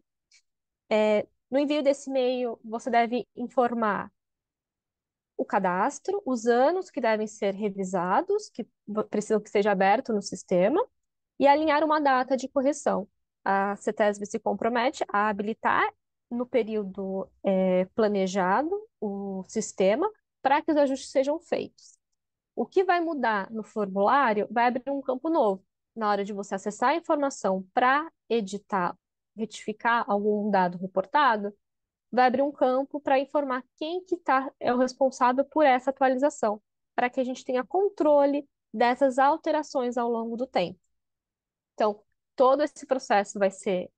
É, no envio desse e-mail, você deve informar o cadastro, os anos que devem ser revisados, que precisam que seja aberto no sistema, e alinhar uma data de correção. A CETESB se compromete a habilitar no período é, planejado o sistema para que os ajustes sejam feitos. O que vai mudar no formulário vai abrir um campo novo na hora de você acessar a informação para editar, retificar algum dado reportado, vai abrir um campo para informar quem que tá, é o responsável por essa atualização, para que a gente tenha controle dessas alterações ao longo do tempo. Então, todo esse processo vai ser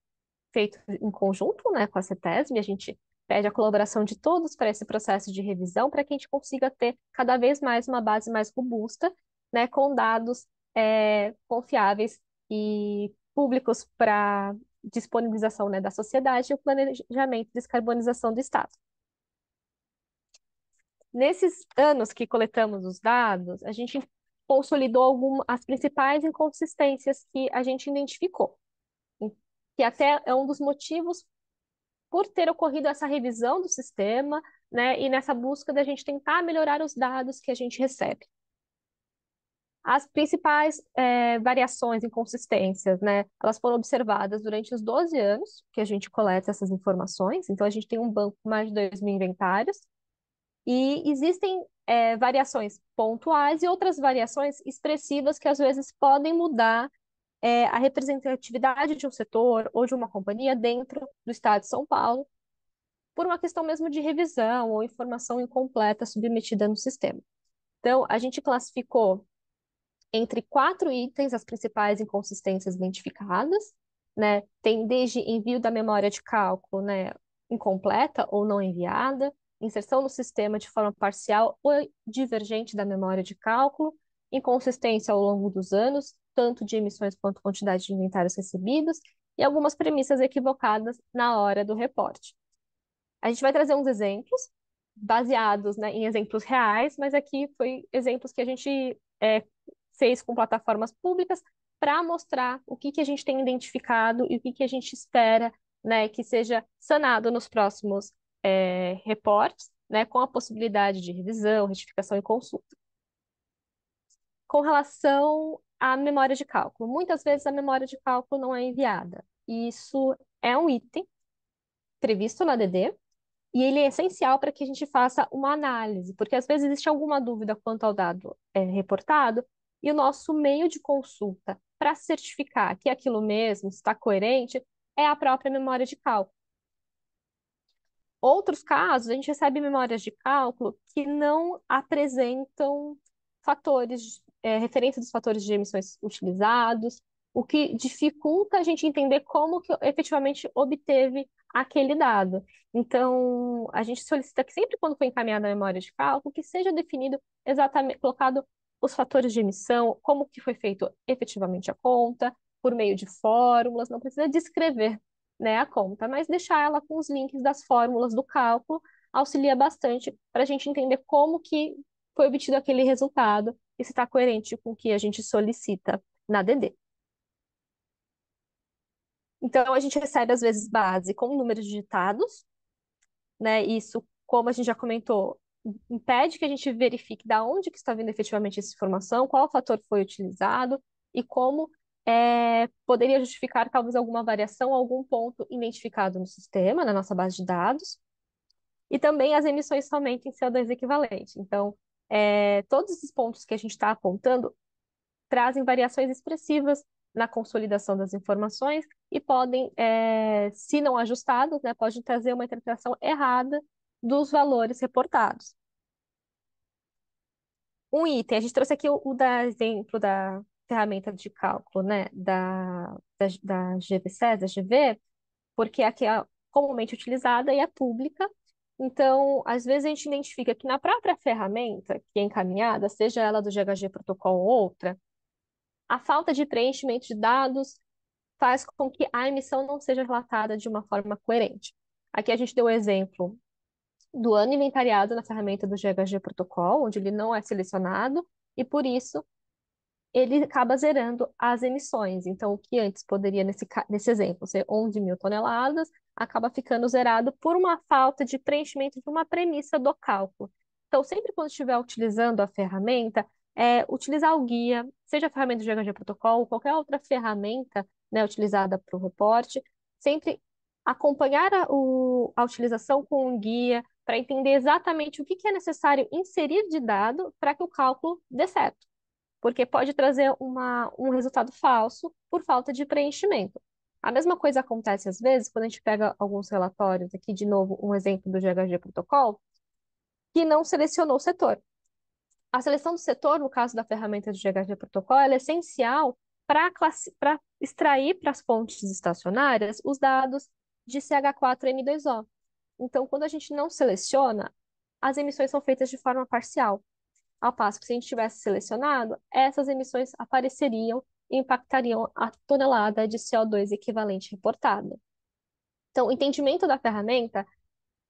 feito em conjunto né, com a CETESB, a gente pede a colaboração de todos para esse processo de revisão, para que a gente consiga ter cada vez mais uma base mais robusta, né, com dados é, confiáveis e públicos para disponibilização né, da sociedade e o planejamento de descarbonização do Estado. Nesses anos que coletamos os dados, a gente consolidou algumas, as principais inconsistências que a gente identificou, que até é um dos motivos por ter ocorrido essa revisão do sistema, né, e nessa busca da gente tentar melhorar os dados que a gente recebe. As principais é, variações, inconsistências, né, elas foram observadas durante os 12 anos que a gente coleta essas informações, então a gente tem um banco com mais de 2 mil inventários, e existem é, variações pontuais e outras variações expressivas que às vezes podem mudar é, a representatividade de um setor ou de uma companhia dentro do estado de São Paulo, por uma questão mesmo de revisão ou informação incompleta submetida no sistema. Então, a gente classificou entre quatro itens as principais inconsistências identificadas, né? Tem desde envio da memória de cálculo, né, incompleta ou não enviada, inserção no sistema de forma parcial ou divergente da memória de cálculo, inconsistência ao longo dos anos, tanto de emissões quanto quantidade de inventários recebidos e algumas premissas equivocadas na hora do reporte. A gente vai trazer uns exemplos baseados né, em exemplos reais, mas aqui foi exemplos que a gente é, fez com plataformas públicas para mostrar o que, que a gente tem identificado e o que, que a gente espera né, que seja sanado nos próximos é, reportes, né, com a possibilidade de revisão, retificação e consulta. Com relação a memória de cálculo. Muitas vezes a memória de cálculo não é enviada. Isso é um item previsto na DD e ele é essencial para que a gente faça uma análise, porque às vezes existe alguma dúvida quanto ao dado é, reportado e o nosso meio de consulta para certificar que aquilo mesmo está coerente é a própria memória de cálculo. Outros casos, a gente recebe memórias de cálculo que não apresentam fatores é, referência dos fatores de emissões utilizados, o que dificulta a gente entender como que efetivamente obteve aquele dado. Então, a gente solicita que sempre quando for encaminhada a memória de cálculo, que seja definido exatamente, colocado os fatores de emissão, como que foi feito efetivamente a conta, por meio de fórmulas, não precisa descrever né, a conta, mas deixar ela com os links das fórmulas do cálculo auxilia bastante para a gente entender como que foi obtido aquele resultado e se está coerente com o que a gente solicita na DD. Então, a gente recebe, às vezes, base com números digitados, né? Isso, como a gente já comentou, impede que a gente verifique da onde que está vindo efetivamente essa informação, qual fator foi utilizado e como é, poderia justificar talvez alguma variação, algum ponto identificado no sistema, na nossa base de dados. E também as emissões somente em CO2 equivalente. Então, é, todos esses pontos que a gente está apontando trazem variações expressivas na consolidação das informações e podem, é, se não ajustados, né, podem trazer uma interpretação errada dos valores reportados. Um item, a gente trouxe aqui o, o da, exemplo da ferramenta de cálculo né, da, da, da GV, porque aqui é, é comumente utilizada e é pública, então, às vezes a gente identifica que na própria ferramenta que é encaminhada, seja ela do GHG Protocol ou outra, a falta de preenchimento de dados faz com que a emissão não seja relatada de uma forma coerente. Aqui a gente deu o exemplo do ano inventariado na ferramenta do GHG Protocol onde ele não é selecionado, e por isso ele acaba zerando as emissões. Então, o que antes poderia, nesse, nesse exemplo, ser 11 mil toneladas, acaba ficando zerado por uma falta de preenchimento de uma premissa do cálculo. Então, sempre quando estiver utilizando a ferramenta, é, utilizar o guia, seja a ferramenta de GHG Protocolo, qualquer outra ferramenta né, utilizada para o reporte, sempre acompanhar a, o, a utilização com um guia para entender exatamente o que, que é necessário inserir de dado para que o cálculo dê certo, porque pode trazer uma, um resultado falso por falta de preenchimento. A mesma coisa acontece às vezes quando a gente pega alguns relatórios, aqui de novo um exemplo do GHG Protocol, que não selecionou o setor. A seleção do setor, no caso da ferramenta do GHG Protocol, é essencial para extrair para as fontes estacionárias os dados de CH4N2O. Então, quando a gente não seleciona, as emissões são feitas de forma parcial. Ao passo que, se a gente tivesse selecionado, essas emissões apareceriam impactariam a tonelada de CO2 equivalente reportada. Então, o entendimento da ferramenta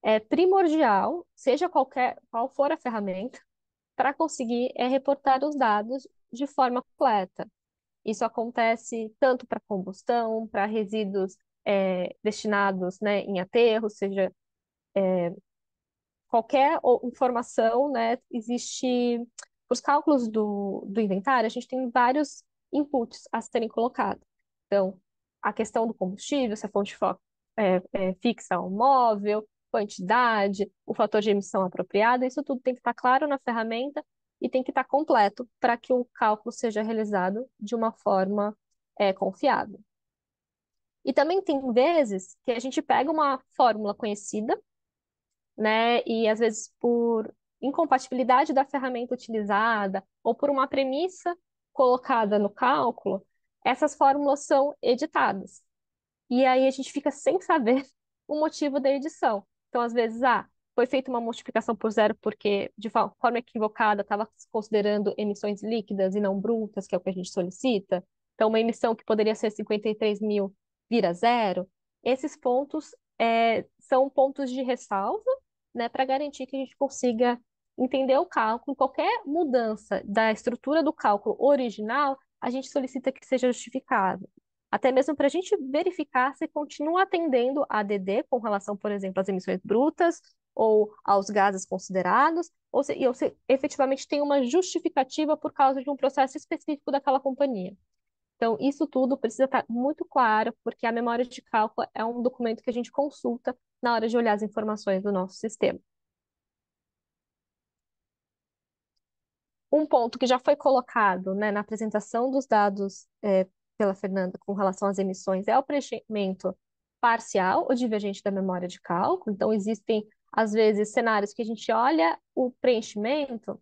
é primordial, seja qualquer, qual for a ferramenta, para conseguir é, reportar os dados de forma completa. Isso acontece tanto para combustão, para resíduos é, destinados né, em aterro, seja é, qualquer informação, né, existe os cálculos do, do inventário, a gente tem vários inputs a serem colocados. Então, a questão do combustível, se a fonte é, é, fixa ao móvel, quantidade, o fator de emissão apropriado, isso tudo tem que estar claro na ferramenta e tem que estar completo para que o cálculo seja realizado de uma forma é, confiável. E também tem vezes que a gente pega uma fórmula conhecida, né, e às vezes por incompatibilidade da ferramenta utilizada ou por uma premissa colocada no cálculo, essas fórmulas são editadas. E aí a gente fica sem saber o motivo da edição. Então, às vezes, ah, foi feita uma multiplicação por zero porque, de forma equivocada, estava considerando emissões líquidas e não brutas, que é o que a gente solicita. Então, uma emissão que poderia ser 53 mil vira zero. Esses pontos é, são pontos de ressalva, né, para garantir que a gente consiga entender o cálculo, qualquer mudança da estrutura do cálculo original, a gente solicita que seja justificado. Até mesmo para a gente verificar se continua atendendo a ADD com relação, por exemplo, às emissões brutas ou aos gases considerados, ou se, ou se efetivamente tem uma justificativa por causa de um processo específico daquela companhia. Então, isso tudo precisa estar muito claro, porque a memória de cálculo é um documento que a gente consulta na hora de olhar as informações do nosso sistema. um ponto que já foi colocado né, na apresentação dos dados é, pela Fernanda com relação às emissões é o preenchimento parcial ou divergente da memória de cálculo. Então, existem, às vezes, cenários que a gente olha o preenchimento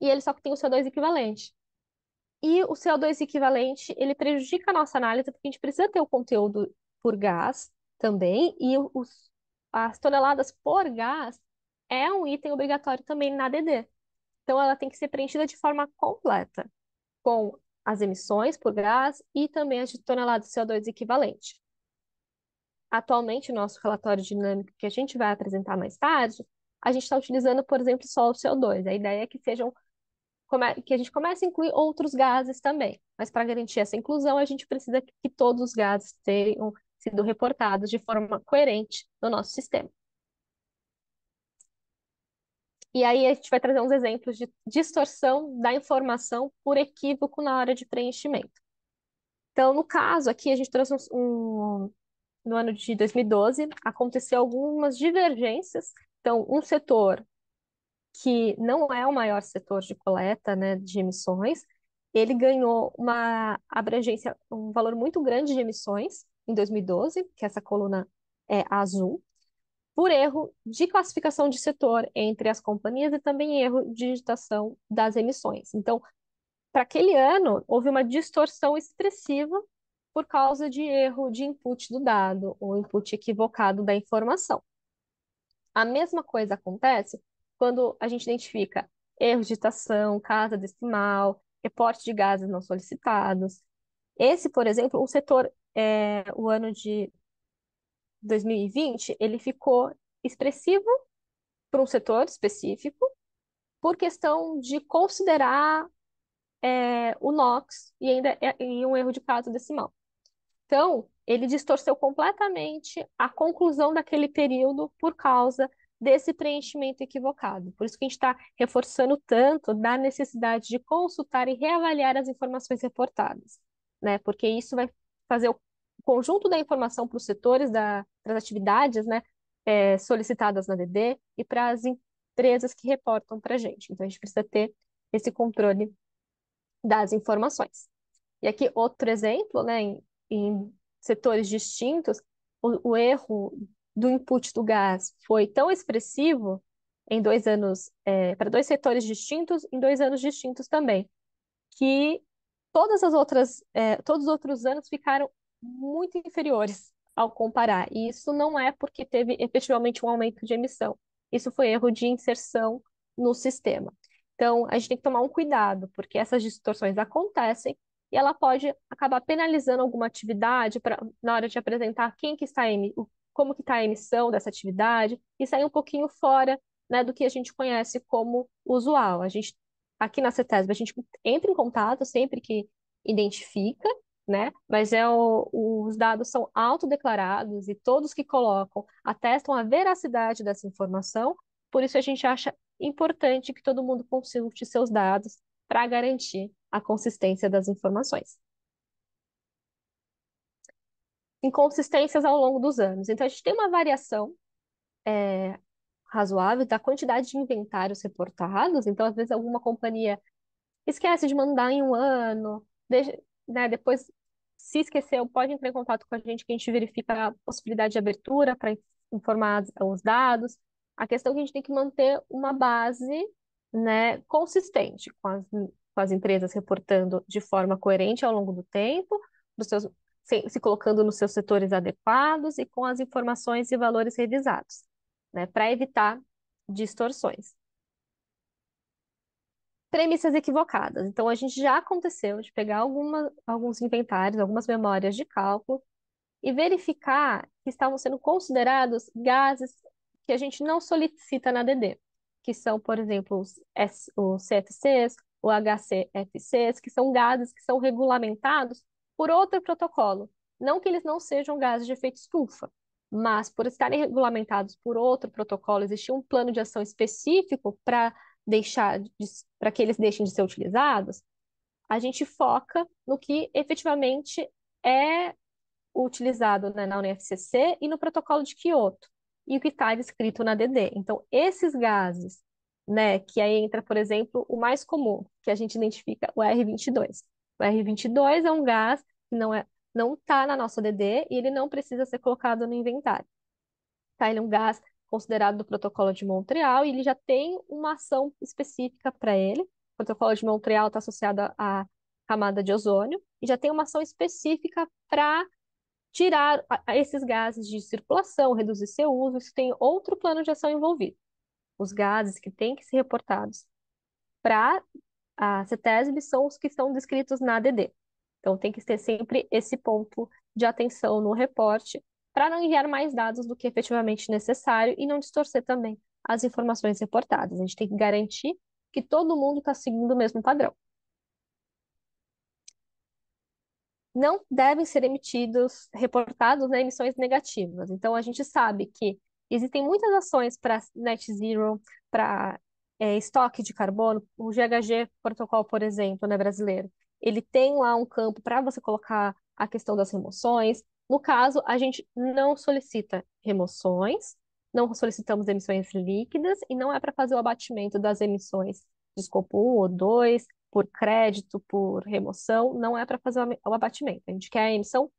e ele só tem o CO2 equivalente. E o CO2 equivalente, ele prejudica a nossa análise, porque a gente precisa ter o conteúdo por gás também, e os, as toneladas por gás é um item obrigatório também na DD. Então, ela tem que ser preenchida de forma completa, com as emissões por gás e também as de tonelada de CO2 equivalente. Atualmente, no nosso relatório dinâmico que a gente vai apresentar mais tarde, a gente está utilizando, por exemplo, só o CO2. A ideia é que sejam que a gente comece a incluir outros gases também. Mas para garantir essa inclusão, a gente precisa que todos os gases tenham sido reportados de forma coerente no nosso sistema. E aí a gente vai trazer uns exemplos de distorção da informação por equívoco na hora de preenchimento. Então, no caso aqui, a gente trouxe um, um no ano de 2012, aconteceu algumas divergências. Então, um setor que não é o maior setor de coleta né, de emissões, ele ganhou uma abrangência, um valor muito grande de emissões em 2012, que essa coluna é azul, por erro de classificação de setor entre as companhias e também erro de digitação das emissões. Então, para aquele ano, houve uma distorção expressiva por causa de erro de input do dado ou input equivocado da informação. A mesma coisa acontece quando a gente identifica erro de digitação, casa decimal, reporte de gases não solicitados. Esse, por exemplo, o setor, é, o ano de 2020, ele ficou expressivo para um setor específico, por questão de considerar é, o NOx e ainda é, e um erro de caso decimal. Então, ele distorceu completamente a conclusão daquele período por causa desse preenchimento equivocado. Por isso que a gente está reforçando tanto da necessidade de consultar e reavaliar as informações reportadas, né? Porque isso vai fazer o conjunto da informação para os setores da, das atividades né, é, solicitadas na DD e para as empresas que reportam para a gente. Então, a gente precisa ter esse controle das informações. E aqui, outro exemplo, né, em, em setores distintos, o, o erro do input do gás foi tão expressivo em dois anos, é, para dois setores distintos, em dois anos distintos também, que todas as outras, é, todos os outros anos ficaram muito inferiores ao comparar. E isso não é porque teve efetivamente um aumento de emissão. Isso foi erro de inserção no sistema. Então, a gente tem que tomar um cuidado, porque essas distorções acontecem e ela pode acabar penalizando alguma atividade pra, na hora de apresentar quem que está como que está a emissão dessa atividade e sair um pouquinho fora né, do que a gente conhece como usual. A gente aqui na CETESB a gente entra em contato sempre que identifica né? Mas é o, os dados são autodeclarados e todos que colocam atestam a veracidade dessa informação, por isso a gente acha importante que todo mundo consulte seus dados para garantir a consistência das informações. Inconsistências ao longo dos anos. Então, a gente tem uma variação é, razoável da quantidade de inventários reportados. Então, às vezes, alguma companhia esquece de mandar em um ano, deixa, né, depois se esqueceu, pode entrar em contato com a gente que a gente verifica a possibilidade de abertura para informar os dados. A questão é que a gente tem que manter uma base né, consistente com as, com as empresas reportando de forma coerente ao longo do tempo, dos seus se, se, colocando nos seus setores adequados e com as informações e valores revisados, né, para evitar distorções premissas equivocadas. Então, a gente já aconteceu de pegar alguma, alguns inventários, algumas memórias de cálculo e verificar que estavam sendo considerados gases que a gente não solicita na DD, que são, por exemplo, os, S, os CFCs, o HCFCs, que são gases que são regulamentados por outro protocolo. Não que eles não sejam gases de efeito estufa, mas por estarem regulamentados por outro protocolo, existia um plano de ação específico para deixar de, para que eles deixem de ser utilizados, a gente foca no que efetivamente é utilizado né, na UNFCC e no protocolo de Kyoto, e o que está escrito na DD. Então, esses gases, né, que aí entra, por exemplo, o mais comum, que a gente identifica o R22. O R22 é um gás que não é não está na nossa DD e ele não precisa ser colocado no inventário. Tá? Ele é um gás considerado do Protocolo de Montreal, e ele já tem uma ação específica para ele. O Protocolo de Montreal está associado à camada de ozônio, e já tem uma ação específica para tirar esses gases de circulação, reduzir seu uso, isso tem outro plano de ação envolvido. Os gases que têm que ser reportados para a CETESB são os que estão descritos na ADD. Então, tem que ter sempre esse ponto de atenção no reporte para não enviar mais dados do que efetivamente necessário e não distorcer também as informações reportadas. A gente tem que garantir que todo mundo está seguindo o mesmo padrão. Não devem ser emitidos, reportados, né, emissões negativas. Então, a gente sabe que existem muitas ações para net zero, para é, estoque de carbono. O GHG protocolo, por exemplo, né, brasileiro, ele tem lá um campo para você colocar a questão das remoções, no caso, a gente não solicita remoções, não solicitamos emissões líquidas e não é para fazer o abatimento das emissões de escopo 1 ou 2 por crédito, por remoção, não é para fazer o abatimento. A gente quer a emissão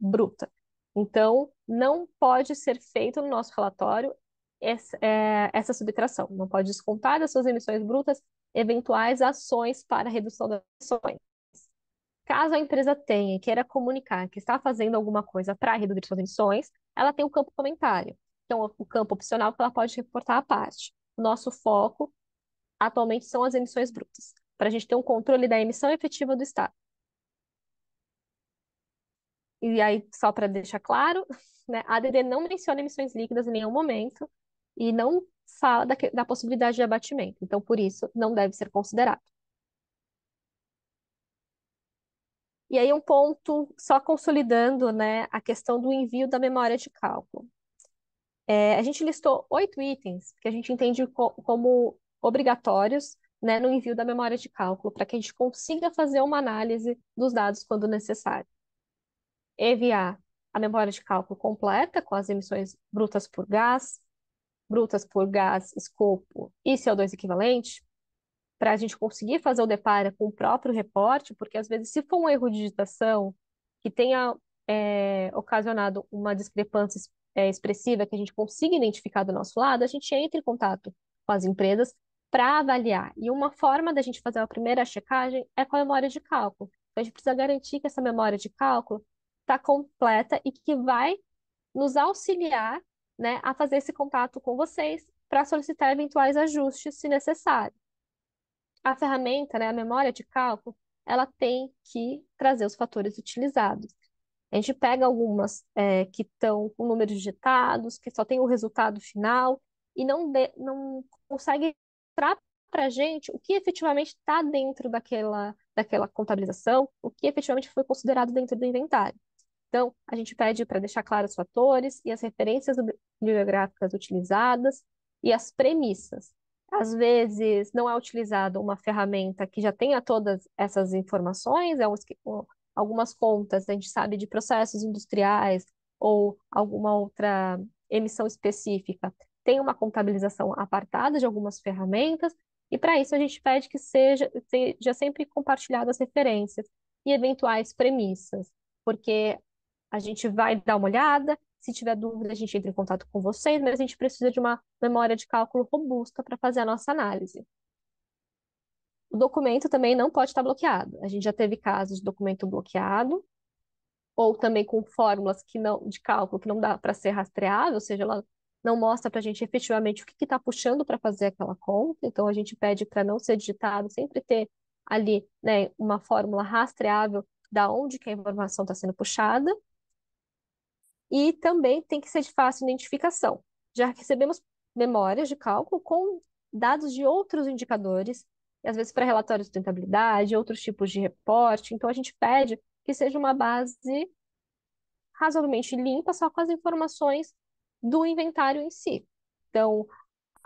bruta. Então, não pode ser feito no nosso relatório essa, é, essa subtração. Não pode descontar das suas emissões brutas eventuais ações para redução das emissões. Caso a empresa tenha e queira comunicar que está fazendo alguma coisa para reduzir suas emissões, ela tem o um campo comentário. Então, o campo opcional que ela pode reportar à parte. Nosso foco atualmente são as emissões brutas, para a gente ter um controle da emissão efetiva do Estado. E aí, só para deixar claro, né, a ADD não menciona emissões líquidas em nenhum momento e não fala da, da possibilidade de abatimento. Então, por isso, não deve ser considerado. E aí um ponto só consolidando, né, a questão do envio da memória de cálculo. É, a gente listou oito itens que a gente entende co como obrigatórios, né, no envio da memória de cálculo para que a gente consiga fazer uma análise dos dados quando necessário. Enviar a memória de cálculo completa com as emissões brutas por gás, brutas por gás, escopo e CO2 equivalente, para a gente conseguir fazer o depara com o próprio reporte, porque às vezes, se for um erro de digitação que tenha é, ocasionado uma discrepância é, expressiva que a gente consiga identificar do nosso lado, a gente entra em contato com as empresas para avaliar. E uma forma da gente fazer a primeira checagem é com a memória de cálculo. Então, a gente precisa garantir que essa memória de cálculo está completa e que vai nos auxiliar né, a fazer esse contato com vocês para solicitar eventuais ajustes, se necessário a ferramenta, né, a memória de cálculo, ela tem que trazer os fatores utilizados. A gente pega algumas é, que estão com números digitados, que só tem o resultado final, e não, de, não consegue mostrar para a gente o que efetivamente está dentro daquela, daquela contabilização, o que efetivamente foi considerado dentro do inventário. Então, a gente pede para deixar claros os fatores e as referências bibliográficas utilizadas e as premissas. Às vezes não é utilizado uma ferramenta que já tenha todas essas informações, é um, algumas contas a gente sabe de processos industriais ou alguma outra emissão específica. Tem uma contabilização apartada de algumas ferramentas, e para isso a gente pede que seja, seja sempre compartilhadas referências e eventuais premissas, porque a gente vai dar uma olhada, se tiver dúvida, a gente entra em contato com vocês, mas a gente precisa de uma memória de cálculo robusta para fazer a nossa análise. O documento também não pode estar bloqueado. A gente já teve casos de documento bloqueado, ou também com fórmulas que não, de cálculo que não dá para ser rastreável, ou seja, ela não mostra para a gente efetivamente o que está puxando para fazer aquela conta, então a gente pede para não ser digitado, sempre ter ali né, uma fórmula rastreável da onde que a informação está sendo puxada. E também tem que ser de fácil identificação. Já recebemos memórias de cálculo com dados de outros indicadores, às vezes para relatórios de sustentabilidade, outros tipos de reporte. Então, a gente pede que seja uma base razoavelmente limpa, só com as informações do inventário em si. Então,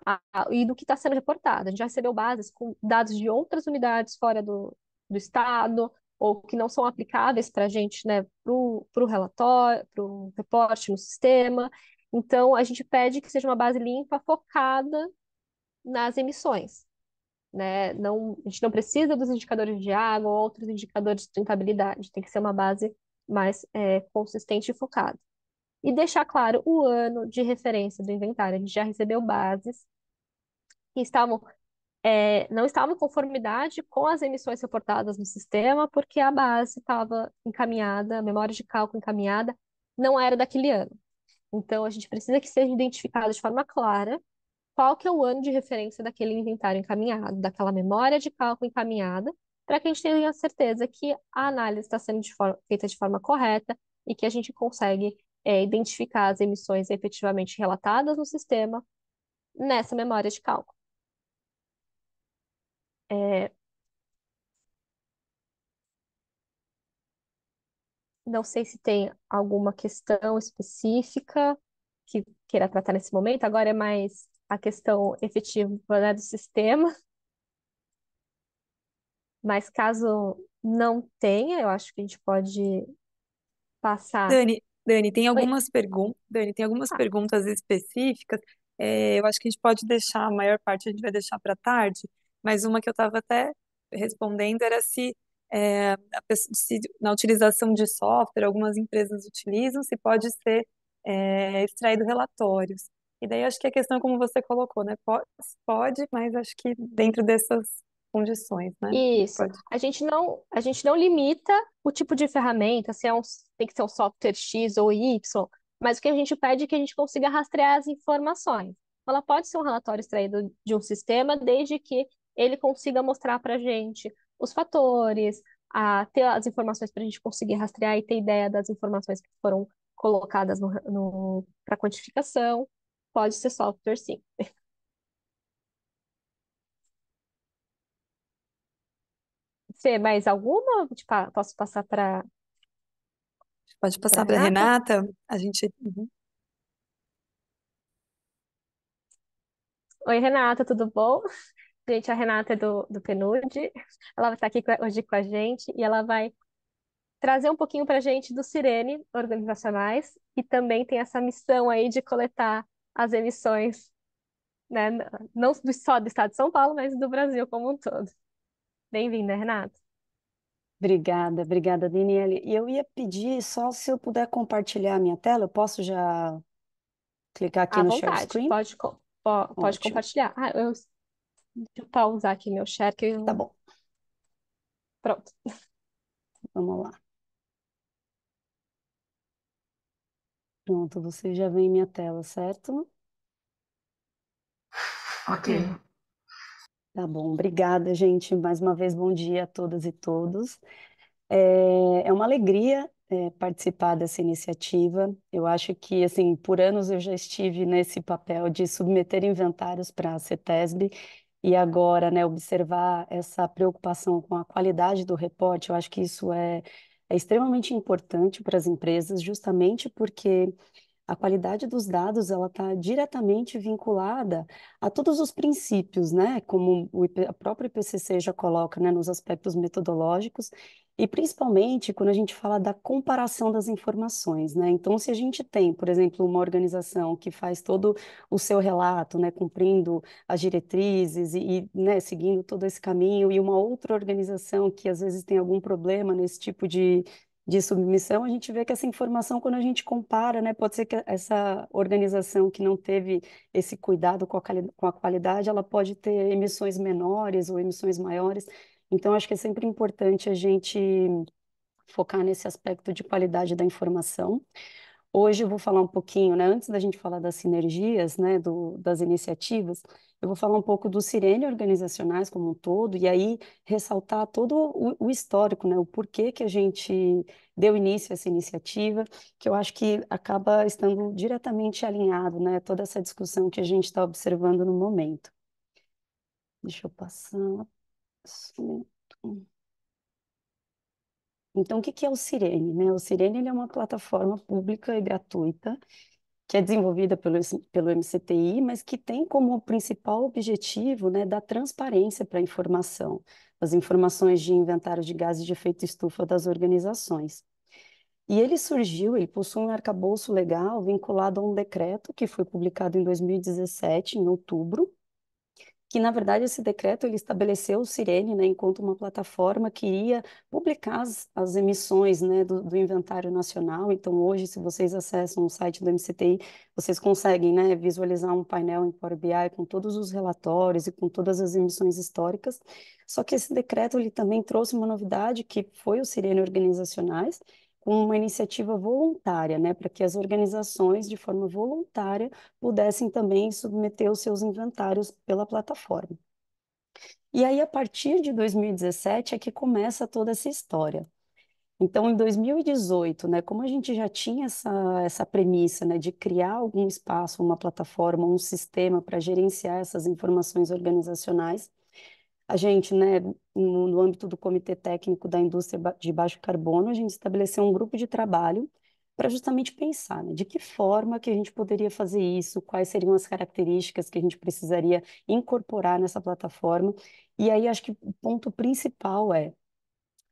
a, e do que está sendo reportado. A gente já recebeu bases com dados de outras unidades fora do, do estado, ou que não são aplicáveis para a gente, né, para o relatório, para o reporte no sistema. Então, a gente pede que seja uma base limpa focada nas emissões. Né? Não, a gente não precisa dos indicadores de água ou outros indicadores de sustentabilidade, tem que ser uma base mais é, consistente e focada. E deixar claro o ano de referência do inventário. A gente já recebeu bases que estavam é, não estava em conformidade com as emissões reportadas no sistema, porque a base estava encaminhada, a memória de cálculo encaminhada não era daquele ano. Então, a gente precisa que seja identificado de forma clara qual que é o ano de referência daquele inventário encaminhado, daquela memória de cálculo encaminhada, para que a gente tenha certeza que a análise está sendo de forma, feita de forma correta e que a gente consegue é, identificar as emissões efetivamente relatadas no sistema nessa memória de cálculo. É, não sei se tem alguma questão específica que queira tratar nesse momento. Agora é mais a questão efetiva, né, do sistema. Mas caso não tenha, eu acho que a gente pode passar. Dani, Dani, tem algumas perguntas, Dani, tem algumas ah. perguntas específicas. É, eu acho que a gente pode deixar, a maior parte a gente vai deixar para tarde, mas uma que eu estava até respondendo era se, é, eh, pessoa, se, na utilização de software, algumas empresas utilizam, se pode ser é, extraído relatórios. E daí acho que a questão é como você colocou, né? Pode, pode mas acho que dentro dessas condições, né? Isso. A gente não, a gente não limita o tipo de ferramenta, se é um, tem que ser um software X ou Y, mas o que a gente pede é que a gente consiga rastrear as informações. Ela pode ser um relatório extraído de um sistema, desde que ele consiga mostrar para a gente os fatores, a ter as informações para a gente conseguir rastrear e ter ideia das informações que foram colocadas no, no para quantificação. Pode ser software, sim. Fê, mais alguma? Tipo, ah, posso passar para. Pode passar para Renata? Renata? A gente. Uhum. Oi, Renata, tudo bom? Gente, a Renata é do, do PNUD, ela vai estar aqui hoje com a gente e ela vai trazer um pouquinho para a gente do Sirene Organizacionais, que também tem essa missão aí de coletar as emissões, né, não só do estado de São Paulo, mas do Brasil como um todo. Bem-vinda, Renata. Obrigada, obrigada, Daniele. E eu ia pedir só se eu puder compartilhar a minha tela, eu posso já clicar aqui à no vontade, share screen? Pode, pode compartilhar. Ah, eu Deixa eu pausar aqui meu share que eu... Tá bom. Pronto. Vamos lá. Pronto, você já vê minha tela, certo? Ok. Tá bom, obrigada, gente. Mais uma vez, bom dia a todas e todos. É, é uma alegria é, participar dessa iniciativa. Eu acho que, assim, por anos eu já estive nesse papel de submeter inventários para a CETESB e agora, né, observar essa preocupação com a qualidade do reporte, eu acho que isso é, é extremamente importante para as empresas, justamente porque a qualidade dos dados ela está diretamente vinculada a todos os princípios, né? Como o IP, a própria IPCC já coloca, né, nos aspectos metodológicos e principalmente quando a gente fala da comparação das informações, né? Então, se a gente tem, por exemplo, uma organização que faz todo o seu relato, né, cumprindo as diretrizes e, e né, seguindo todo esse caminho, e uma outra organização que às vezes tem algum problema nesse tipo de, de submissão, a gente vê que essa informação, quando a gente compara, né, pode ser que essa organização que não teve esse cuidado com a, com a qualidade, ela pode ter emissões menores ou emissões maiores. Então, acho que é sempre importante a gente focar nesse aspecto de qualidade da informação. Hoje eu vou falar um pouquinho, né, antes da gente falar das sinergias, né, do, das iniciativas, eu vou falar um pouco do Sirene organizacionais como um todo, e aí ressaltar todo o, o histórico, né, o porquê que a gente deu início a essa iniciativa, que eu acho que acaba estando diretamente alinhado, né, toda essa discussão que a gente está observando no momento. Deixa eu passar então, o que é o Sirene, né? O Sirene é uma plataforma pública e gratuita que é desenvolvida pelo, pelo MCTI, mas que tem como principal objetivo, né, dar transparência para a informação, as informações de inventário de gases de efeito estufa das organizações. E ele surgiu, ele possui um arcabouço legal vinculado a um decreto que foi publicado em 2017, em outubro, que na verdade esse decreto ele estabeleceu o Sirene, né, enquanto uma plataforma que iria publicar as, as emissões, né, do, do, inventário nacional. Então hoje, se vocês acessam o site do MCTI, vocês conseguem, né, visualizar um painel em Power BI com todos os relatórios e com todas as emissões históricas. Só que esse decreto ele também trouxe uma novidade que foi o Sirene organizacionais com uma iniciativa voluntária, né, para que as organizações, de forma voluntária, pudessem também submeter os seus inventários pela plataforma. E aí, a partir de 2017, é que começa toda essa história. Então, em 2018, né, como a gente já tinha essa, essa premissa né, de criar algum espaço, uma plataforma, um sistema para gerenciar essas informações organizacionais, a gente, né, no, no âmbito do Comitê Técnico da Indústria de Baixo Carbono, a gente estabeleceu um grupo de trabalho para justamente pensar né, de que forma que a gente poderia fazer isso, quais seriam as características que a gente precisaria incorporar nessa plataforma. E aí acho que o ponto principal é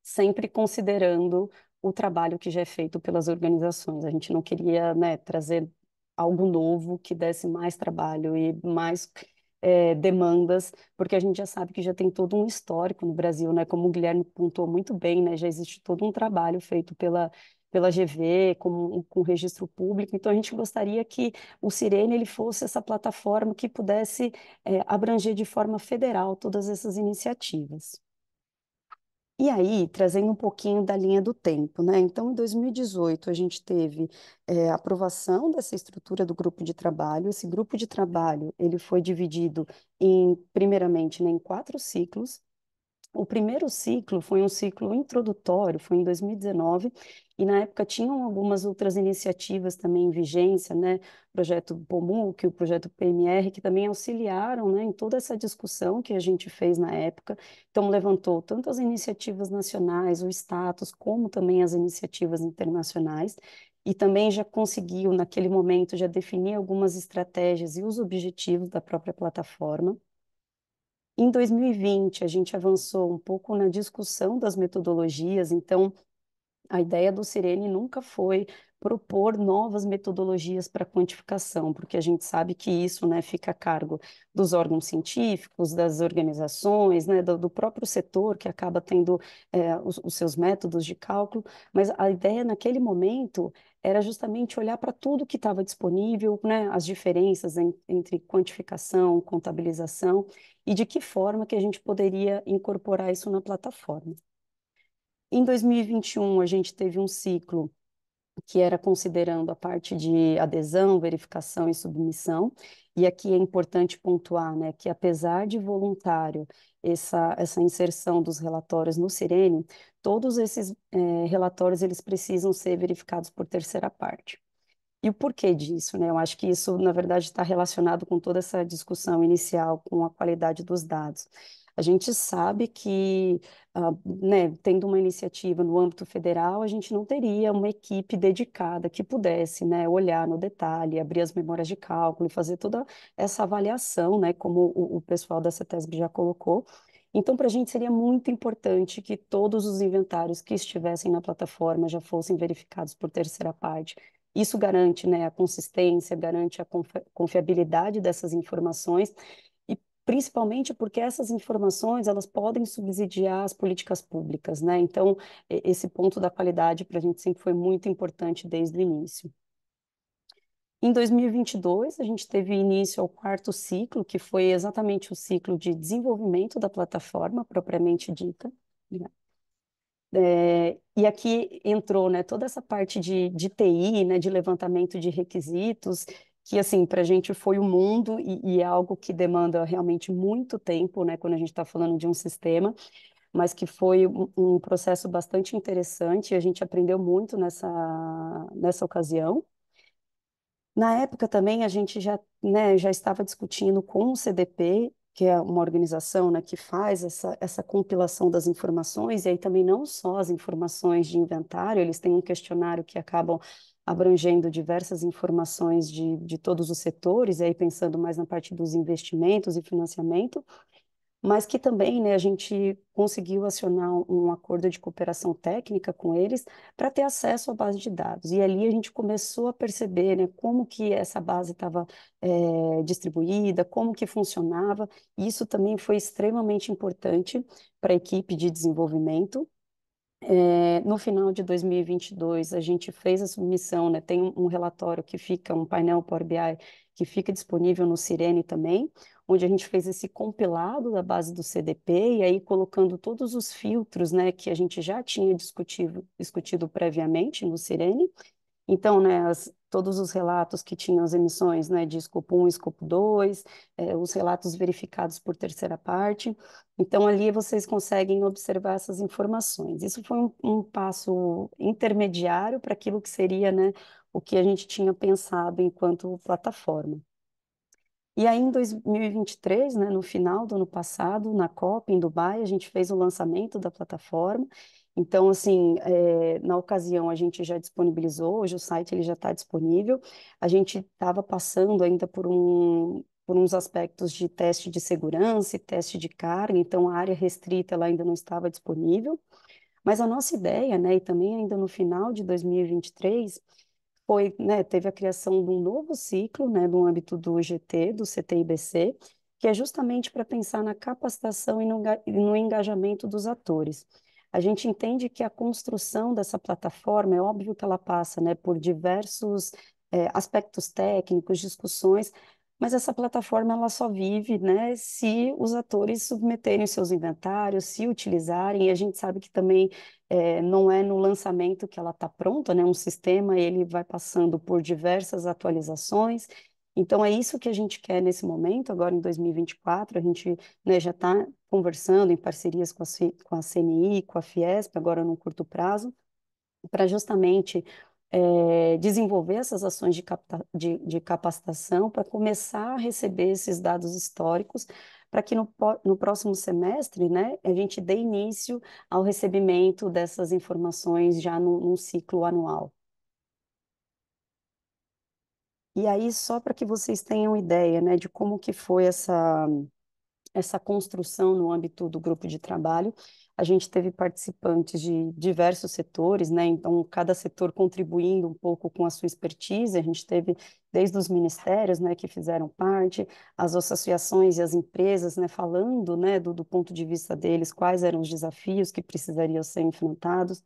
sempre considerando o trabalho que já é feito pelas organizações. A gente não queria né, trazer algo novo que desse mais trabalho e mais é, demandas, porque a gente já sabe que já tem todo um histórico no Brasil, né? Como o Guilherme pontuou muito bem, né? Já existe todo um trabalho feito pela pela GV, com, com registro público. Então, a gente gostaria que o Sirene ele fosse essa plataforma que pudesse é, abranger de forma federal todas essas iniciativas. E aí, trazendo um pouquinho da linha do tempo, né? Então, em 2018, a gente teve é, aprovação dessa estrutura do grupo de trabalho. Esse grupo de trabalho, ele foi dividido em, primeiramente, né, em quatro ciclos. O primeiro ciclo foi um ciclo introdutório, foi em 2019, e na época tinham algumas outras iniciativas também em vigência, né? O projeto POMUC, o projeto PMR, que também auxiliaram né, em toda essa discussão que a gente fez na época. Então, levantou tanto as iniciativas nacionais, o status, como também as iniciativas internacionais e também já conseguiu, naquele momento, já definir algumas estratégias e os objetivos da própria plataforma. Em 2020, a gente avançou um pouco na discussão das metodologias, então, a ideia do Sirene nunca foi propor novas metodologias para quantificação, porque a gente sabe que isso né, fica a cargo dos órgãos científicos, das organizações, né, do, do próprio setor que acaba tendo é, os, os seus métodos de cálculo, mas a ideia naquele momento era justamente olhar para tudo que estava disponível, né, as diferenças em, entre quantificação, contabilização e de que forma que a gente poderia incorporar isso na plataforma. Em 2021, a gente teve um ciclo que era considerando a parte de adesão, verificação e submissão. E aqui é importante pontuar né, que, apesar de voluntário, essa, essa inserção dos relatórios no Sirene, todos esses é, relatórios eles precisam ser verificados por terceira parte. E o porquê disso? Né? Eu acho que isso, na verdade, está relacionado com toda essa discussão inicial com a qualidade dos dados. A gente sabe que, uh, né, tendo uma iniciativa no âmbito federal, a gente não teria uma equipe dedicada que pudesse, né, olhar no detalhe, abrir as memórias de cálculo e fazer toda essa avaliação, né, como o, o pessoal da CETESB já colocou. Então, para a gente seria muito importante que todos os inventários que estivessem na plataforma já fossem verificados por terceira parte. Isso garante né, a consistência, garante a confiabilidade dessas informações principalmente porque essas informações elas podem subsidiar as políticas públicas, né? Então, esse ponto da qualidade para a gente sempre foi muito importante desde o início. Em 2022, a gente teve início ao quarto ciclo, que foi exatamente o ciclo de desenvolvimento da plataforma propriamente dita. Né? É, e aqui entrou né, toda essa parte de, de TI, né, de levantamento de requisitos que assim para a gente foi o mundo e, e, é algo que demanda realmente muito tempo, né, quando a gente está falando de um sistema, mas que foi um, um, processo bastante interessante e a gente aprendeu muito nessa nessa ocasião. Na época também a gente já, né, já estava discutindo com o CDP, que é uma organização, né, que faz essa, essa compilação das informações, e aí também não só as informações de inventário, eles têm um questionário que acabam abrangendo diversas informações de, de todos os setores, e aí pensando mais na parte dos investimentos e financiamento, mas que também né, a gente conseguiu acionar um acordo de cooperação técnica com eles para ter acesso à base de dados. E ali a gente começou a perceber né, como que essa base estava é, distribuída, como que funcionava. Isso também foi extremamente importante para a equipe de desenvolvimento, é, no final de 2022, a gente fez a submissão, né? Tem um relatório que fica, um painel Power BI, que fica disponível no Sirene também, onde a gente fez esse compilado da base do CDP e aí colocando todos os filtros, né, que a gente já tinha discutido, discutido previamente no Sirene então, né, as, todos os relatos que tinham as emissões né, de escopo 1 e escopo 2, é, os relatos verificados por terceira parte. Então, ali vocês conseguem observar essas informações. Isso foi um, um passo intermediário para aquilo que seria né, o que a gente tinha pensado enquanto plataforma. E aí, em 2023, né, no final do ano passado, na COP, em Dubai, a gente fez o lançamento da plataforma então, assim, é, na ocasião a gente já disponibilizou, hoje o site ele já está disponível. A gente estava passando ainda por um por uns aspectos de teste de segurança e teste de carga, então a área restrita ela ainda não estava disponível. Mas a nossa ideia, né, e também ainda no final de 2023, foi, né, teve a criação de um novo ciclo, né, no âmbito do GT, do CTIBC, que é justamente para pensar na capacitação e no, no engajamento dos atores a gente entende que a construção dessa plataforma, é óbvio que ela passa né, por diversos é, aspectos técnicos, discussões, mas essa plataforma ela só vive né, se os atores submeterem seus inventários, se utilizarem, e a gente sabe que também é, não é no lançamento que ela está pronta, né? um sistema ele vai passando por diversas atualizações, então, é isso que a gente quer nesse momento, agora em 2024, a gente né, já está conversando em parcerias com a, com a CNI, com a Fiesp, agora num curto prazo, para justamente é, desenvolver essas ações de, capta, de, de capacitação para começar a receber esses dados históricos para que no, no, próximo semestre né, a gente dê início ao recebimento dessas informações já num ciclo anual. E aí, só para que vocês tenham ideia, né, de como que foi essa, essa construção no âmbito do grupo de trabalho, a gente teve participantes de diversos setores, né? Então, cada setor contribuindo um pouco com a sua expertise. A gente teve desde os ministérios, né, que fizeram parte, as associações e as empresas, né, falando, né, do, do ponto de vista deles, quais eram os desafios que precisariam ser enfrentados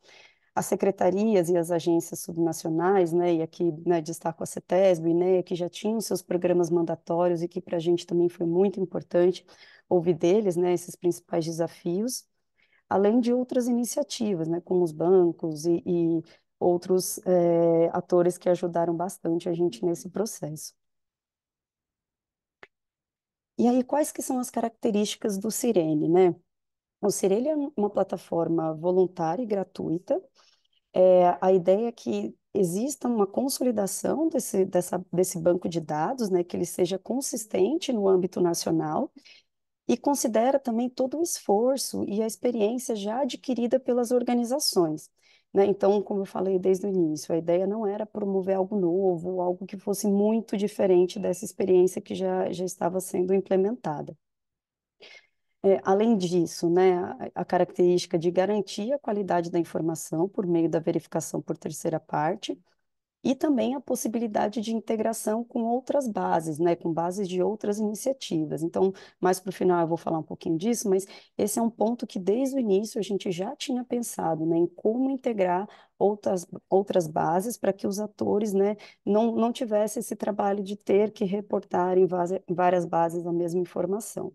as secretarias e as agências subnacionais, né, e aqui né, destaco a CETESB, o INEA, que já tinham seus programas mandatórios e que para a gente também foi muito importante ouvir deles né, esses principais desafios, além de outras iniciativas, né, como os bancos e, e outros é, atores que ajudaram bastante a gente nesse processo. E aí, quais que são as características do Sirene, né? O Cirelli é uma plataforma voluntária e gratuita. É, a ideia é que exista uma consolidação desse, dessa, desse banco de dados, né, que ele seja consistente no âmbito nacional e considera também todo o esforço e a experiência já adquirida pelas organizações. Né? Então, como eu falei desde o início, a ideia não era promover algo novo, algo que fosse muito diferente dessa experiência que já, já estava sendo implementada. É, além disso, né, a, característica de garantir a qualidade da informação por meio da verificação por terceira parte e também a possibilidade de integração com outras bases, né, com bases de outras iniciativas. Então, mais para o final eu vou falar um pouquinho disso, mas esse é um ponto que desde o início a gente já tinha pensado né, em como integrar outras, outras bases para que os atores né, não, não tivessem esse trabalho de ter que reportar em várias bases a mesma informação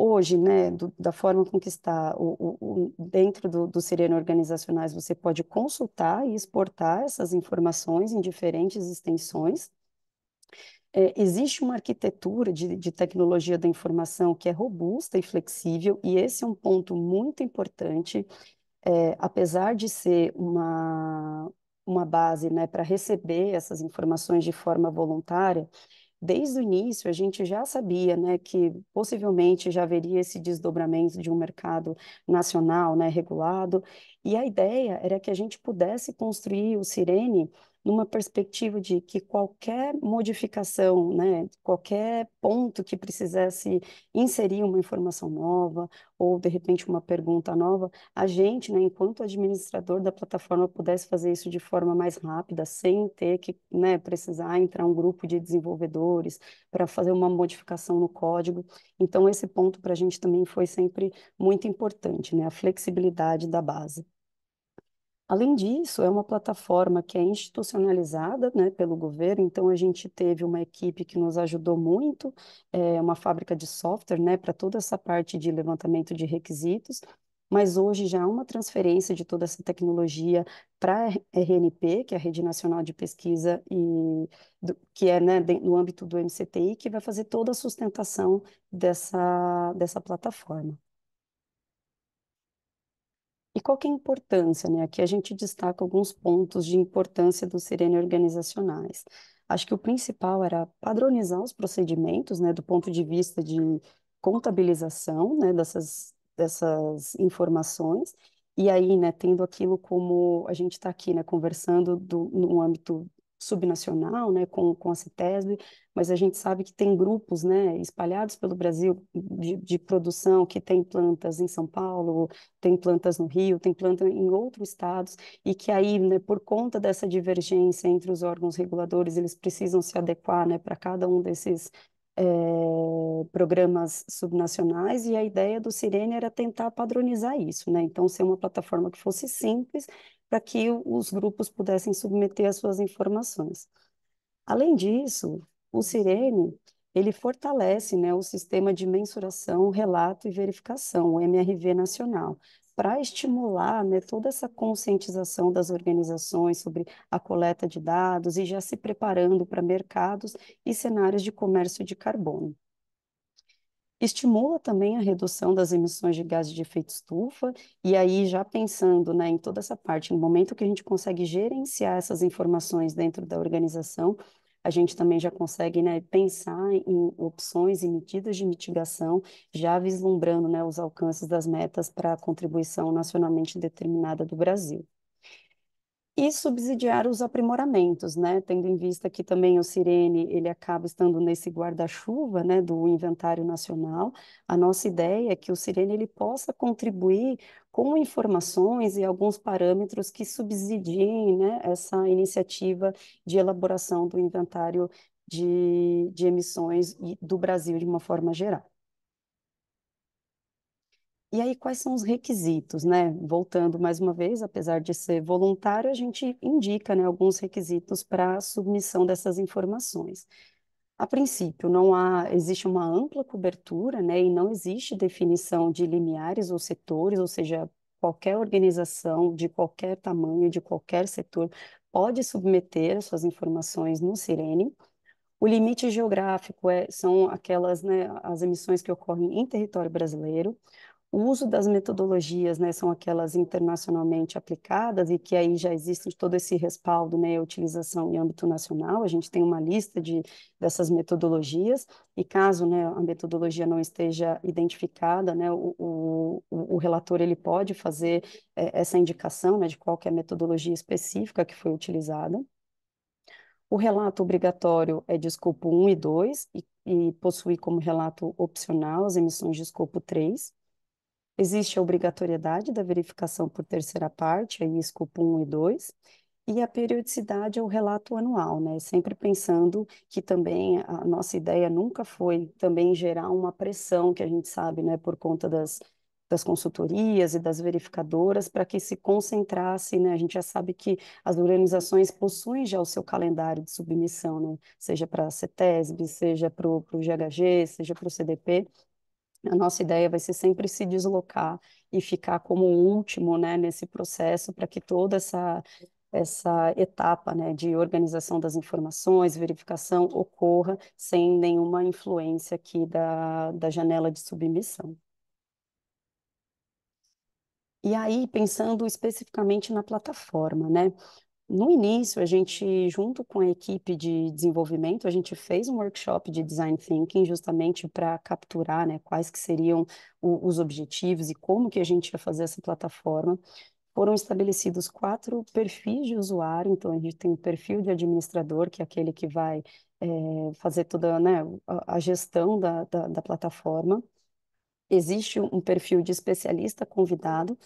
hoje, né, do, da forma como que está o, o, o dentro do, do Sirene Organizacionais, você pode consultar e exportar essas informações em diferentes extensões. É, existe uma arquitetura de, de tecnologia da informação que é robusta e flexível, e esse é um ponto muito importante. É, apesar de ser uma, uma base né, para receber essas informações de forma voluntária, desde o início a gente já sabia né, que possivelmente já haveria esse desdobramento de um mercado nacional né, regulado, e a ideia era que a gente pudesse construir o Sirene numa perspectiva de que qualquer modificação, né, qualquer ponto que precisasse inserir uma informação nova ou de repente uma pergunta nova, a gente, né, enquanto administrador da plataforma pudesse fazer isso de forma mais rápida, sem ter que, né, precisar entrar um grupo de desenvolvedores para fazer uma modificação no código. Então esse ponto para a gente também foi sempre muito importante, né, a flexibilidade da base. Além disso, é uma plataforma que é institucionalizada, né, pelo governo, então a gente teve uma equipe que nos ajudou muito, é uma fábrica de software, né, para toda essa parte de levantamento de requisitos, mas hoje já há uma transferência de toda essa tecnologia para a RNP, que é a Rede Nacional de Pesquisa, e do, que é né, no âmbito do MCTI, que vai fazer toda a sustentação dessa, dessa plataforma. E qual é a importância? Né? Aqui a gente destaca alguns pontos de importância do Sirene organizacionais. Acho que o principal era padronizar os procedimentos, né, do ponto de vista de contabilização né, dessas, dessas informações, e aí, né, tendo aquilo como a gente está aqui, né, conversando do, no âmbito subnacional, né, com, com a CITESB, mas a gente sabe que tem grupos, né, espalhados pelo Brasil de, de produção que tem plantas em São Paulo, tem plantas no Rio, tem planta em outros estados e que aí, né, por conta dessa divergência entre os órgãos reguladores, eles precisam se adequar, né, para cada um desses é, programas subnacionais e a ideia do Sirene era tentar padronizar isso, né? Então ser uma plataforma que fosse simples, para que os grupos pudessem submeter as suas informações. Além disso, o Sirene ele fortalece né, o sistema de mensuração, relato e verificação, o MRV nacional, para estimular né, toda essa conscientização das organizações sobre a coleta de dados e já se preparando para mercados e cenários de comércio de carbono estimula também a redução das emissões de gases de efeito estufa, e aí já pensando né, em toda essa parte, no momento que a gente consegue gerenciar essas informações dentro da organização, a gente também já consegue né, pensar em opções e medidas de mitigação, já vislumbrando né, os alcances das metas para a contribuição nacionalmente determinada do Brasil e subsidiar os aprimoramentos, né? Tendo em vista que também o Sirene ele acaba estando nesse guarda-chuva, né, do inventário nacional. A nossa ideia é que o Sirene ele possa contribuir com informações e alguns parâmetros que subsidiem, né, essa iniciativa de elaboração do inventário de, de emissões do Brasil de uma forma geral. E aí, quais são os requisitos, né? Voltando mais uma vez, apesar de ser voluntário, a gente indica, né, alguns requisitos para a submissão dessas informações. A princípio, não há, existe uma ampla cobertura, né, e não existe definição de limiares ou setores, ou seja, qualquer organização de qualquer tamanho, de qualquer setor, pode submeter suas informações no Sirene. O limite geográfico é, são aquelas, né, as emissões que ocorrem em território brasileiro. O uso das metodologias, né, são aquelas internacionalmente aplicadas e que aí já existe todo esse respaldo, né, utilização em âmbito nacional. A gente tem uma lista de dessas metodologias e caso, né, a metodologia não esteja identificada, né, o, o, o relator ele pode fazer é, essa indicação, né, de qual que é a metodologia específica que foi utilizada. O relato obrigatório é de escopo 1 e 2 e, e possui como relato opcional as emissões de escopo 3. Existe a obrigatoriedade da verificação por terceira parte, aí escopo 1 e 2, e a periodicidade é o relato anual, né? Sempre pensando que também a nossa ideia nunca foi também gerar uma pressão que a gente sabe, né, por conta das, das consultorias e das verificadoras para que se concentrasse, né? A gente já sabe que as organizações possuem já o seu calendário de submissão, né? Seja para a CETESB, seja para o GHG, seja para o CDP, a nossa ideia vai ser sempre se deslocar e ficar como o último, né, nesse processo para que toda essa essa etapa né, de organização das informações, verificação, ocorra sem nenhuma influência aqui da, da janela de submissão. E aí, pensando especificamente na plataforma, né? No início, a gente, junto com a equipe de desenvolvimento, a gente fez um workshop de design thinking justamente para capturar, né, quais que seriam o, os objetivos e como que a gente ia fazer essa plataforma. Foram estabelecidos quatro perfis de usuário, então a gente tem o um perfil de administrador, que é aquele que vai é, fazer toda, né, a, gestão da, da, da plataforma. Existe um perfil de especialista convidado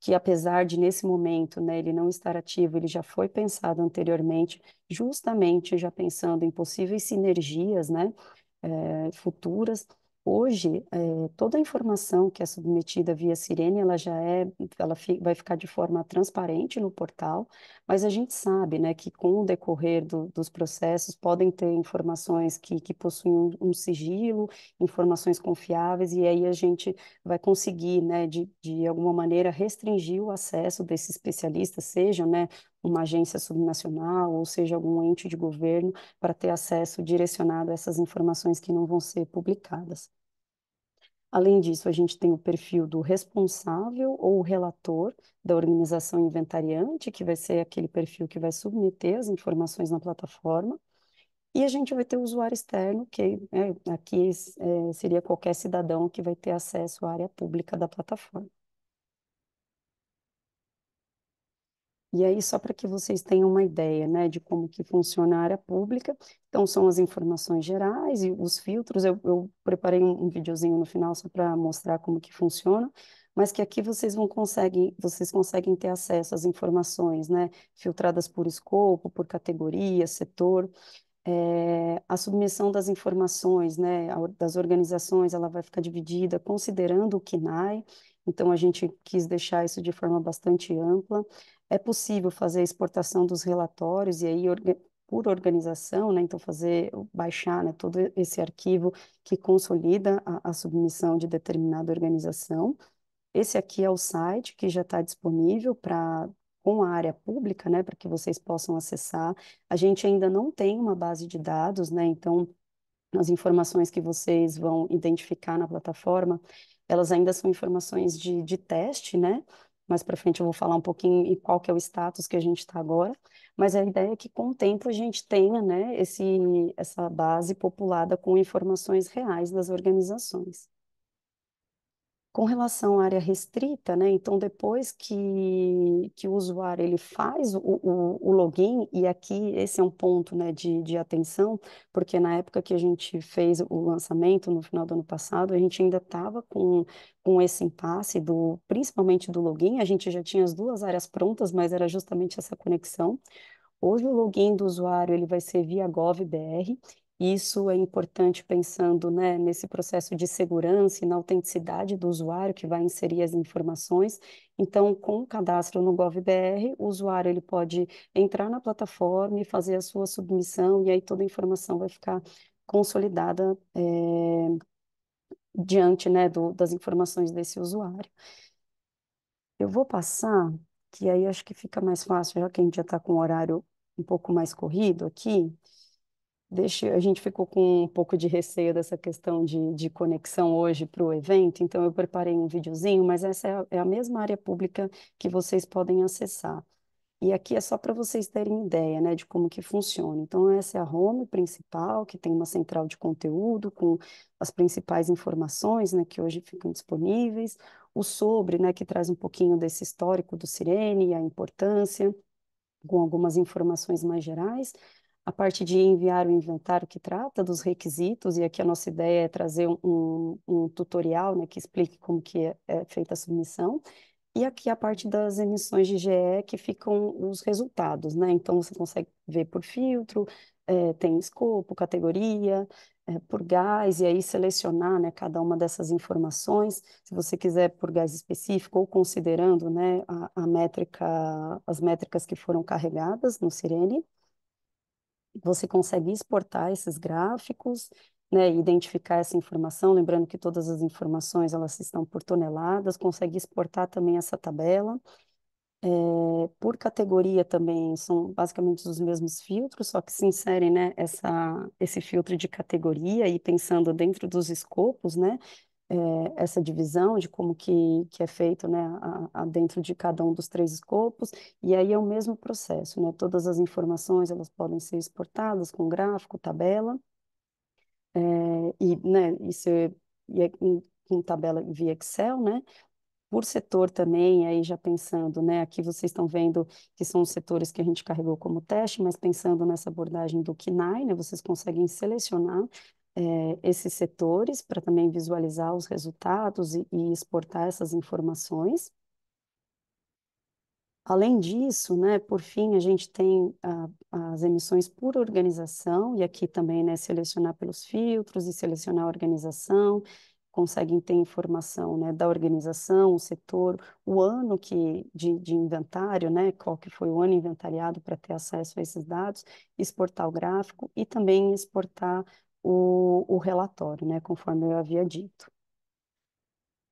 que apesar de nesse momento né, ele não estar ativo, ele já foi pensado anteriormente, justamente já pensando em possíveis sinergias né, é, futuras Hoje, é, toda a informação que é submetida via Sirene, ela já é, ela fi, vai ficar de forma transparente no portal, mas a gente sabe, né, que com o decorrer do, dos processos podem ter informações que, que possuem um, um, sigilo, informações confiáveis, e aí a gente vai conseguir, né, de, de alguma maneira restringir o acesso desse especialista, sejam, né, uma agência subnacional, ou seja, algum ente de governo, para ter acesso direcionado a essas informações que não vão ser publicadas. Além disso, a gente tem o perfil do responsável ou relator da organização inventariante, que vai ser aquele perfil que vai submeter as informações na plataforma. E a gente vai ter o usuário externo, que é, aqui é, seria qualquer cidadão que vai ter acesso à área pública da plataforma. E aí, só para que vocês tenham uma ideia, né, de como que funciona a área pública, então são as informações gerais e os filtros, eu, eu preparei um, um videozinho no final só para mostrar como que funciona, mas que aqui vocês vão conseguem, vocês conseguem ter acesso às informações, né, filtradas por escopo, por categoria, setor, é, a submissão das informações, né, das organizações, ela vai ficar dividida considerando o KNAI, então, a gente quis deixar isso de forma bastante ampla. É possível fazer a exportação dos relatórios e aí por organização, né? Então, fazer, baixar, né, todo esse arquivo que consolida a, a submissão de determinada organização. Esse aqui é o site que já está disponível para com a área pública, né, para que vocês possam acessar. A gente ainda não tem uma base de dados, né, então as informações que vocês vão identificar na plataforma, elas ainda são informações de, de teste, né? Mais para frente eu vou falar um pouquinho em qual que é o status que a gente está agora, mas a ideia é que com o tempo a gente tenha, né, esse, essa base populada com informações reais das organizações. Com relação à área restrita, né? Então, depois que, que o usuário ele faz o, o, o login, e aqui esse é um ponto né, de, de atenção, porque na época que a gente fez o lançamento, no final do ano passado, a gente ainda estava com, com esse impasse, do, principalmente do login. A gente já tinha as duas áreas prontas, mas era justamente essa conexão. Hoje o login do usuário ele vai ser via GovBR isso é importante pensando, né, nesse processo de segurança e na autenticidade do usuário que vai inserir as informações. Então, com o cadastro no GovBR, o usuário ele pode entrar na plataforma e fazer a sua submissão, e aí toda a informação vai ficar consolidada é, diante, né, do, das informações desse usuário. Eu vou passar, que aí acho que fica mais fácil, já que a gente já está com o horário um pouco mais corrido aqui. Deixa, a gente ficou com um pouco de receio dessa questão de, de conexão hoje para o evento, então eu preparei um videozinho, mas essa é a, é a mesma área pública que vocês podem acessar. E aqui é só para vocês terem ideia, né, de como que funciona. Então, essa é a home principal, que tem uma central de conteúdo com as principais informações, né, que hoje ficam disponíveis. O sobre, né, que traz um pouquinho desse histórico do Sirene e a importância, com algumas informações mais gerais a parte de enviar o inventário que trata dos requisitos, e aqui a nossa ideia é trazer um, um tutorial né, que explique como que é, é, feita a submissão, e aqui a parte das emissões de GE que ficam os resultados, né? Então você consegue ver por filtro, é, tem escopo, categoria, é, por gás, e aí selecionar né, cada uma dessas informações, se você quiser por gás específico, ou considerando né, a, a métrica, as métricas que foram carregadas no Sirene você consegue exportar esses gráficos, né, identificar essa informação, lembrando que todas as informações elas estão por toneladas, consegue exportar também essa tabela. É, por categoria também são basicamente os mesmos filtros, só que se inserem né, essa, esse filtro de categoria e pensando dentro dos escopos, né, é, essa divisão de como que, que é feito né, a, a dentro de cada um dos três escopos, e aí é o mesmo processo, né? Todas as informações elas podem ser exportadas com gráfico, tabela, é, e, né, e, ser, e é, em, em tabela via Excel, né? por setor também, aí já pensando, né? Aqui vocês estão vendo que são os setores que a gente carregou como teste, mas pensando nessa abordagem do KINAI, né? Vocês conseguem selecionar é, esses setores para também visualizar os resultados e, e exportar essas informações. Além disso, né, por fim, a gente tem a, as emissões por organização, e aqui também né, selecionar pelos filtros e selecionar a organização, conseguem ter informação né, da organização, o setor, o ano que, de, de inventário, né, qual que foi o ano inventariado para ter acesso a esses dados, exportar o gráfico e também exportar o, o relatório, né, conforme eu havia dito.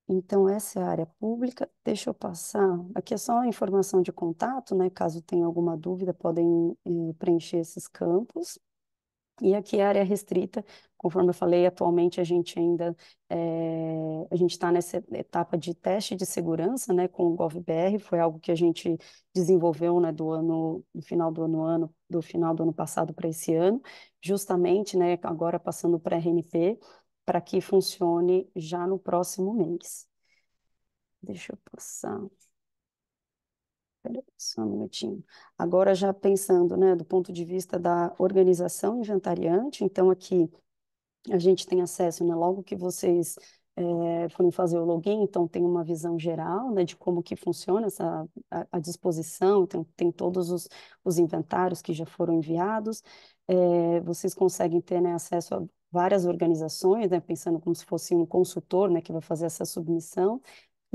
Então, essa é a área pública. Deixa eu passar. Aqui é só a informação de contato, né? Caso tenha alguma dúvida, podem eh, preencher esses campos. E aqui é a área restrita, conforme eu falei, atualmente a gente ainda é, a gente está nessa etapa de teste de segurança, né, com o GovBR, foi algo que a gente desenvolveu, né, do ano, no final do ano, ano do final do ano passado para esse ano, justamente, né, agora passando para a RNP, para que funcione já no próximo mês. Deixa eu passar. Espera só um minutinho. Agora já pensando, né, do ponto de vista da organização inventariante, então aqui a gente tem acesso, né, logo que vocês é, eh, foram fazer o login, então tem uma visão geral né, de como que funciona essa, a, a disposição, tem, tem todos os, os inventários que já foram enviados, é, vocês conseguem ter né, acesso a várias organizações, né, pensando como se fosse um consultor né, que vai fazer essa submissão,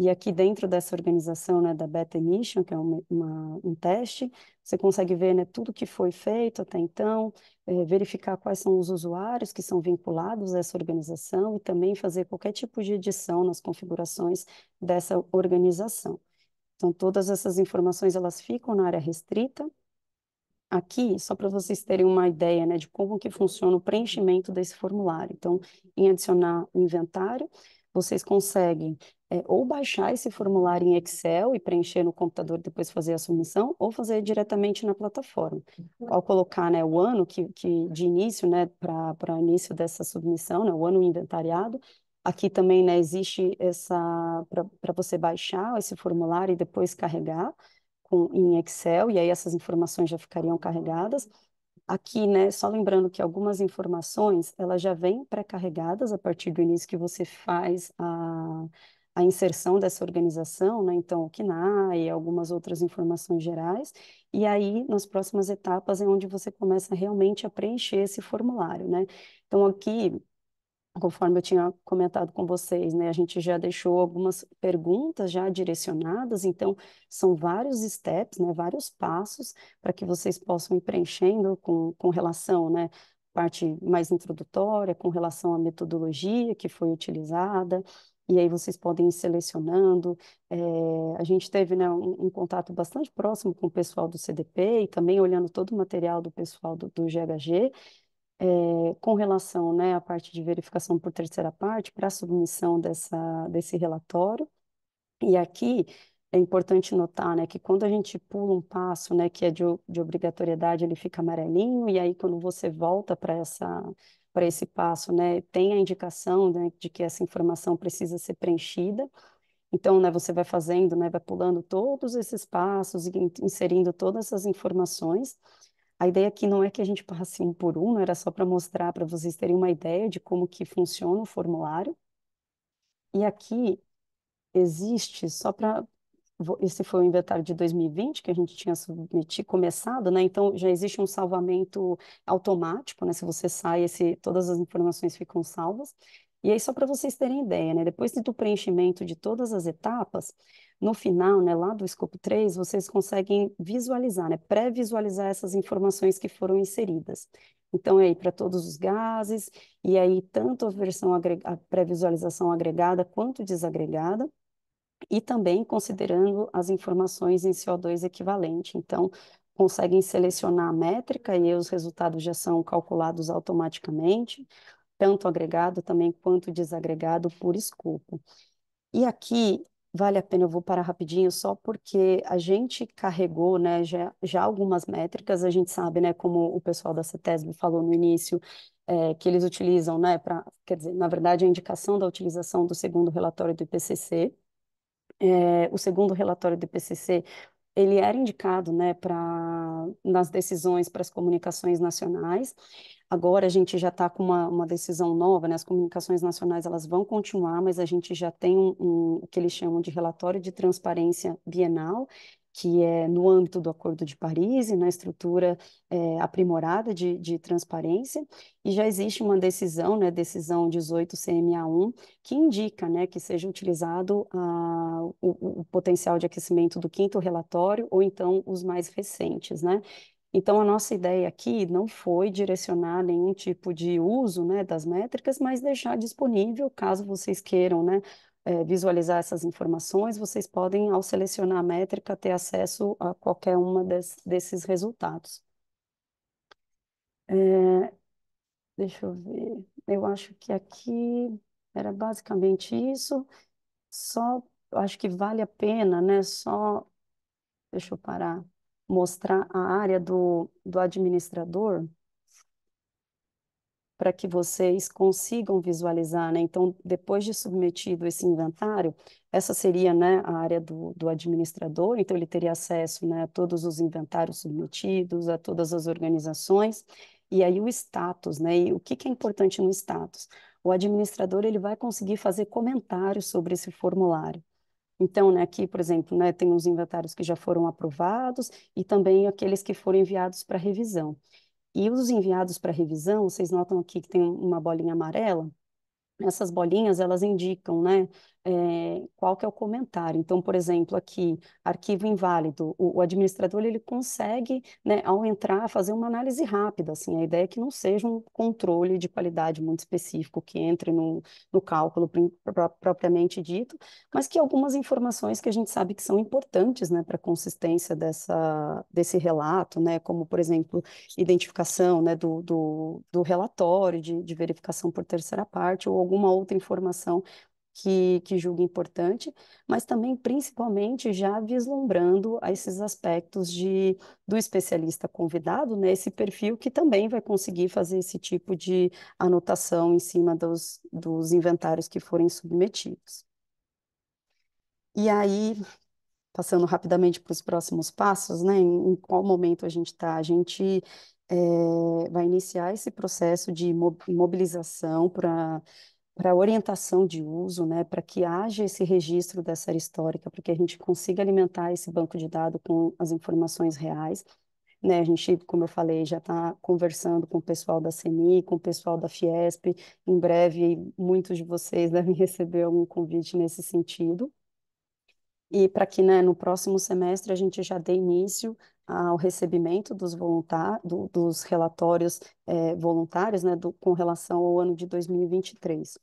e aqui dentro dessa organização né, da Beta Emission, que é uma, uma, um teste, você consegue ver né, tudo que foi feito até então, é, verificar quais são os usuários que são vinculados a essa organização e também fazer qualquer tipo de edição nas configurações dessa organização. Então, todas essas informações elas ficam na área restrita, aqui, só para vocês terem uma ideia né, de como que funciona o preenchimento desse formulário. Então, em adicionar o inventário, vocês conseguem é, ou baixar esse formulário em Excel e preencher no computador e depois fazer a submissão, ou fazer diretamente na plataforma. Ao colocar né, o ano que, que de início, né, para o início dessa submissão, né, o ano inventariado, aqui também né, existe essa para você baixar esse formulário e depois carregar com, em Excel, e aí essas informações já ficariam carregadas. Aqui, né, só lembrando que algumas informações, elas já vêm pré-carregadas a partir do início que você faz a, a inserção dessa organização, né? então o KNAE e algumas outras informações gerais, e aí nas próximas etapas é onde você começa realmente a preencher esse formulário, né? Então aqui, conforme eu tinha comentado com vocês, né, a gente já deixou algumas perguntas já direcionadas, então são vários steps, né, vários passos para que vocês possam ir preenchendo com, com relação, né, parte mais introdutória, com relação à metodologia que foi utilizada, e aí vocês podem ir selecionando. É, a gente teve né, um, um, contato bastante próximo com o pessoal do CDP e também olhando todo o material do pessoal do, do GHG. É, eh, com relação né, à parte de verificação por terceira parte, para a submissão dessa, desse relatório. E aqui é importante notar né, que quando a gente pula um passo né, que é de, de obrigatoriedade, ele fica amarelinho, e aí quando você volta para essa para esse passo, né? Tem a indicação né, de que essa informação precisa ser preenchida. Então, né, você vai fazendo, né, vai pulando todos esses passos e inserindo todas essas informações. A ideia aqui não é que a gente passe um por um, era só para mostrar para vocês terem uma ideia de como que funciona o formulário. E aqui existe, só para esse foi o inventário de 2020 que a gente tinha submetido, começado, né? Então já existe um salvamento automático, né? Se você sai, esse, todas as informações ficam salvas. E aí só para vocês terem ideia, né? Depois do preenchimento de todas as etapas, no final, né, lá do escopo 3, vocês conseguem visualizar, né, pré-visualizar essas informações que foram inseridas. Então, é aí para todos os gases, e aí tanto a versão pré-visualização agregada quanto desagregada e também considerando as informações em CO2 equivalente. Então, conseguem selecionar a métrica e os resultados já são calculados automaticamente, tanto agregado também quanto desagregado por escopo. E aqui vale a pena, eu vou parar rapidinho só porque a gente carregou, né, já, já algumas métricas, a gente sabe, né, como o pessoal da CETESB falou no início, é, que eles utilizam, né, para, quer dizer, na verdade, a indicação da utilização do segundo relatório do IPCC, é, o segundo relatório do IPCC, ele era indicado, né, para nas decisões para as comunicações nacionais. Agora a gente já está com uma, uma decisão nova, né? As comunicações nacionais elas vão continuar, mas a gente já tem um, um, o que eles chamam de relatório de transparência bienal que é no âmbito do Acordo de Paris e na estrutura é, aprimorada de, de, transparência, e já existe uma decisão, né, decisão 18 CMA1, que indica né, que seja utilizado a, o, o, potencial de aquecimento do quinto relatório ou então os mais recentes, né? Então, a nossa ideia aqui não foi direcionar nenhum tipo de uso né, das métricas, mas deixar disponível, caso vocês queiram né, é, visualizar essas informações, vocês podem, ao selecionar a métrica, ter acesso a qualquer uma desses resultados. É, deixa eu ver, eu acho que aqui era basicamente isso, só, acho que vale a pena, né, só, deixa eu parar, mostrar a área do, do administrador, para que vocês consigam visualizar, né? Então, depois de submetido esse inventário, essa seria, né, a área do, do administrador, então ele teria acesso, né, a todos os inventários submetidos, a todas as organizações, e aí o status, né, e o que, que é importante no status? O administrador, ele vai conseguir fazer comentários sobre esse formulário. Então, né, aqui, por exemplo, né, tem os inventários que já foram aprovados e também aqueles que foram enviados para revisão. E os enviados para revisão, vocês notam aqui que tem uma bolinha amarela, essas bolinhas elas indicam, né, é, qual que é o comentário. Então, por exemplo, aqui, arquivo inválido, o, o administrador ele consegue, né, ao entrar, fazer uma análise rápida, assim, a ideia é que não seja um controle de qualidade muito específico que entre no, no cálculo propriamente dito, mas que algumas informações que a gente sabe que são importantes, né, para a consistência dessa, desse relato, né, como, por exemplo, identificação, né, do, do, do relatório de, de verificação por terceira parte ou alguma outra informação que, que julga importante, mas também, principalmente, já vislumbrando a esses aspectos de, do especialista convidado, né, esse perfil que também vai conseguir fazer esse tipo de anotação em cima dos, dos inventários que forem submetidos. E aí, passando rapidamente para os próximos passos, né, em, em qual momento a gente está? A gente é, vai iniciar esse processo de mobilização para para orientação de uso, né, para que haja esse registro dessa área histórica, para que a gente consiga alimentar esse banco de dados com as informações reais. Né, a gente, como eu falei, já está conversando com o pessoal da CENI, com o pessoal da Fiesp, em breve muitos de vocês devem receber algum convite nesse sentido. E para que né, no próximo semestre a gente já dê início ao recebimento dos, voluntar, do, dos relatórios é, voluntários né, do, com relação ao ano de 2023.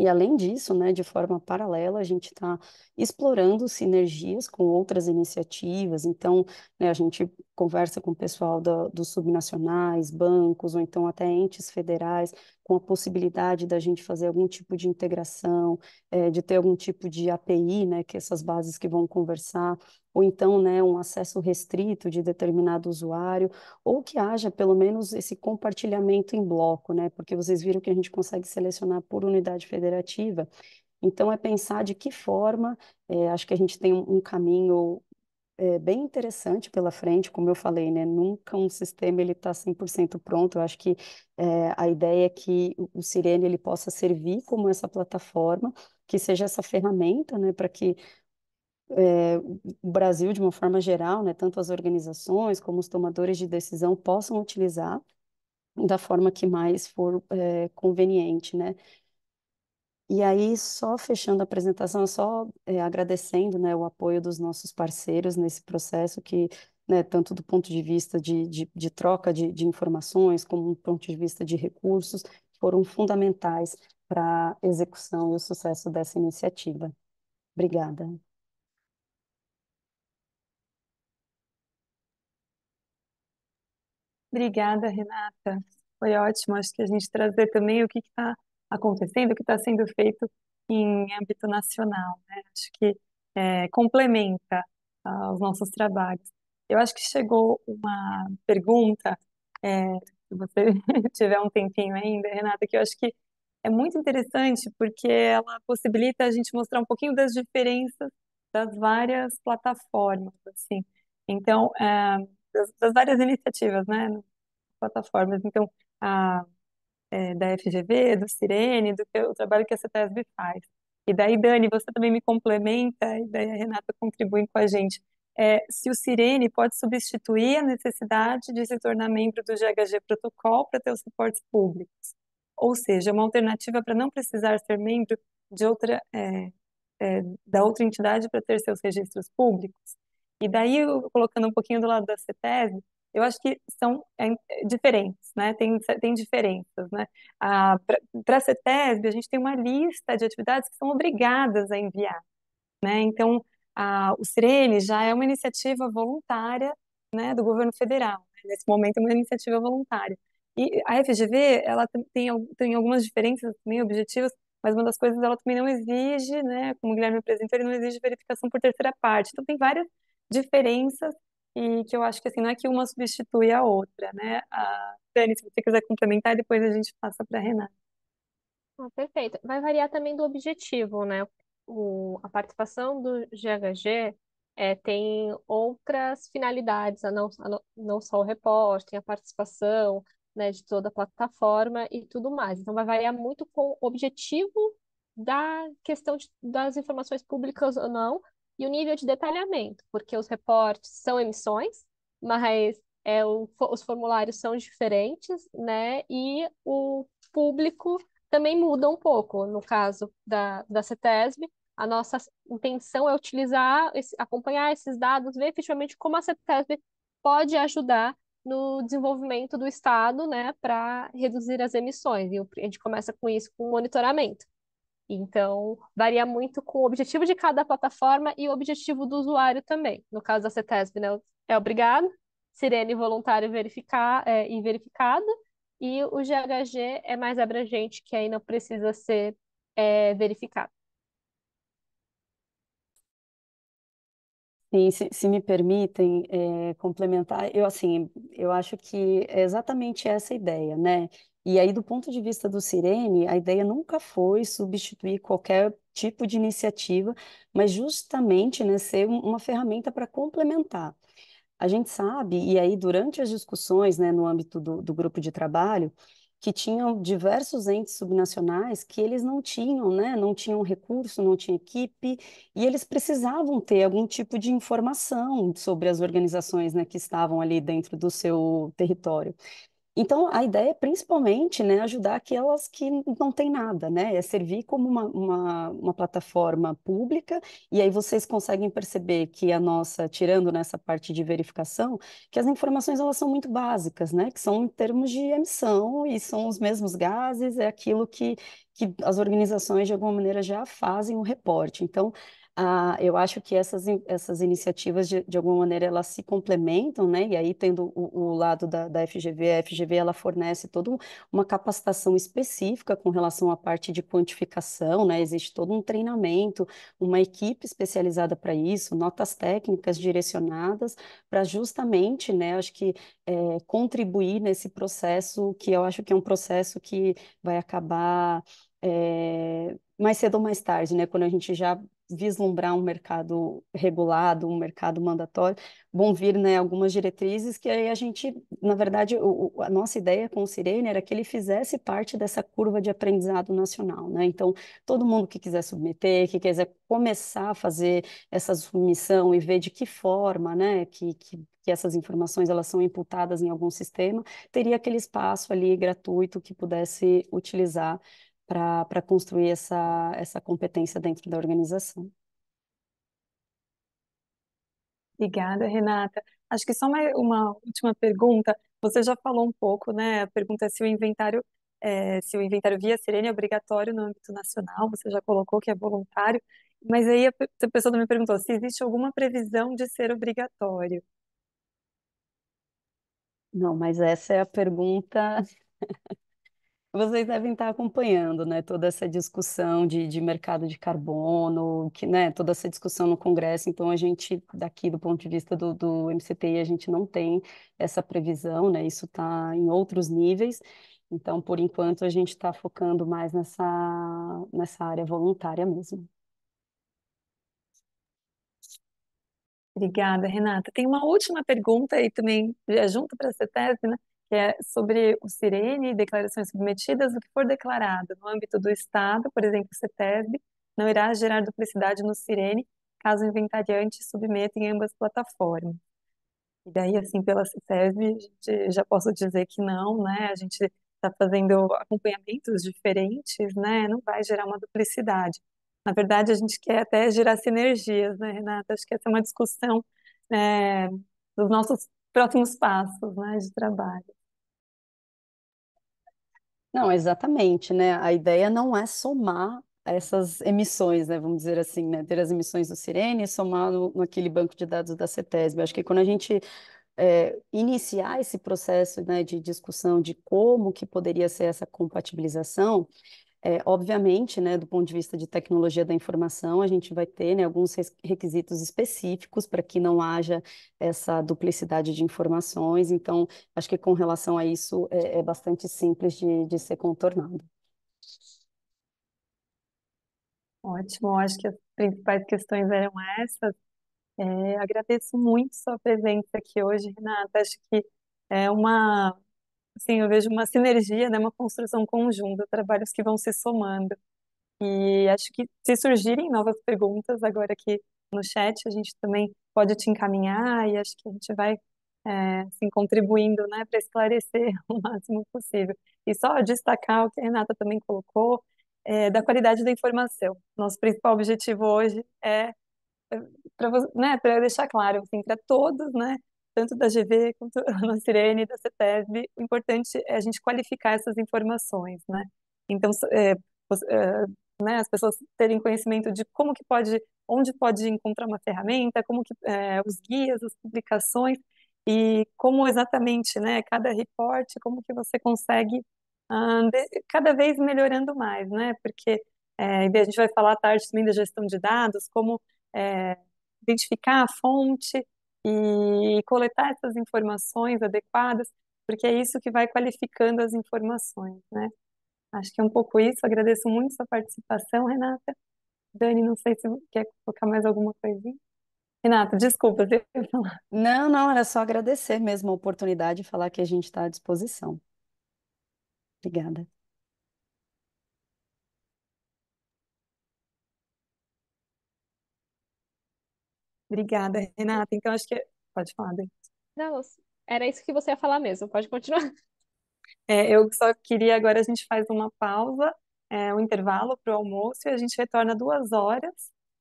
E além disso, né, de forma paralela, a gente está explorando sinergias com outras iniciativas. Então, né, a gente conversa com o pessoal da, dos subnacionais, bancos, ou então até entes federais, com a possibilidade da gente fazer algum tipo de integração, é, de ter algum tipo de API, né, que essas bases que vão conversar, ou então, né, um acesso restrito de determinado usuário, ou que haja pelo menos esse compartilhamento em bloco, né, porque vocês viram que a gente consegue selecionar por unidade federativa. Então, é pensar de que forma, é, acho que a gente tem um caminho é, bem interessante pela frente, como eu falei, né? Nunca um sistema ele está 100% pronto. Eu acho que é, a ideia é que o Sirene ele possa servir como essa plataforma, que seja essa ferramenta, né, para que é, o Brasil, de uma forma geral, né, tanto as organizações como os tomadores de decisão possam utilizar da forma que mais for é, conveniente, né? E aí, só fechando a apresentação, só é, agradecendo né, o apoio dos nossos parceiros nesse processo que né, tanto do ponto de vista de, de, de troca de, de, informações, como do ponto de vista de recursos, foram fundamentais para a execução e o sucesso dessa iniciativa. Obrigada. Obrigada, Renata. Foi ótimo, acho que a gente trazer também o que está acontecendo, o que está sendo feito em âmbito nacional. Né? Acho que é, complementa ah, os nossos trabalhos. Eu acho que chegou uma pergunta, é, se você tiver um tempinho ainda, Renata, que eu acho que é muito interessante porque ela possibilita a gente mostrar um pouquinho das diferenças das várias plataformas, assim. Então, é, das, das, várias iniciativas, né, plataformas. Então, a é, da FGV, do Sirene, do que, o trabalho que a CETESB faz. E daí, Dani, você também me complementa, e daí a Renata contribui com a gente. É, se o Sirene pode substituir a necessidade de se tornar membro do GHG Protocol para ter os suportes públicos. Ou seja, uma alternativa para não precisar ser membro de outra, é, é, da outra entidade para ter seus registros públicos. E daí, colocando um pouquinho do lado da CETESB, eu acho que são é, diferentes, né? Tem, tem diferenças, né? Ah, Para a CETESB, a gente tem uma lista de atividades que são obrigadas a enviar, né? Então, ah, o CIRENE já é uma iniciativa voluntária né, do governo federal. Nesse momento, é uma iniciativa voluntária. E a FGV, ela tem, tem algumas diferenças também objetivas, mas uma das coisas ela também não exige, né, como o Guilherme apresentou, ele não exige verificação por terceira parte. Então tem várias diferenças e que eu acho que assim, não é que uma substitui a outra, né? A Dani, se você quiser complementar, depois a gente passa para a Renata. Ah, perfeito. Vai variar também do objetivo, né? O, a participação do GHG é, eh, tem outras finalidades, a não, a não, não só o repórter, tem a participação né, de toda a plataforma e tudo mais. Então, vai variar muito com o objetivo da questão de, das informações públicas ou não, e o nível de detalhamento, porque os reportes são emissões, mas é, o, os formulários são diferentes, né? E o público também muda um pouco. No caso da, da CETESB, a nossa intenção é utilizar, esse, acompanhar esses dados, ver efetivamente como a CETESB pode ajudar no desenvolvimento do Estado, né, para reduzir as emissões. E a gente começa com isso, com monitoramento. Então, varia muito com o objetivo de cada plataforma e o objetivo do usuário também. No caso da CETESB, né, é obrigado, Sirene voluntário verificar, é, e verificado, e o GHG é mais abrangente, que aí não precisa ser é, verificado. Sim, se, se, me permitem é, complementar, eu assim, eu acho que é exatamente essa ideia, né? E aí, do ponto de vista do Cirene, a ideia nunca foi substituir qualquer tipo de iniciativa, mas justamente né, ser uma ferramenta para complementar. A gente sabe, e aí durante as discussões né, no âmbito do, do grupo de trabalho, que tinham diversos entes subnacionais que eles não tinham, né? Não tinham recurso, não tinham equipe, e eles precisavam ter algum tipo de informação sobre as organizações, né, que estavam ali dentro do seu território. Então, a ideia é principalmente né, ajudar aquelas que não têm nada, né? É servir como uma, uma, uma, plataforma pública, e aí vocês conseguem perceber que a nossa, tirando nessa parte de verificação, que as informações elas são muito básicas, né? Que são em termos de emissão, e são os mesmos gases, é aquilo que, que as organizações, de alguma maneira, já fazem o reporte. Então, ah, eu acho que essas, essas iniciativas, de, de alguma maneira, elas se complementam, né? E aí, tendo o, o lado da, da, FGV, a FGV ela fornece toda uma capacitação específica com relação à parte de quantificação, né? Existe todo um treinamento, uma equipe especializada para isso, notas técnicas direcionadas para justamente, né? Acho que é, contribuir nesse processo que eu acho que é um processo que vai acabar... É, mais cedo ou mais tarde, né? Quando a gente já vislumbrar um mercado regulado, um mercado mandatório, vão vir né, algumas diretrizes que aí a gente, na verdade, o, a nossa ideia com o Sirene era que ele fizesse parte dessa curva de aprendizado nacional. Né? Então, todo mundo que quiser submeter, que quiser começar a fazer essa submissão e ver de que forma né, que, que, que essas informações elas são imputadas em algum sistema, teria aquele espaço ali gratuito que pudesse utilizar para construir essa, essa competência dentro da organização. Obrigada, Renata. Acho que só uma, uma última pergunta. Você já falou um pouco, né? A pergunta é se o inventário, é, se o inventário via Sirene é obrigatório no âmbito nacional. Você já colocou que é voluntário, mas aí a, a pessoa me perguntou se existe alguma previsão de ser obrigatório. Não, mas essa é a pergunta vocês devem estar acompanhando, né, toda essa discussão de, de mercado de carbono, que, né, toda essa discussão no Congresso. Então, a gente, daqui do ponto de vista do, do MCTI, a gente não tem essa previsão, né, isso está em outros níveis. Então, por enquanto, a gente está focando mais nessa, nessa área voluntária mesmo. Obrigada, Renata. Tem uma última pergunta aí também, já junto para essa tese, né? que é sobre o Sirene e declarações submetidas, o que for declarado no âmbito do Estado, por exemplo, o CETESB, não irá gerar duplicidade no Sirene, caso o inventariante submeta em ambas plataformas. E daí, assim, pela CETESB, já posso dizer que não, né? A gente está fazendo acompanhamentos diferentes, né? Não vai gerar uma duplicidade. Na verdade, a gente quer até gerar sinergias, né, Renata? Acho que essa é uma discussão é, dos nossos próximos passos né, de trabalho. Não, exatamente, né? A ideia não é somar essas emissões, né? Vamos dizer assim, né? Ter as emissões do Sirene e somar no, naquele banco de dados da CETESB. acho que quando a gente é, iniciar esse processo, né, de discussão de como que poderia ser essa compatibilização, é, obviamente, né, do ponto de vista de tecnologia da informação, a gente vai ter né, alguns requisitos específicos para que não haja essa duplicidade de informações. Então, acho que com relação a isso é, é bastante simples de, de ser contornado. Ótimo, acho que as principais questões eram essas. É, agradeço muito sua presença aqui hoje, Renata. Acho que é uma sim eu vejo uma sinergia, né, uma construção conjunta, trabalhos que vão se somando. E acho que se surgirem novas perguntas agora aqui no chat, a gente também pode te encaminhar e acho que a gente vai é, assim, contribuindo né, para esclarecer o máximo possível. E só destacar o que a Renata também colocou, é, da qualidade da informação. Nosso principal objetivo hoje é eh, para né, deixar claro, assim, para todos, né, tanto da GV quanto da Sirene, da CETESB, o importante é a gente qualificar essas informações, né? Então, é, é, né, as pessoas terem conhecimento de como que pode, onde pode encontrar uma ferramenta, como que é, os guias, as publicações e como exatamente, né, cada reporte, como que você consegue um, ah, de, cada vez melhorando mais, né? Porque é, a gente vai falar à tarde também da gestão de dados, como identificar a fonte, e coletar essas informações adequadas, porque é isso que vai qualificando as informações, né? Acho que é um pouco isso. Agradeço muito sua participação, Renata. Dani, não sei se quer colocar mais alguma coisinha. Renata, desculpa, você falar. Não, não, era só agradecer mesmo a oportunidade e falar que a gente está à disposição. Obrigada. Obrigada, Renata. Então, acho que. É, pode falar, Dani. Não, era isso que você ia falar mesmo, pode continuar. É, eu só queria agora a gente faz uma pausa, é, um intervalo para o almoço e a gente retorna duas horas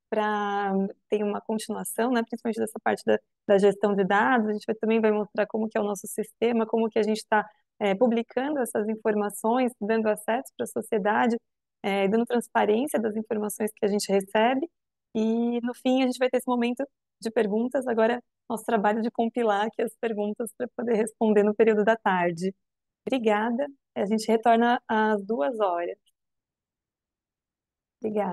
para ter uma continuação, né, principalmente dessa parte da, da gestão de dados. A gente vai, também vai mostrar como que é o nosso sistema, como que a gente está é, publicando essas informações, dando acesso para a sociedade, é, dando transparência das informações que a gente recebe e no fim a gente vai ter esse momento de perguntas. Agora, nosso trabalho de compilar aqui as perguntas para poder responder no período da tarde. Obrigada. A gente retorna às duas horas. Obrigada.